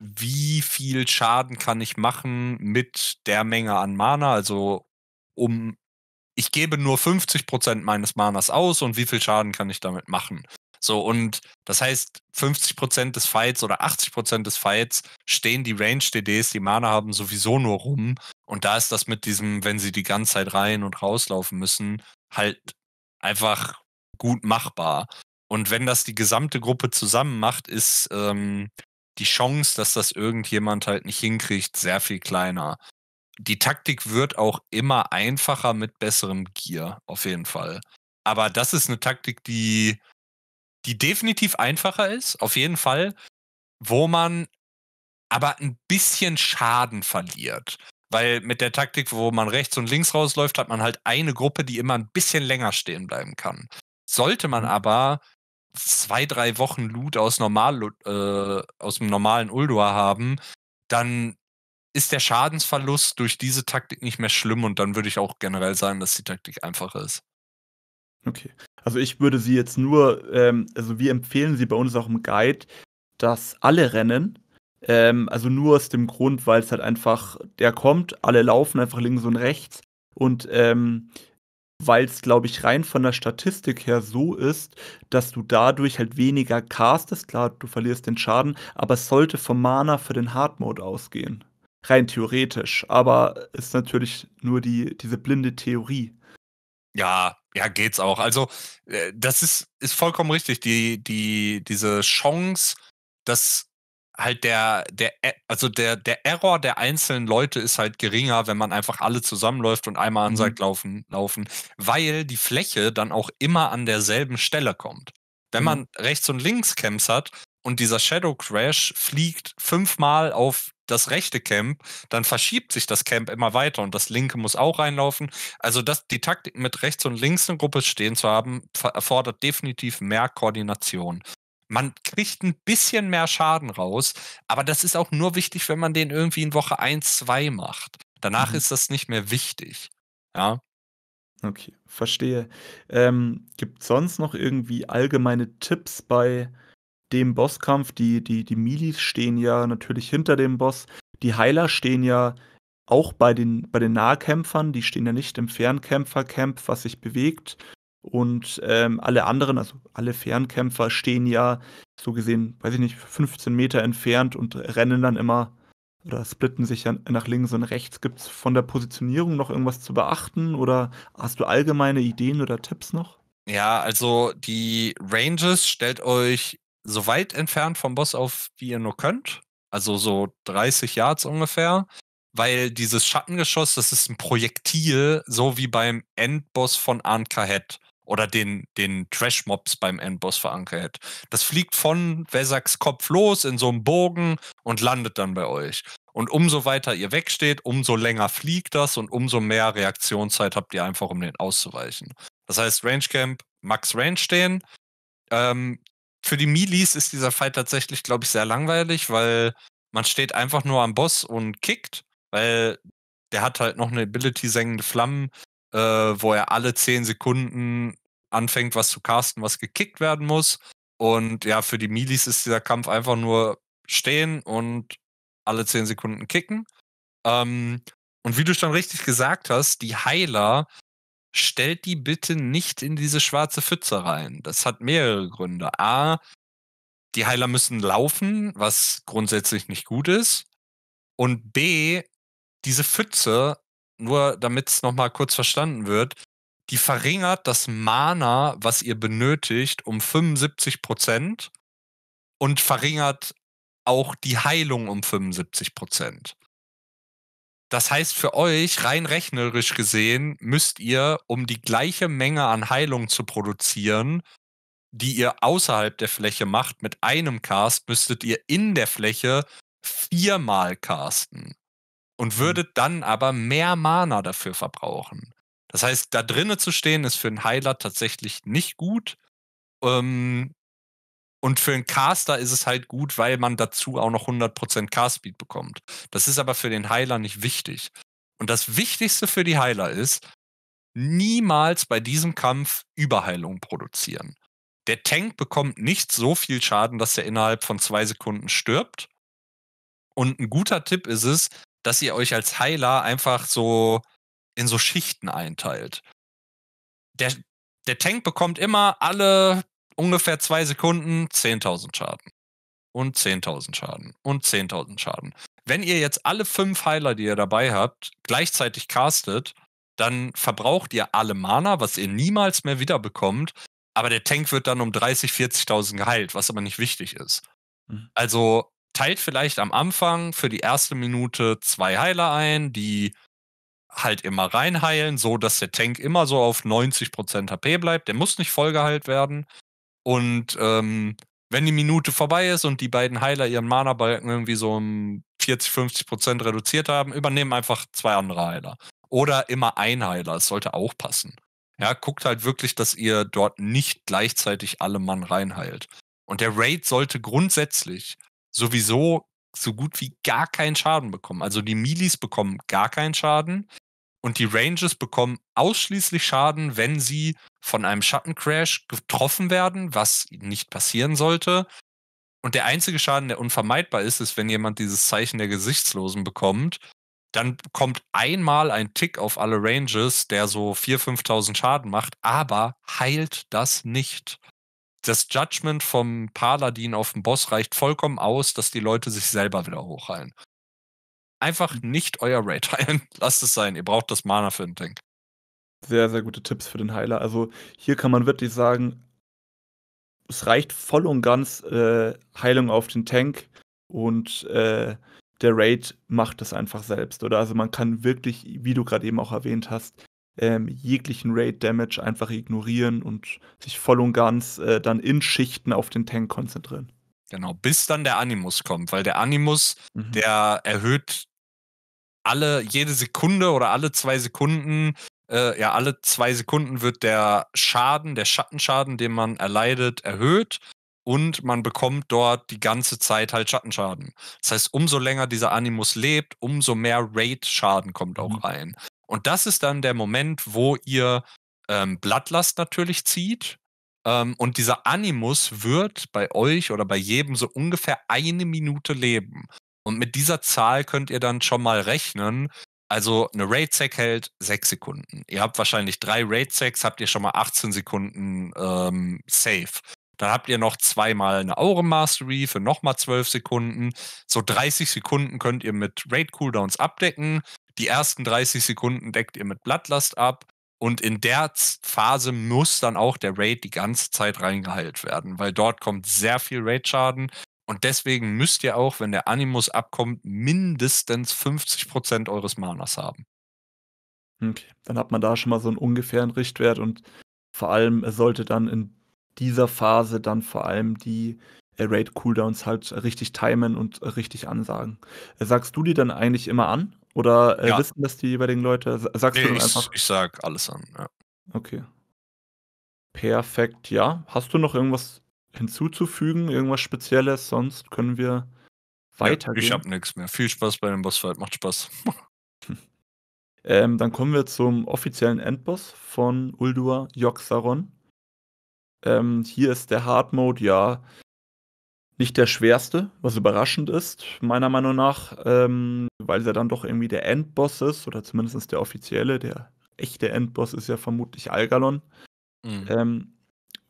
wie viel Schaden kann ich machen mit der Menge an Mana? Also um ich gebe nur 50% meines Manas aus und wie viel Schaden kann ich damit machen? So, und das heißt, 50% des Fights oder 80% des Fights stehen die Range-DDs, die Mana haben sowieso nur rum. Und da ist das mit diesem, wenn sie die ganze Zeit rein und rauslaufen müssen, halt einfach gut machbar. Und wenn das die gesamte Gruppe zusammen macht, ist ähm, die Chance, dass das irgendjemand halt nicht hinkriegt, sehr viel kleiner. Die Taktik wird auch immer einfacher mit besserem Gear, auf jeden Fall. Aber das ist eine Taktik, die, die definitiv einfacher ist, auf jeden Fall, wo man aber ein bisschen Schaden verliert. Weil mit der Taktik, wo man rechts und links rausläuft, hat man halt eine Gruppe, die immer ein bisschen länger stehen bleiben kann. Sollte man mhm. aber zwei, drei Wochen Loot aus, normal, äh, aus dem normalen Uldua haben, dann ist der Schadensverlust durch diese Taktik nicht mehr schlimm und dann würde ich auch generell sagen, dass die Taktik einfacher ist. Okay. Also ich würde sie jetzt nur, ähm, also wir empfehlen sie bei uns auch im Guide, dass alle rennen. Ähm, also nur aus dem Grund, weil es halt einfach, der kommt, alle laufen einfach links und rechts. Und ähm, weil es, glaube ich, rein von der Statistik her so ist, dass du dadurch halt weniger castest. Klar, du verlierst den Schaden, aber es sollte vom Mana für den Hard Mode ausgehen. Rein theoretisch, aber ist natürlich nur die, diese blinde Theorie. Ja, ja, geht's auch. Also, äh, das ist, ist vollkommen richtig. Die, die, diese Chance, dass halt der, der, e, also der, der Error der einzelnen Leute ist halt geringer, wenn man einfach alle zusammenläuft und einmal ansagt, mhm. laufen, laufen, weil die Fläche dann auch immer an derselben Stelle kommt. Wenn mhm. man rechts und links Camps hat und dieser Shadow Crash fliegt fünfmal auf das rechte Camp, dann verschiebt sich das Camp immer weiter und das linke muss auch reinlaufen. Also das, die Taktik mit rechts und links eine Gruppe stehen zu haben, erfordert definitiv mehr Koordination man kriegt ein bisschen mehr Schaden raus, aber das ist auch nur wichtig, wenn man den irgendwie in Woche 1, 2 macht. Danach mhm. ist das nicht mehr wichtig. Ja. Okay, verstehe. Ähm, Gibt es sonst noch irgendwie allgemeine Tipps bei dem Bosskampf? Die, die, die Milis stehen ja natürlich hinter dem Boss. Die Heiler stehen ja auch bei den, bei den Nahkämpfern, die stehen ja nicht im Fernkämpfercamp, was sich bewegt, und ähm, alle anderen, also alle Fernkämpfer, stehen ja so gesehen, weiß ich nicht, 15 Meter entfernt und rennen dann immer oder splitten sich dann nach links und rechts. Gibt es von der Positionierung noch irgendwas zu beachten oder hast du allgemeine Ideen oder Tipps noch? Ja, also die Ranges stellt euch so weit entfernt vom Boss auf, wie ihr nur könnt. Also so 30 Yards ungefähr. Weil dieses Schattengeschoss, das ist ein Projektil, so wie beim Endboss von Arnka Head oder den, den Trash-Mobs beim Endboss verankert. Das fliegt von Vesaks Kopf los in so einem Bogen und landet dann bei euch. Und umso weiter ihr wegsteht, umso länger fliegt das und umso mehr Reaktionszeit habt ihr einfach, um den auszuweichen. Das heißt, Range Camp, Max Range stehen. Ähm, für die Milis ist dieser Fight tatsächlich, glaube ich, sehr langweilig, weil man steht einfach nur am Boss und kickt, weil der hat halt noch eine Ability sengende Flammen, äh, wo er alle 10 Sekunden anfängt, was zu casten, was gekickt werden muss. Und ja, für die Milis ist dieser Kampf einfach nur stehen und alle zehn Sekunden kicken. Ähm, und wie du schon richtig gesagt hast, die Heiler stellt die bitte nicht in diese schwarze Pfütze rein. Das hat mehrere Gründe. A, die Heiler müssen laufen, was grundsätzlich nicht gut ist. Und B, diese Pfütze, nur damit es nochmal kurz verstanden wird, die verringert das Mana, was ihr benötigt, um 75 Prozent und verringert auch die Heilung um 75 Prozent. Das heißt für euch, rein rechnerisch gesehen, müsst ihr, um die gleiche Menge an Heilung zu produzieren, die ihr außerhalb der Fläche macht, mit einem Cast, müsstet ihr in der Fläche viermal casten und mhm. würdet dann aber mehr Mana dafür verbrauchen. Das heißt, da drinnen zu stehen, ist für einen Heiler tatsächlich nicht gut. Ähm, und für einen Caster ist es halt gut, weil man dazu auch noch 100% Cast-Speed bekommt. Das ist aber für den Heiler nicht wichtig. Und das Wichtigste für die Heiler ist, niemals bei diesem Kampf Überheilung produzieren. Der Tank bekommt nicht so viel Schaden, dass er innerhalb von zwei Sekunden stirbt. Und ein guter Tipp ist es, dass ihr euch als Heiler einfach so in so Schichten einteilt. Der, der Tank bekommt immer alle ungefähr zwei Sekunden 10.000 Schaden. Und 10.000 Schaden. Und 10.000 Schaden. Wenn ihr jetzt alle fünf Heiler, die ihr dabei habt, gleichzeitig castet, dann verbraucht ihr alle Mana, was ihr niemals mehr wiederbekommt. Aber der Tank wird dann um 30, 40.000 geheilt, was aber nicht wichtig ist. Mhm. Also teilt vielleicht am Anfang für die erste Minute zwei Heiler ein, die halt immer reinheilen, so dass der Tank immer so auf 90% HP bleibt. Der muss nicht vollgeheilt werden. Und ähm, wenn die Minute vorbei ist und die beiden Heiler ihren Mana-Balken irgendwie so um 40, 50% reduziert haben, übernehmen einfach zwei andere Heiler. Oder immer ein Heiler, es sollte auch passen. Ja, guckt halt wirklich, dass ihr dort nicht gleichzeitig alle Mann reinheilt. Und der Raid sollte grundsätzlich sowieso so gut wie gar keinen Schaden bekommen. Also die Milis bekommen gar keinen Schaden und die Ranges bekommen ausschließlich Schaden, wenn sie von einem Schattencrash getroffen werden, was nicht passieren sollte. Und der einzige Schaden, der unvermeidbar ist, ist, wenn jemand dieses Zeichen der Gesichtslosen bekommt. Dann kommt einmal ein Tick auf alle Ranges, der so 4.000, 5.000 Schaden macht, aber heilt das nicht. Das Judgment vom Paladin auf den Boss reicht vollkommen aus, dass die Leute sich selber wieder hochheilen einfach nicht euer Raid heilen. Lasst es sein. Ihr braucht das Mana für den Tank. Sehr, sehr gute Tipps für den Heiler. Also hier kann man wirklich sagen, es reicht voll und ganz äh, Heilung auf den Tank und äh, der Raid macht es einfach selbst. Oder also man kann wirklich, wie du gerade eben auch erwähnt hast, ähm, jeglichen Raid-Damage einfach ignorieren und sich voll und ganz äh, dann in Schichten auf den Tank konzentrieren. Genau, bis dann der Animus kommt, weil der Animus, mhm. der erhöht alle, jede Sekunde oder alle zwei Sekunden, äh, ja, alle zwei Sekunden wird der Schaden, der Schattenschaden, den man erleidet, erhöht und man bekommt dort die ganze Zeit halt Schattenschaden. Das heißt, umso länger dieser Animus lebt, umso mehr Raid-Schaden kommt auch mhm. rein. Und das ist dann der Moment, wo ihr ähm, Blattlast natürlich zieht. Ähm, und dieser Animus wird bei euch oder bei jedem so ungefähr eine Minute leben. Und mit dieser Zahl könnt ihr dann schon mal rechnen. Also eine Raid Sack hält sechs Sekunden. Ihr habt wahrscheinlich drei Raid Sacks, habt ihr schon mal 18 Sekunden ähm, safe. Dann habt ihr noch zweimal eine Aura Mastery für nochmal 12 Sekunden. So 30 Sekunden könnt ihr mit Raid Cooldowns abdecken. Die ersten 30 Sekunden deckt ihr mit Blattlast ab. Und in der Phase muss dann auch der Raid die ganze Zeit reingeheilt werden, weil dort kommt sehr viel Raid-Schaden. Und deswegen müsst ihr auch, wenn der Animus abkommt, mindestens 50% eures Manas haben. Okay, dann hat man da schon mal so einen ungefähren Richtwert und vor allem sollte dann in dieser Phase dann vor allem die Raid-Cooldowns halt richtig timen und richtig ansagen. Äh, sagst du die dann eigentlich immer an? Oder äh, ja. wissen das die jeweiligen Leute? Sagst nee, du dann einfach? Ich, ich sag alles an, ja. Okay. Perfekt, ja. Hast du noch irgendwas hinzuzufügen? Irgendwas Spezielles? Sonst können wir weitergehen. Ja, ich habe nichts mehr. Viel Spaß bei dem Bossfight. Macht Spaß. ähm, dann kommen wir zum offiziellen Endboss von Uldua, Yogg-Saron. Ähm, hier ist der Hard Mode ja nicht der schwerste, was überraschend ist, meiner Meinung nach, ähm, weil er dann doch irgendwie der Endboss ist, oder zumindest der offizielle, der echte Endboss ist ja vermutlich Algalon. Mhm. Ähm,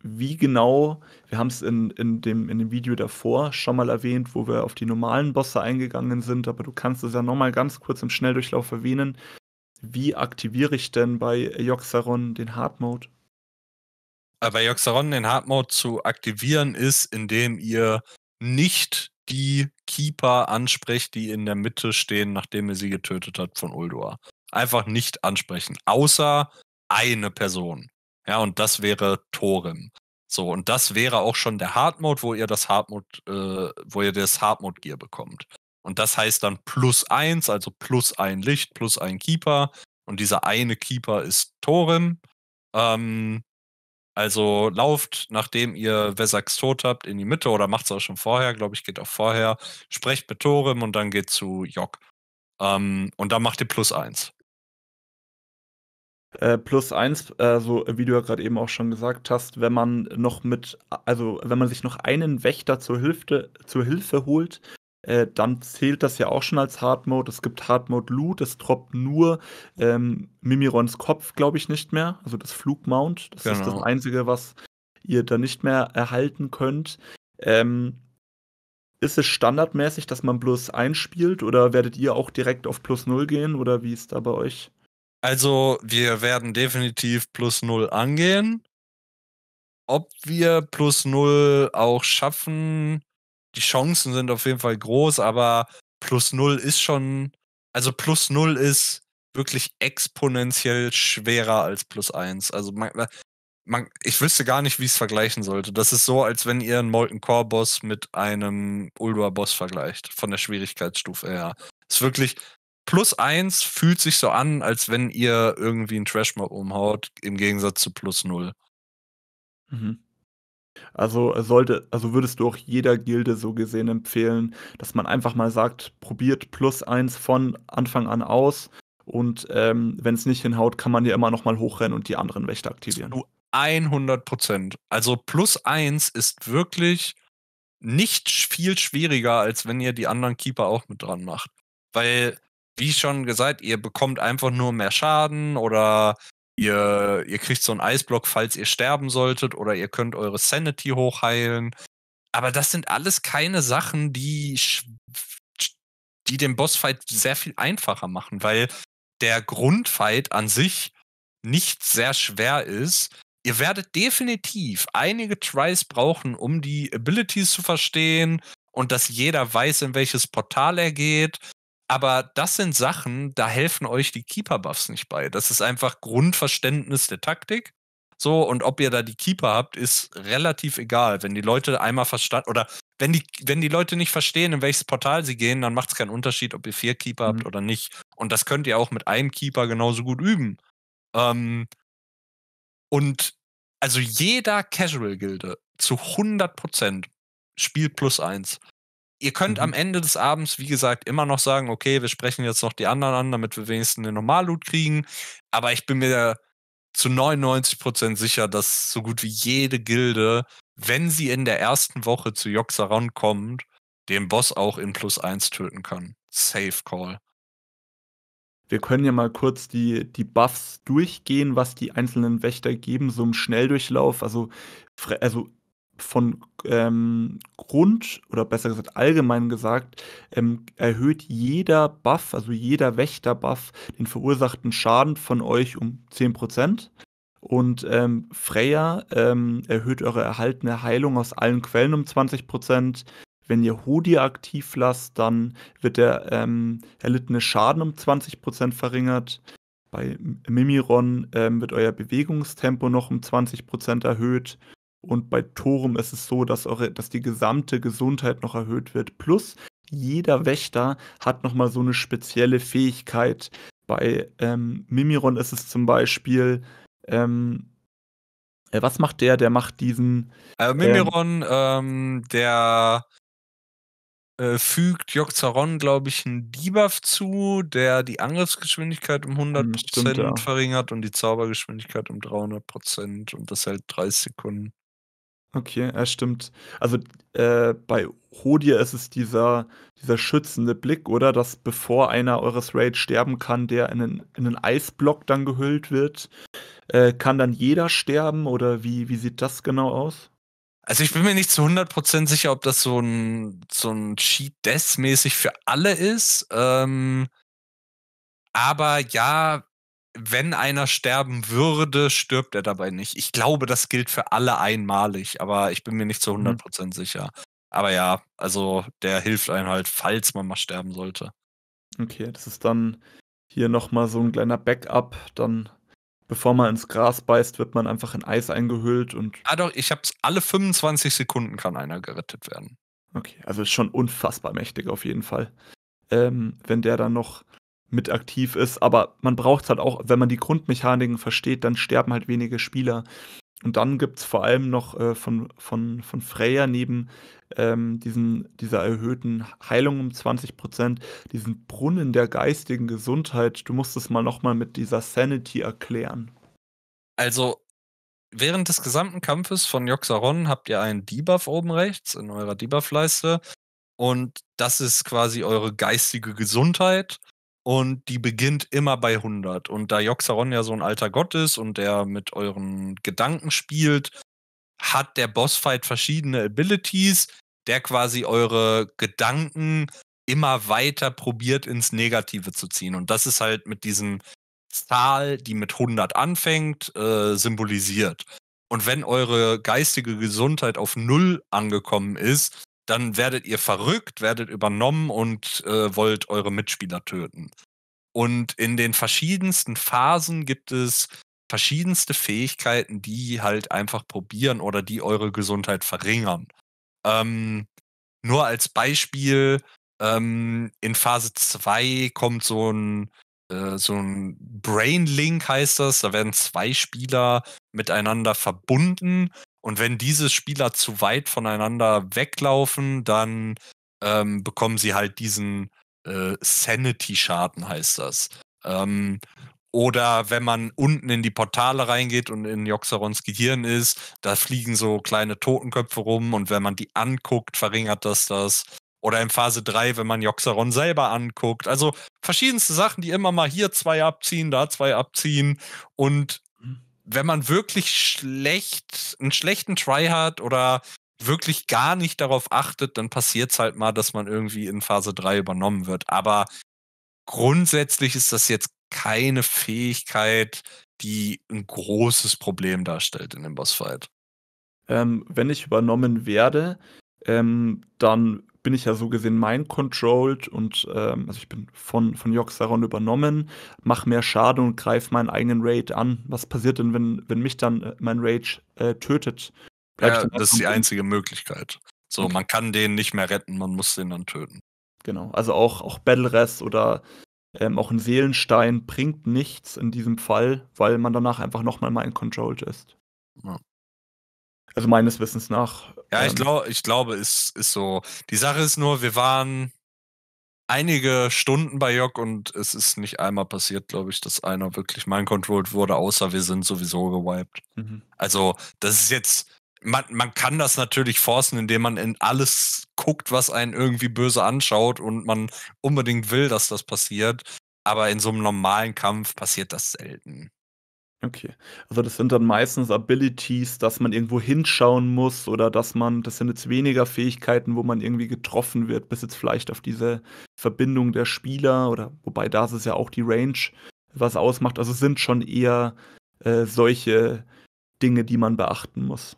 wie genau, wir haben es in, in, dem, in dem Video davor schon mal erwähnt, wo wir auf die normalen Bosse eingegangen sind, aber du kannst es ja nochmal ganz kurz im Schnelldurchlauf erwähnen. Wie aktiviere ich denn bei Joxaron den Hard Mode? Äh, bei Joxaron den Hard Mode zu aktivieren ist, indem ihr nicht die Keeper ansprecht, die in der Mitte stehen, nachdem ihr sie getötet habt von Ulduar. Einfach nicht ansprechen, außer eine Person. Ja, und das wäre Torim. So, und das wäre auch schon der Hard Mode, wo ihr das Hard Mode, äh, wo ihr das Hard Gear bekommt. Und das heißt dann plus eins, also plus ein Licht, plus ein Keeper. Und dieser eine Keeper ist Torim. Ähm, also lauft, nachdem ihr Vesax tot habt, in die Mitte oder macht es auch schon vorher, glaube ich, geht auch vorher. Sprecht mit Torim und dann geht zu Jock. Ähm, und dann macht ihr plus eins. Äh, plus eins, also wie du ja gerade eben auch schon gesagt hast, wenn man noch mit, also wenn man sich noch einen Wächter zur Hilfe, zur Hilfe holt, äh, dann zählt das ja auch schon als Hard Mode. Es gibt Hard Mode Loot, es droppt nur ähm, Mimirons Kopf, glaube ich, nicht mehr. Also das Flugmount, das genau. ist das genau. Einzige, was ihr da nicht mehr erhalten könnt. Ähm, ist es standardmäßig, dass man plus 1 spielt oder werdet ihr auch direkt auf plus 0 gehen oder wie ist da bei euch? Also, wir werden definitiv plus null angehen. Ob wir plus null auch schaffen, die Chancen sind auf jeden Fall groß, aber plus null ist schon, also plus null ist wirklich exponentiell schwerer als plus eins. Also man, äh, man, ich wüsste gar nicht, wie ich es vergleichen sollte. Das ist so, als wenn ihr einen Molten Core Boss mit einem Uldua Boss vergleicht, von der Schwierigkeitsstufe her. Ist wirklich, plus eins fühlt sich so an, als wenn ihr irgendwie einen Trash-Mob umhaut, im Gegensatz zu plus null. Mhm. Also sollte, also würdest du auch jeder Gilde so gesehen empfehlen, dass man einfach mal sagt, probiert plus eins von Anfang an aus und ähm, wenn es nicht hinhaut, kann man ja immer noch mal hochrennen und die anderen Wächter aktivieren. 100 Prozent. Also plus eins ist wirklich nicht viel schwieriger, als wenn ihr die anderen Keeper auch mit dran macht. Weil wie schon gesagt, ihr bekommt einfach nur mehr Schaden oder ihr, ihr kriegt so einen Eisblock, falls ihr sterben solltet oder ihr könnt eure Sanity hochheilen. Aber das sind alles keine Sachen, die, die den Bossfight sehr viel einfacher machen, weil der Grundfight an sich nicht sehr schwer ist. Ihr werdet definitiv einige Tries brauchen, um die Abilities zu verstehen und dass jeder weiß, in welches Portal er geht aber das sind Sachen, da helfen euch die Keeper-Buffs nicht bei. Das ist einfach Grundverständnis der Taktik. So, und ob ihr da die Keeper habt, ist relativ egal. Wenn die Leute einmal verstanden oder wenn die, wenn die Leute nicht verstehen, in welches Portal sie gehen, dann macht es keinen Unterschied, ob ihr vier Keeper mhm. habt oder nicht. Und das könnt ihr auch mit einem Keeper genauso gut üben. Ähm, und also jeder Casual-Gilde zu 100% spielt plus eins ihr könnt mhm. am Ende des Abends, wie gesagt, immer noch sagen, okay, wir sprechen jetzt noch die anderen an, damit wir wenigstens den Normalloot kriegen. Aber ich bin mir zu 99% sicher, dass so gut wie jede Gilde, wenn sie in der ersten Woche zu Joxaron kommt, den Boss auch in plus 1 töten kann. Safe Call. Wir können ja mal kurz die, die Buffs durchgehen, was die einzelnen Wächter geben, so im Schnelldurchlauf. Also, also von ähm, Grund oder besser gesagt allgemein gesagt ähm, erhöht jeder Buff, also jeder Wächter-Buff, den verursachten Schaden von euch um 10%. Und ähm, Freya ähm, erhöht eure erhaltene Heilung aus allen Quellen um 20%. Wenn ihr Hodi aktiv lasst, dann wird der ähm, erlittene Schaden um 20% verringert. Bei Mimiron ähm, wird euer Bewegungstempo noch um 20% erhöht und bei Torum ist es so, dass, eure, dass die gesamte Gesundheit noch erhöht wird. Plus jeder Wächter hat nochmal so eine spezielle Fähigkeit. Bei ähm, Mimiron ist es zum Beispiel, ähm, äh, was macht der? Der macht diesen. Also ähm, Mimiron, ähm, der äh, fügt yogg glaube ich, einen Debuff zu, der die Angriffsgeschwindigkeit um 100% hm, stimmt, ja. verringert und die Zaubergeschwindigkeit um 300% und das hält 30 Sekunden. Okay, ja, stimmt. Also äh, bei Hodie ist es dieser, dieser schützende Blick, oder? Dass bevor einer eures Raids sterben kann, der in einen, in einen Eisblock dann gehüllt wird, äh, kann dann jeder sterben? Oder wie, wie sieht das genau aus? Also ich bin mir nicht zu 100% sicher, ob das so ein, so ein Cheat-Death-mäßig für alle ist. Ähm, aber ja, wenn einer sterben würde, stirbt er dabei nicht. Ich glaube, das gilt für alle einmalig, aber ich bin mir nicht zu 100% mhm. sicher. Aber ja, also der hilft einem halt, falls man mal sterben sollte. Okay, das ist dann hier nochmal so ein kleiner Backup. Dann, bevor man ins Gras beißt, wird man einfach in Eis eingehüllt und. Ah doch, ich hab's, alle 25 Sekunden kann einer gerettet werden. Okay, also ist schon unfassbar mächtig auf jeden Fall. Ähm, wenn der dann noch mit aktiv ist, aber man braucht es halt auch, wenn man die Grundmechaniken versteht, dann sterben halt wenige Spieler. Und dann gibt es vor allem noch äh, von, von, von Freya neben ähm, diesen, dieser erhöhten Heilung um 20%, diesen Brunnen der geistigen Gesundheit. Du musst es mal nochmal mit dieser Sanity erklären. Also, während des gesamten Kampfes von Yoxaron habt ihr einen Debuff oben rechts in eurer Debuff-Leiste. Und das ist quasi eure geistige Gesundheit und die beginnt immer bei 100. Und da Joxaron ja so ein alter Gott ist und der mit euren Gedanken spielt, hat der Bossfight verschiedene Abilities, der quasi eure Gedanken immer weiter probiert ins Negative zu ziehen. Und das ist halt mit diesem Zahl, die mit 100 anfängt, äh, symbolisiert. Und wenn eure geistige Gesundheit auf Null angekommen ist, dann werdet ihr verrückt, werdet übernommen und äh, wollt eure Mitspieler töten. Und in den verschiedensten Phasen gibt es verschiedenste Fähigkeiten, die halt einfach probieren oder die eure Gesundheit verringern. Ähm, nur als Beispiel, ähm, in Phase 2 kommt so ein, äh, so ein Brain Link heißt das, da werden zwei Spieler miteinander verbunden und wenn diese Spieler zu weit voneinander weglaufen, dann ähm, bekommen sie halt diesen äh, Sanity-Schaden, heißt das. Ähm, oder wenn man unten in die Portale reingeht und in Joxarons Gehirn ist, da fliegen so kleine Totenköpfe rum und wenn man die anguckt, verringert das das. Oder in Phase 3, wenn man Joxaron selber anguckt. Also verschiedenste Sachen, die immer mal hier zwei abziehen, da zwei abziehen. Und wenn man wirklich schlecht, einen schlechten Try hat oder wirklich gar nicht darauf achtet, dann passiert es halt mal, dass man irgendwie in Phase 3 übernommen wird. Aber grundsätzlich ist das jetzt keine Fähigkeit, die ein großes Problem darstellt in dem Bossfight. Ähm, wenn ich übernommen werde, ähm, dann bin ich ja so gesehen mind-controlled und ähm, also ich bin von, von Joxaron übernommen, mache mehr Schaden und greife meinen eigenen Raid an. Was passiert denn, wenn, wenn mich dann äh, mein Rage äh, tötet? Ja, das ist die einzige Möglichkeit. So, okay. man kann den nicht mehr retten, man muss den dann töten. Genau, also auch, auch Battle Rest oder ähm, auch ein Seelenstein bringt nichts in diesem Fall, weil man danach einfach nochmal mind-controlled ist. Ja. Also meines Wissens nach. Ja, ähm, ich, glaub, ich glaube, es ist so. Die Sache ist nur, wir waren einige Stunden bei Jock und es ist nicht einmal passiert, glaube ich, dass einer wirklich mein controlled wurde, außer wir sind sowieso gewiped. Mhm. Also, das ist jetzt, man, man kann das natürlich forcen, indem man in alles guckt, was einen irgendwie böse anschaut und man unbedingt will, dass das passiert. Aber in so einem normalen Kampf passiert das selten. Okay. Also das sind dann meistens Abilities, dass man irgendwo hinschauen muss oder dass man, das sind jetzt weniger Fähigkeiten, wo man irgendwie getroffen wird, bis jetzt vielleicht auf diese Verbindung der Spieler oder wobei da ist es ja auch die Range, was ausmacht. Also sind schon eher äh, solche Dinge, die man beachten muss.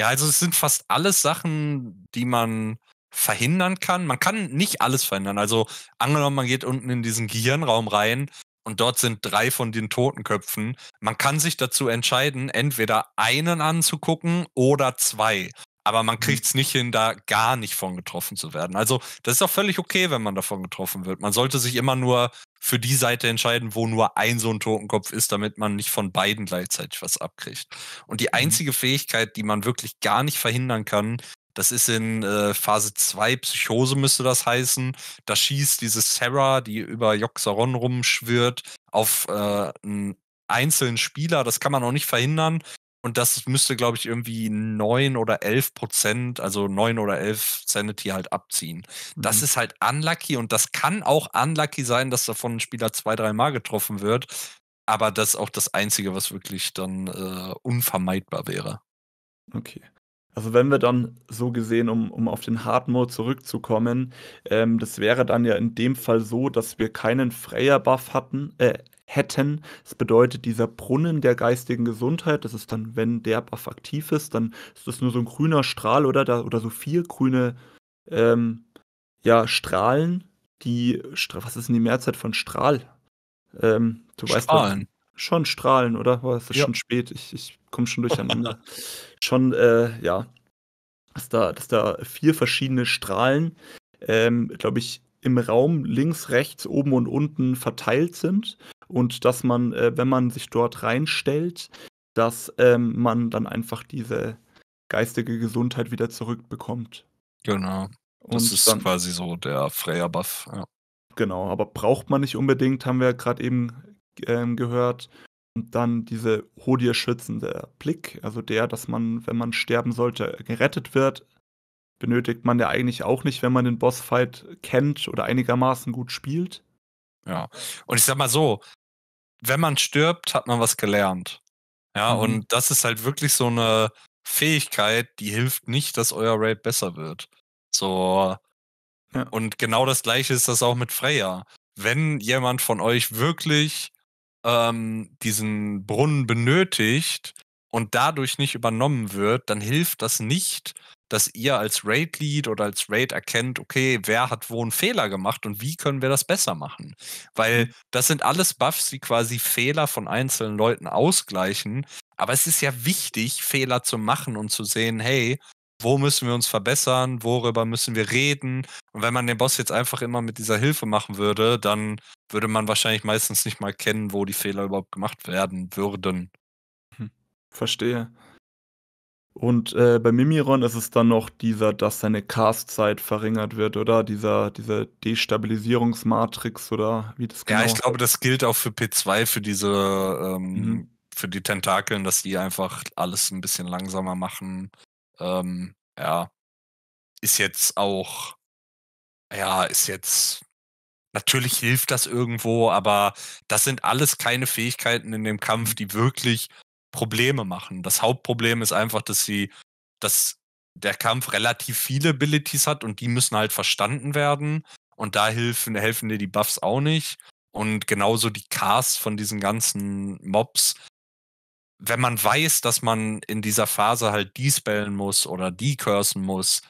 Ja, also es sind fast alles Sachen, die man verhindern kann. Man kann nicht alles verhindern. Also angenommen, man geht unten in diesen Gehirnraum rein und dort sind drei von den Totenköpfen. Man kann sich dazu entscheiden, entweder einen anzugucken oder zwei. Aber man mhm. kriegt es nicht hin, da gar nicht von getroffen zu werden. Also das ist auch völlig okay, wenn man davon getroffen wird. Man sollte sich immer nur für die Seite entscheiden, wo nur ein so ein Totenkopf ist, damit man nicht von beiden gleichzeitig was abkriegt. Und die mhm. einzige Fähigkeit, die man wirklich gar nicht verhindern kann, das ist in äh, Phase 2 Psychose, müsste das heißen. Da schießt diese Sarah, die über Joxaron rumschwirrt, auf äh, einen einzelnen Spieler. Das kann man auch nicht verhindern. Und das müsste, glaube ich, irgendwie 9 oder 11 Prozent, also 9 oder 11 Sanity halt abziehen. Mhm. Das ist halt unlucky und das kann auch unlucky sein, dass davon ein Spieler zwei, dreimal getroffen wird. Aber das ist auch das Einzige, was wirklich dann äh, unvermeidbar wäre. Okay. Also wenn wir dann so gesehen, um, um auf den Hard Mode zurückzukommen, ähm, das wäre dann ja in dem Fall so, dass wir keinen Freya-Buff hatten, äh, hätten. Das bedeutet, dieser Brunnen der geistigen Gesundheit, das ist dann, wenn der Buff aktiv ist, dann ist das nur so ein grüner Strahl oder, da, oder so vier grüne ähm, ja, Strahlen, die, was ist denn die Mehrzeit von Strahl? Ähm, du Strahlen. weißt doch, schon Strahlen, oder? es ist ja. schon spät, ich, ich komme schon durcheinander. schon, äh, ja, dass da, dass da vier verschiedene Strahlen, ähm, glaube ich, im Raum links, rechts, oben und unten verteilt sind. Und dass man, äh, wenn man sich dort reinstellt, dass ähm, man dann einfach diese geistige Gesundheit wieder zurückbekommt. Genau. Das und ist dann, quasi so der Freya-Buff. Ja. Genau, aber braucht man nicht unbedingt, haben wir ja gerade eben ähm, gehört. Und dann diese Hodie schützende Blick, also der, dass man, wenn man sterben sollte, gerettet wird, benötigt man ja eigentlich auch nicht, wenn man den Bossfight kennt oder einigermaßen gut spielt. Ja, und ich sag mal so, wenn man stirbt, hat man was gelernt. Ja, mhm. und das ist halt wirklich so eine Fähigkeit, die hilft nicht, dass euer Raid besser wird. So. Ja. Und genau das gleiche ist das auch mit Freya. Wenn jemand von euch wirklich ähm, diesen Brunnen benötigt und dadurch nicht übernommen wird, dann hilft das nicht, dass ihr als Raid-Lead oder als Raid erkennt, okay, wer hat wo einen Fehler gemacht und wie können wir das besser machen? Weil mhm. das sind alles Buffs, die quasi Fehler von einzelnen Leuten ausgleichen. Aber es ist ja wichtig, Fehler zu machen und zu sehen, hey, wo müssen wir uns verbessern, worüber müssen wir reden. Und wenn man den Boss jetzt einfach immer mit dieser Hilfe machen würde, dann würde man wahrscheinlich meistens nicht mal kennen, wo die Fehler überhaupt gemacht werden würden. Hm, verstehe. Und äh, bei Mimiron ist es dann noch dieser, dass seine Castzeit verringert wird, oder? Dieser, diese Destabilisierungsmatrix oder wie das genau Ja, ich glaube, das gilt auch für P2, für diese, ähm, mhm. für die Tentakeln, dass die einfach alles ein bisschen langsamer machen. Ähm, ja, ist jetzt auch, ja, ist jetzt, natürlich hilft das irgendwo, aber das sind alles keine Fähigkeiten in dem Kampf, mhm. die wirklich Probleme machen. Das Hauptproblem ist einfach, dass sie, dass der Kampf relativ viele Abilities hat und die müssen halt verstanden werden. Und da helfen, helfen dir die Buffs auch nicht. Und genauso die Cars von diesen ganzen Mobs wenn man weiß, dass man in dieser Phase halt die spellen muss oder die cursen muss,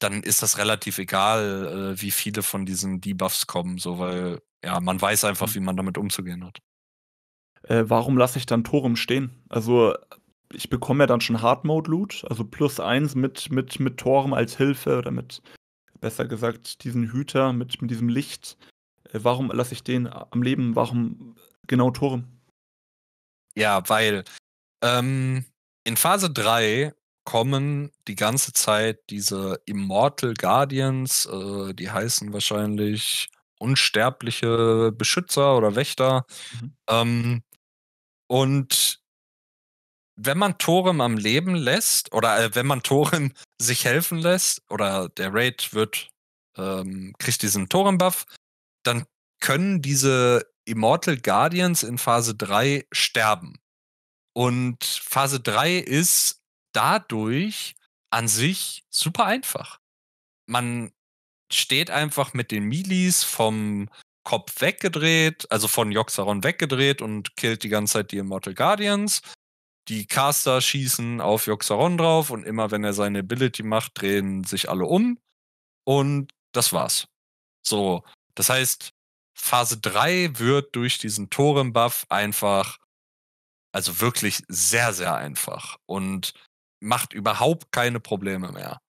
dann ist das relativ egal, äh, wie viele von diesen Debuffs kommen, so weil ja, man weiß einfach, mhm. wie man damit umzugehen hat. Äh, warum lasse ich dann Torem stehen? Also ich bekomme ja dann schon Hard Mode Loot, also plus eins mit, mit, mit Torem als Hilfe oder mit, besser gesagt, diesen Hüter mit, mit diesem Licht. Äh, warum lasse ich den am Leben? Warum genau Torem? Ja, weil ähm, in Phase 3 kommen die ganze Zeit diese Immortal Guardians, äh, die heißen wahrscheinlich unsterbliche Beschützer oder Wächter. Mhm. Ähm, und wenn man Torem am Leben lässt oder äh, wenn man Torem sich helfen lässt oder der Raid wird ähm, kriegt diesen Torem-Buff, dann können diese Immortal Guardians in Phase 3 sterben. Und Phase 3 ist dadurch an sich super einfach. Man steht einfach mit den Milis vom Kopf weggedreht, also von Joxaron weggedreht und killt die ganze Zeit die Immortal Guardians. Die Caster schießen auf Joxaron drauf und immer wenn er seine Ability macht, drehen sich alle um. Und das war's. So, das heißt, Phase 3 wird durch diesen Toren-Buff einfach, also wirklich sehr, sehr einfach und macht überhaupt keine Probleme mehr.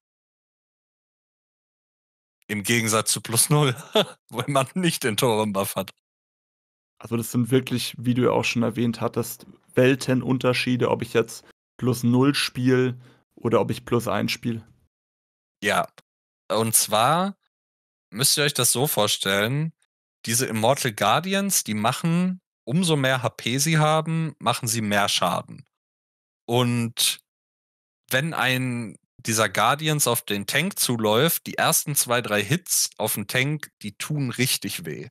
Im Gegensatz zu plus null, wenn man nicht den Toren-Buff hat. Also das sind wirklich, wie du ja auch schon erwähnt hattest, Weltenunterschiede, ob ich jetzt plus null spiele oder ob ich plus 1 spiele. Ja. Und zwar müsst ihr euch das so vorstellen, diese Immortal Guardians, die machen, umso mehr HP sie haben, machen sie mehr Schaden. Und wenn ein dieser Guardians auf den Tank zuläuft, die ersten zwei, drei Hits auf den Tank, die tun richtig weh.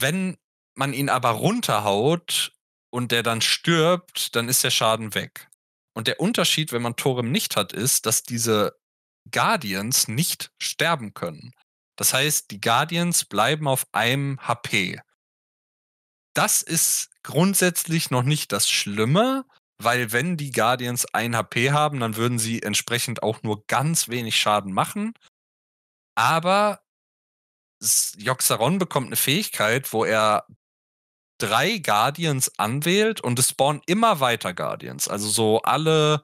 Wenn man ihn aber runterhaut und der dann stirbt, dann ist der Schaden weg. Und der Unterschied, wenn man Torem nicht hat, ist, dass diese Guardians nicht sterben können. Das heißt, die Guardians bleiben auf einem HP. Das ist grundsätzlich noch nicht das Schlimme, weil wenn die Guardians ein HP haben, dann würden sie entsprechend auch nur ganz wenig Schaden machen. Aber Joxaron bekommt eine Fähigkeit, wo er drei Guardians anwählt und es spawnen immer weiter Guardians. Also so alle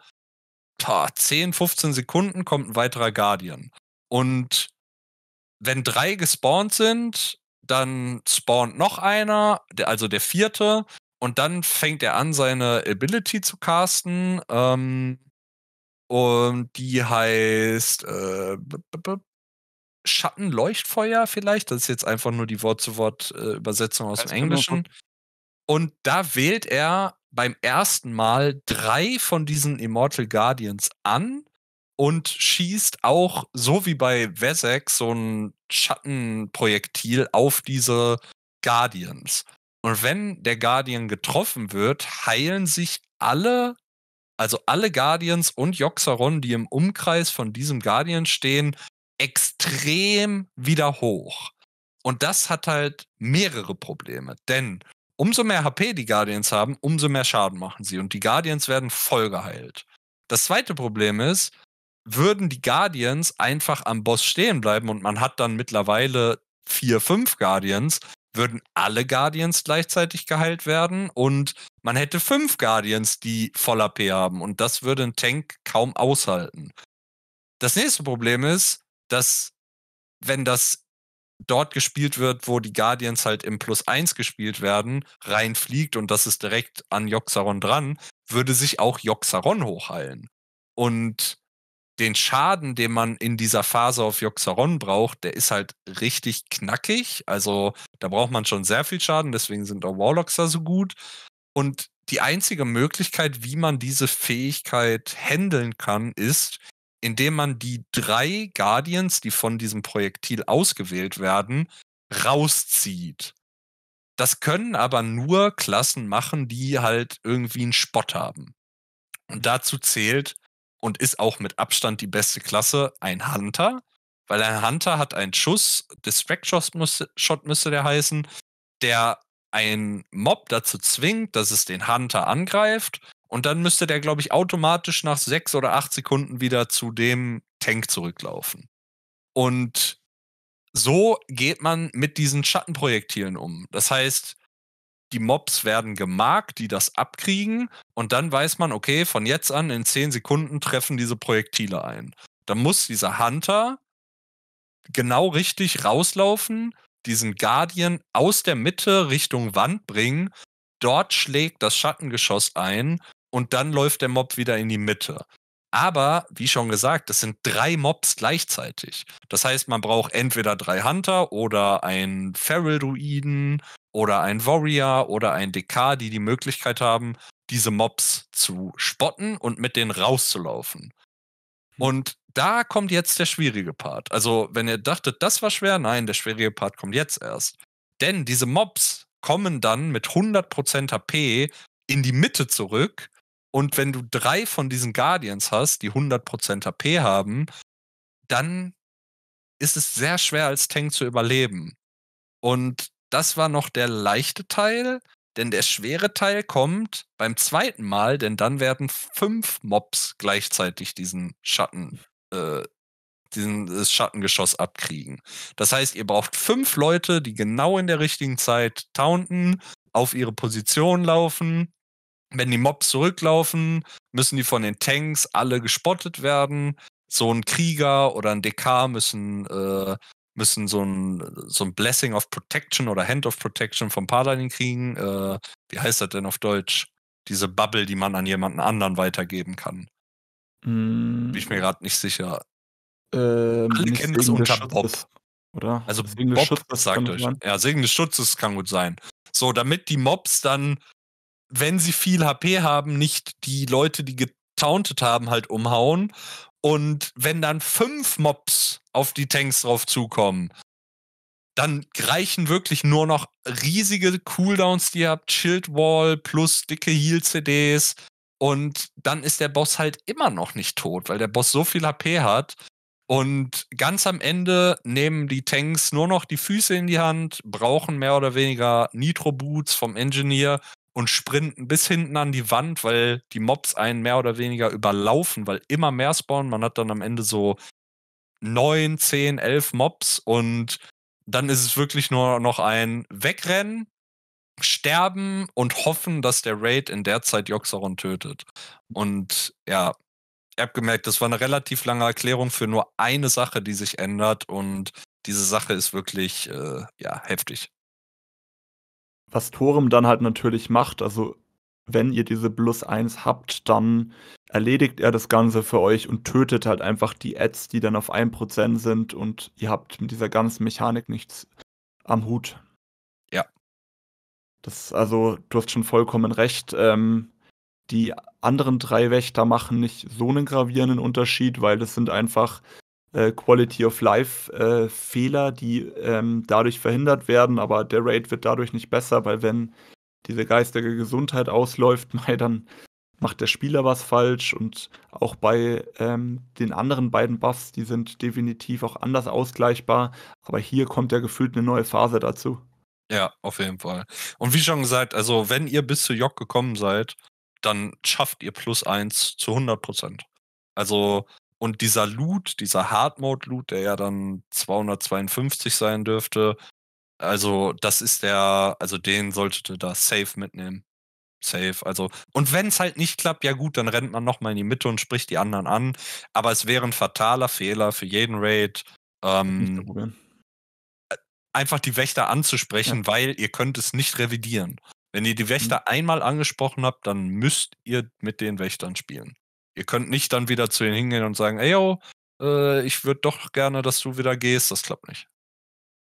10, 15 Sekunden kommt ein weiterer Guardian. Und wenn drei gespawnt sind, dann spawnt noch einer, also der vierte, und dann fängt er an, seine Ability zu casten. Ähm, und die heißt äh, Schattenleuchtfeuer vielleicht. Das ist jetzt einfach nur die Wort-zu-Wort-Übersetzung äh, aus dem Englischen. Und da wählt er beim ersten Mal drei von diesen Immortal Guardians an und schießt auch, so wie bei Vesek, so ein Schattenprojektil auf diese Guardians. Und wenn der Guardian getroffen wird, heilen sich alle, also alle Guardians und Joxaron, die im Umkreis von diesem Guardian stehen, extrem wieder hoch. Und das hat halt mehrere Probleme, denn umso mehr HP die Guardians haben, umso mehr Schaden machen sie und die Guardians werden voll geheilt. Das zweite Problem ist, würden die Guardians einfach am Boss stehen bleiben und man hat dann mittlerweile vier, fünf Guardians, würden alle Guardians gleichzeitig geheilt werden und man hätte fünf Guardians, die voll AP haben und das würde ein Tank kaum aushalten. Das nächste Problem ist, dass wenn das dort gespielt wird, wo die Guardians halt im Plus 1 gespielt werden, reinfliegt und das ist direkt an Joxaron dran, würde sich auch Joxaron hochheilen. Und den Schaden, den man in dieser Phase auf Joxeron braucht, der ist halt richtig knackig. Also da braucht man schon sehr viel Schaden, deswegen sind auch Warlocks da so gut. Und die einzige Möglichkeit, wie man diese Fähigkeit handeln kann, ist, indem man die drei Guardians, die von diesem Projektil ausgewählt werden, rauszieht. Das können aber nur Klassen machen, die halt irgendwie einen Spott haben. Und dazu zählt und ist auch mit Abstand die beste Klasse ein Hunter, weil ein Hunter hat einen Schuss, Distract Shot müsste, müsste der heißen, der ein Mob dazu zwingt, dass es den Hunter angreift und dann müsste der, glaube ich, automatisch nach sechs oder acht Sekunden wieder zu dem Tank zurücklaufen. Und so geht man mit diesen Schattenprojektilen um. Das heißt, die Mobs werden gemarkt, die das abkriegen und dann weiß man, okay, von jetzt an in 10 Sekunden treffen diese Projektile ein. Dann muss dieser Hunter genau richtig rauslaufen, diesen Guardian aus der Mitte Richtung Wand bringen, dort schlägt das Schattengeschoss ein und dann läuft der Mob wieder in die Mitte. Aber, wie schon gesagt, es sind drei Mobs gleichzeitig. Das heißt, man braucht entweder drei Hunter oder einen Feral-Druiden oder einen Warrior oder einen DK, die die Möglichkeit haben, diese Mobs zu spotten und mit denen rauszulaufen. Hm. Und da kommt jetzt der schwierige Part. Also, wenn ihr dachtet, das war schwer, nein, der schwierige Part kommt jetzt erst. Denn diese Mobs kommen dann mit 100% HP in die Mitte zurück und wenn du drei von diesen Guardians hast, die 100% HP haben, dann ist es sehr schwer als Tank zu überleben. Und das war noch der leichte Teil, denn der schwere Teil kommt beim zweiten Mal, denn dann werden fünf Mobs gleichzeitig diesen Schatten, äh, diesen Schattengeschoss abkriegen. Das heißt, ihr braucht fünf Leute, die genau in der richtigen Zeit taunten, auf ihre Position laufen wenn die Mobs zurücklaufen, müssen die von den Tanks alle gespottet werden. So ein Krieger oder ein DK müssen, äh, müssen so ein, so ein Blessing of Protection oder Hand of Protection vom Paladin kriegen. Äh, wie heißt das denn auf Deutsch? Diese Bubble, die man an jemanden anderen weitergeben kann. Mm. Bin ich mir gerade nicht sicher. Ähm, Alle kennen das unter Bob. Oder? Also Bob Schutz, sagt euch. Ja, Segen des Schutzes kann gut sein. So, damit die Mobs dann wenn sie viel HP haben, nicht die Leute, die getauntet haben, halt umhauen. Und wenn dann fünf Mobs auf die Tanks drauf zukommen, dann reichen wirklich nur noch riesige Cooldowns, die ihr habt, Shield Wall plus dicke Heal-CDs. Und dann ist der Boss halt immer noch nicht tot, weil der Boss so viel HP hat. Und ganz am Ende nehmen die Tanks nur noch die Füße in die Hand, brauchen mehr oder weniger Nitro-Boots vom Engineer und sprinten bis hinten an die Wand, weil die Mobs einen mehr oder weniger überlaufen, weil immer mehr spawnen. Man hat dann am Ende so neun, zehn, elf Mobs und dann ist es wirklich nur noch ein Wegrennen, sterben und hoffen, dass der Raid in der Zeit Joxoron tötet. Und ja, ihr habt gemerkt, das war eine relativ lange Erklärung für nur eine Sache, die sich ändert und diese Sache ist wirklich äh, ja heftig was Torem dann halt natürlich macht, also wenn ihr diese plus 1 habt, dann erledigt er das Ganze für euch und tötet halt einfach die Ads, die dann auf 1% sind und ihr habt mit dieser ganzen Mechanik nichts am Hut. Ja. Das, also, du hast schon vollkommen recht. Ähm, die anderen drei Wächter machen nicht so einen gravierenden Unterschied, weil das sind einfach äh, Quality of Life äh, Fehler, die ähm, dadurch verhindert werden, aber der Raid wird dadurch nicht besser, weil wenn diese geistige Gesundheit ausläuft, mei, dann macht der Spieler was falsch und auch bei ähm, den anderen beiden Buffs, die sind definitiv auch anders ausgleichbar, aber hier kommt ja gefühlt eine neue Phase dazu. Ja, auf jeden Fall. Und wie schon gesagt, also wenn ihr bis zu Jock gekommen seid, dann schafft ihr plus eins zu 100 Prozent. Also und dieser Loot, dieser Hard-Mode-Loot, der ja dann 252 sein dürfte, also das ist der, also den solltet ihr da safe mitnehmen. Safe. Also, und wenn es halt nicht klappt, ja gut, dann rennt man nochmal in die Mitte und spricht die anderen an. Aber es wäre ein fataler Fehler für jeden Raid. Ähm, äh, einfach die Wächter anzusprechen, ja. weil ihr könnt es nicht revidieren. Wenn ihr die mhm. Wächter mhm. einmal angesprochen habt, dann müsst ihr mit den Wächtern spielen. Ihr könnt nicht dann wieder zu ihnen hingehen und sagen, ey yo, äh, ich würde doch gerne, dass du wieder gehst. Das klappt nicht.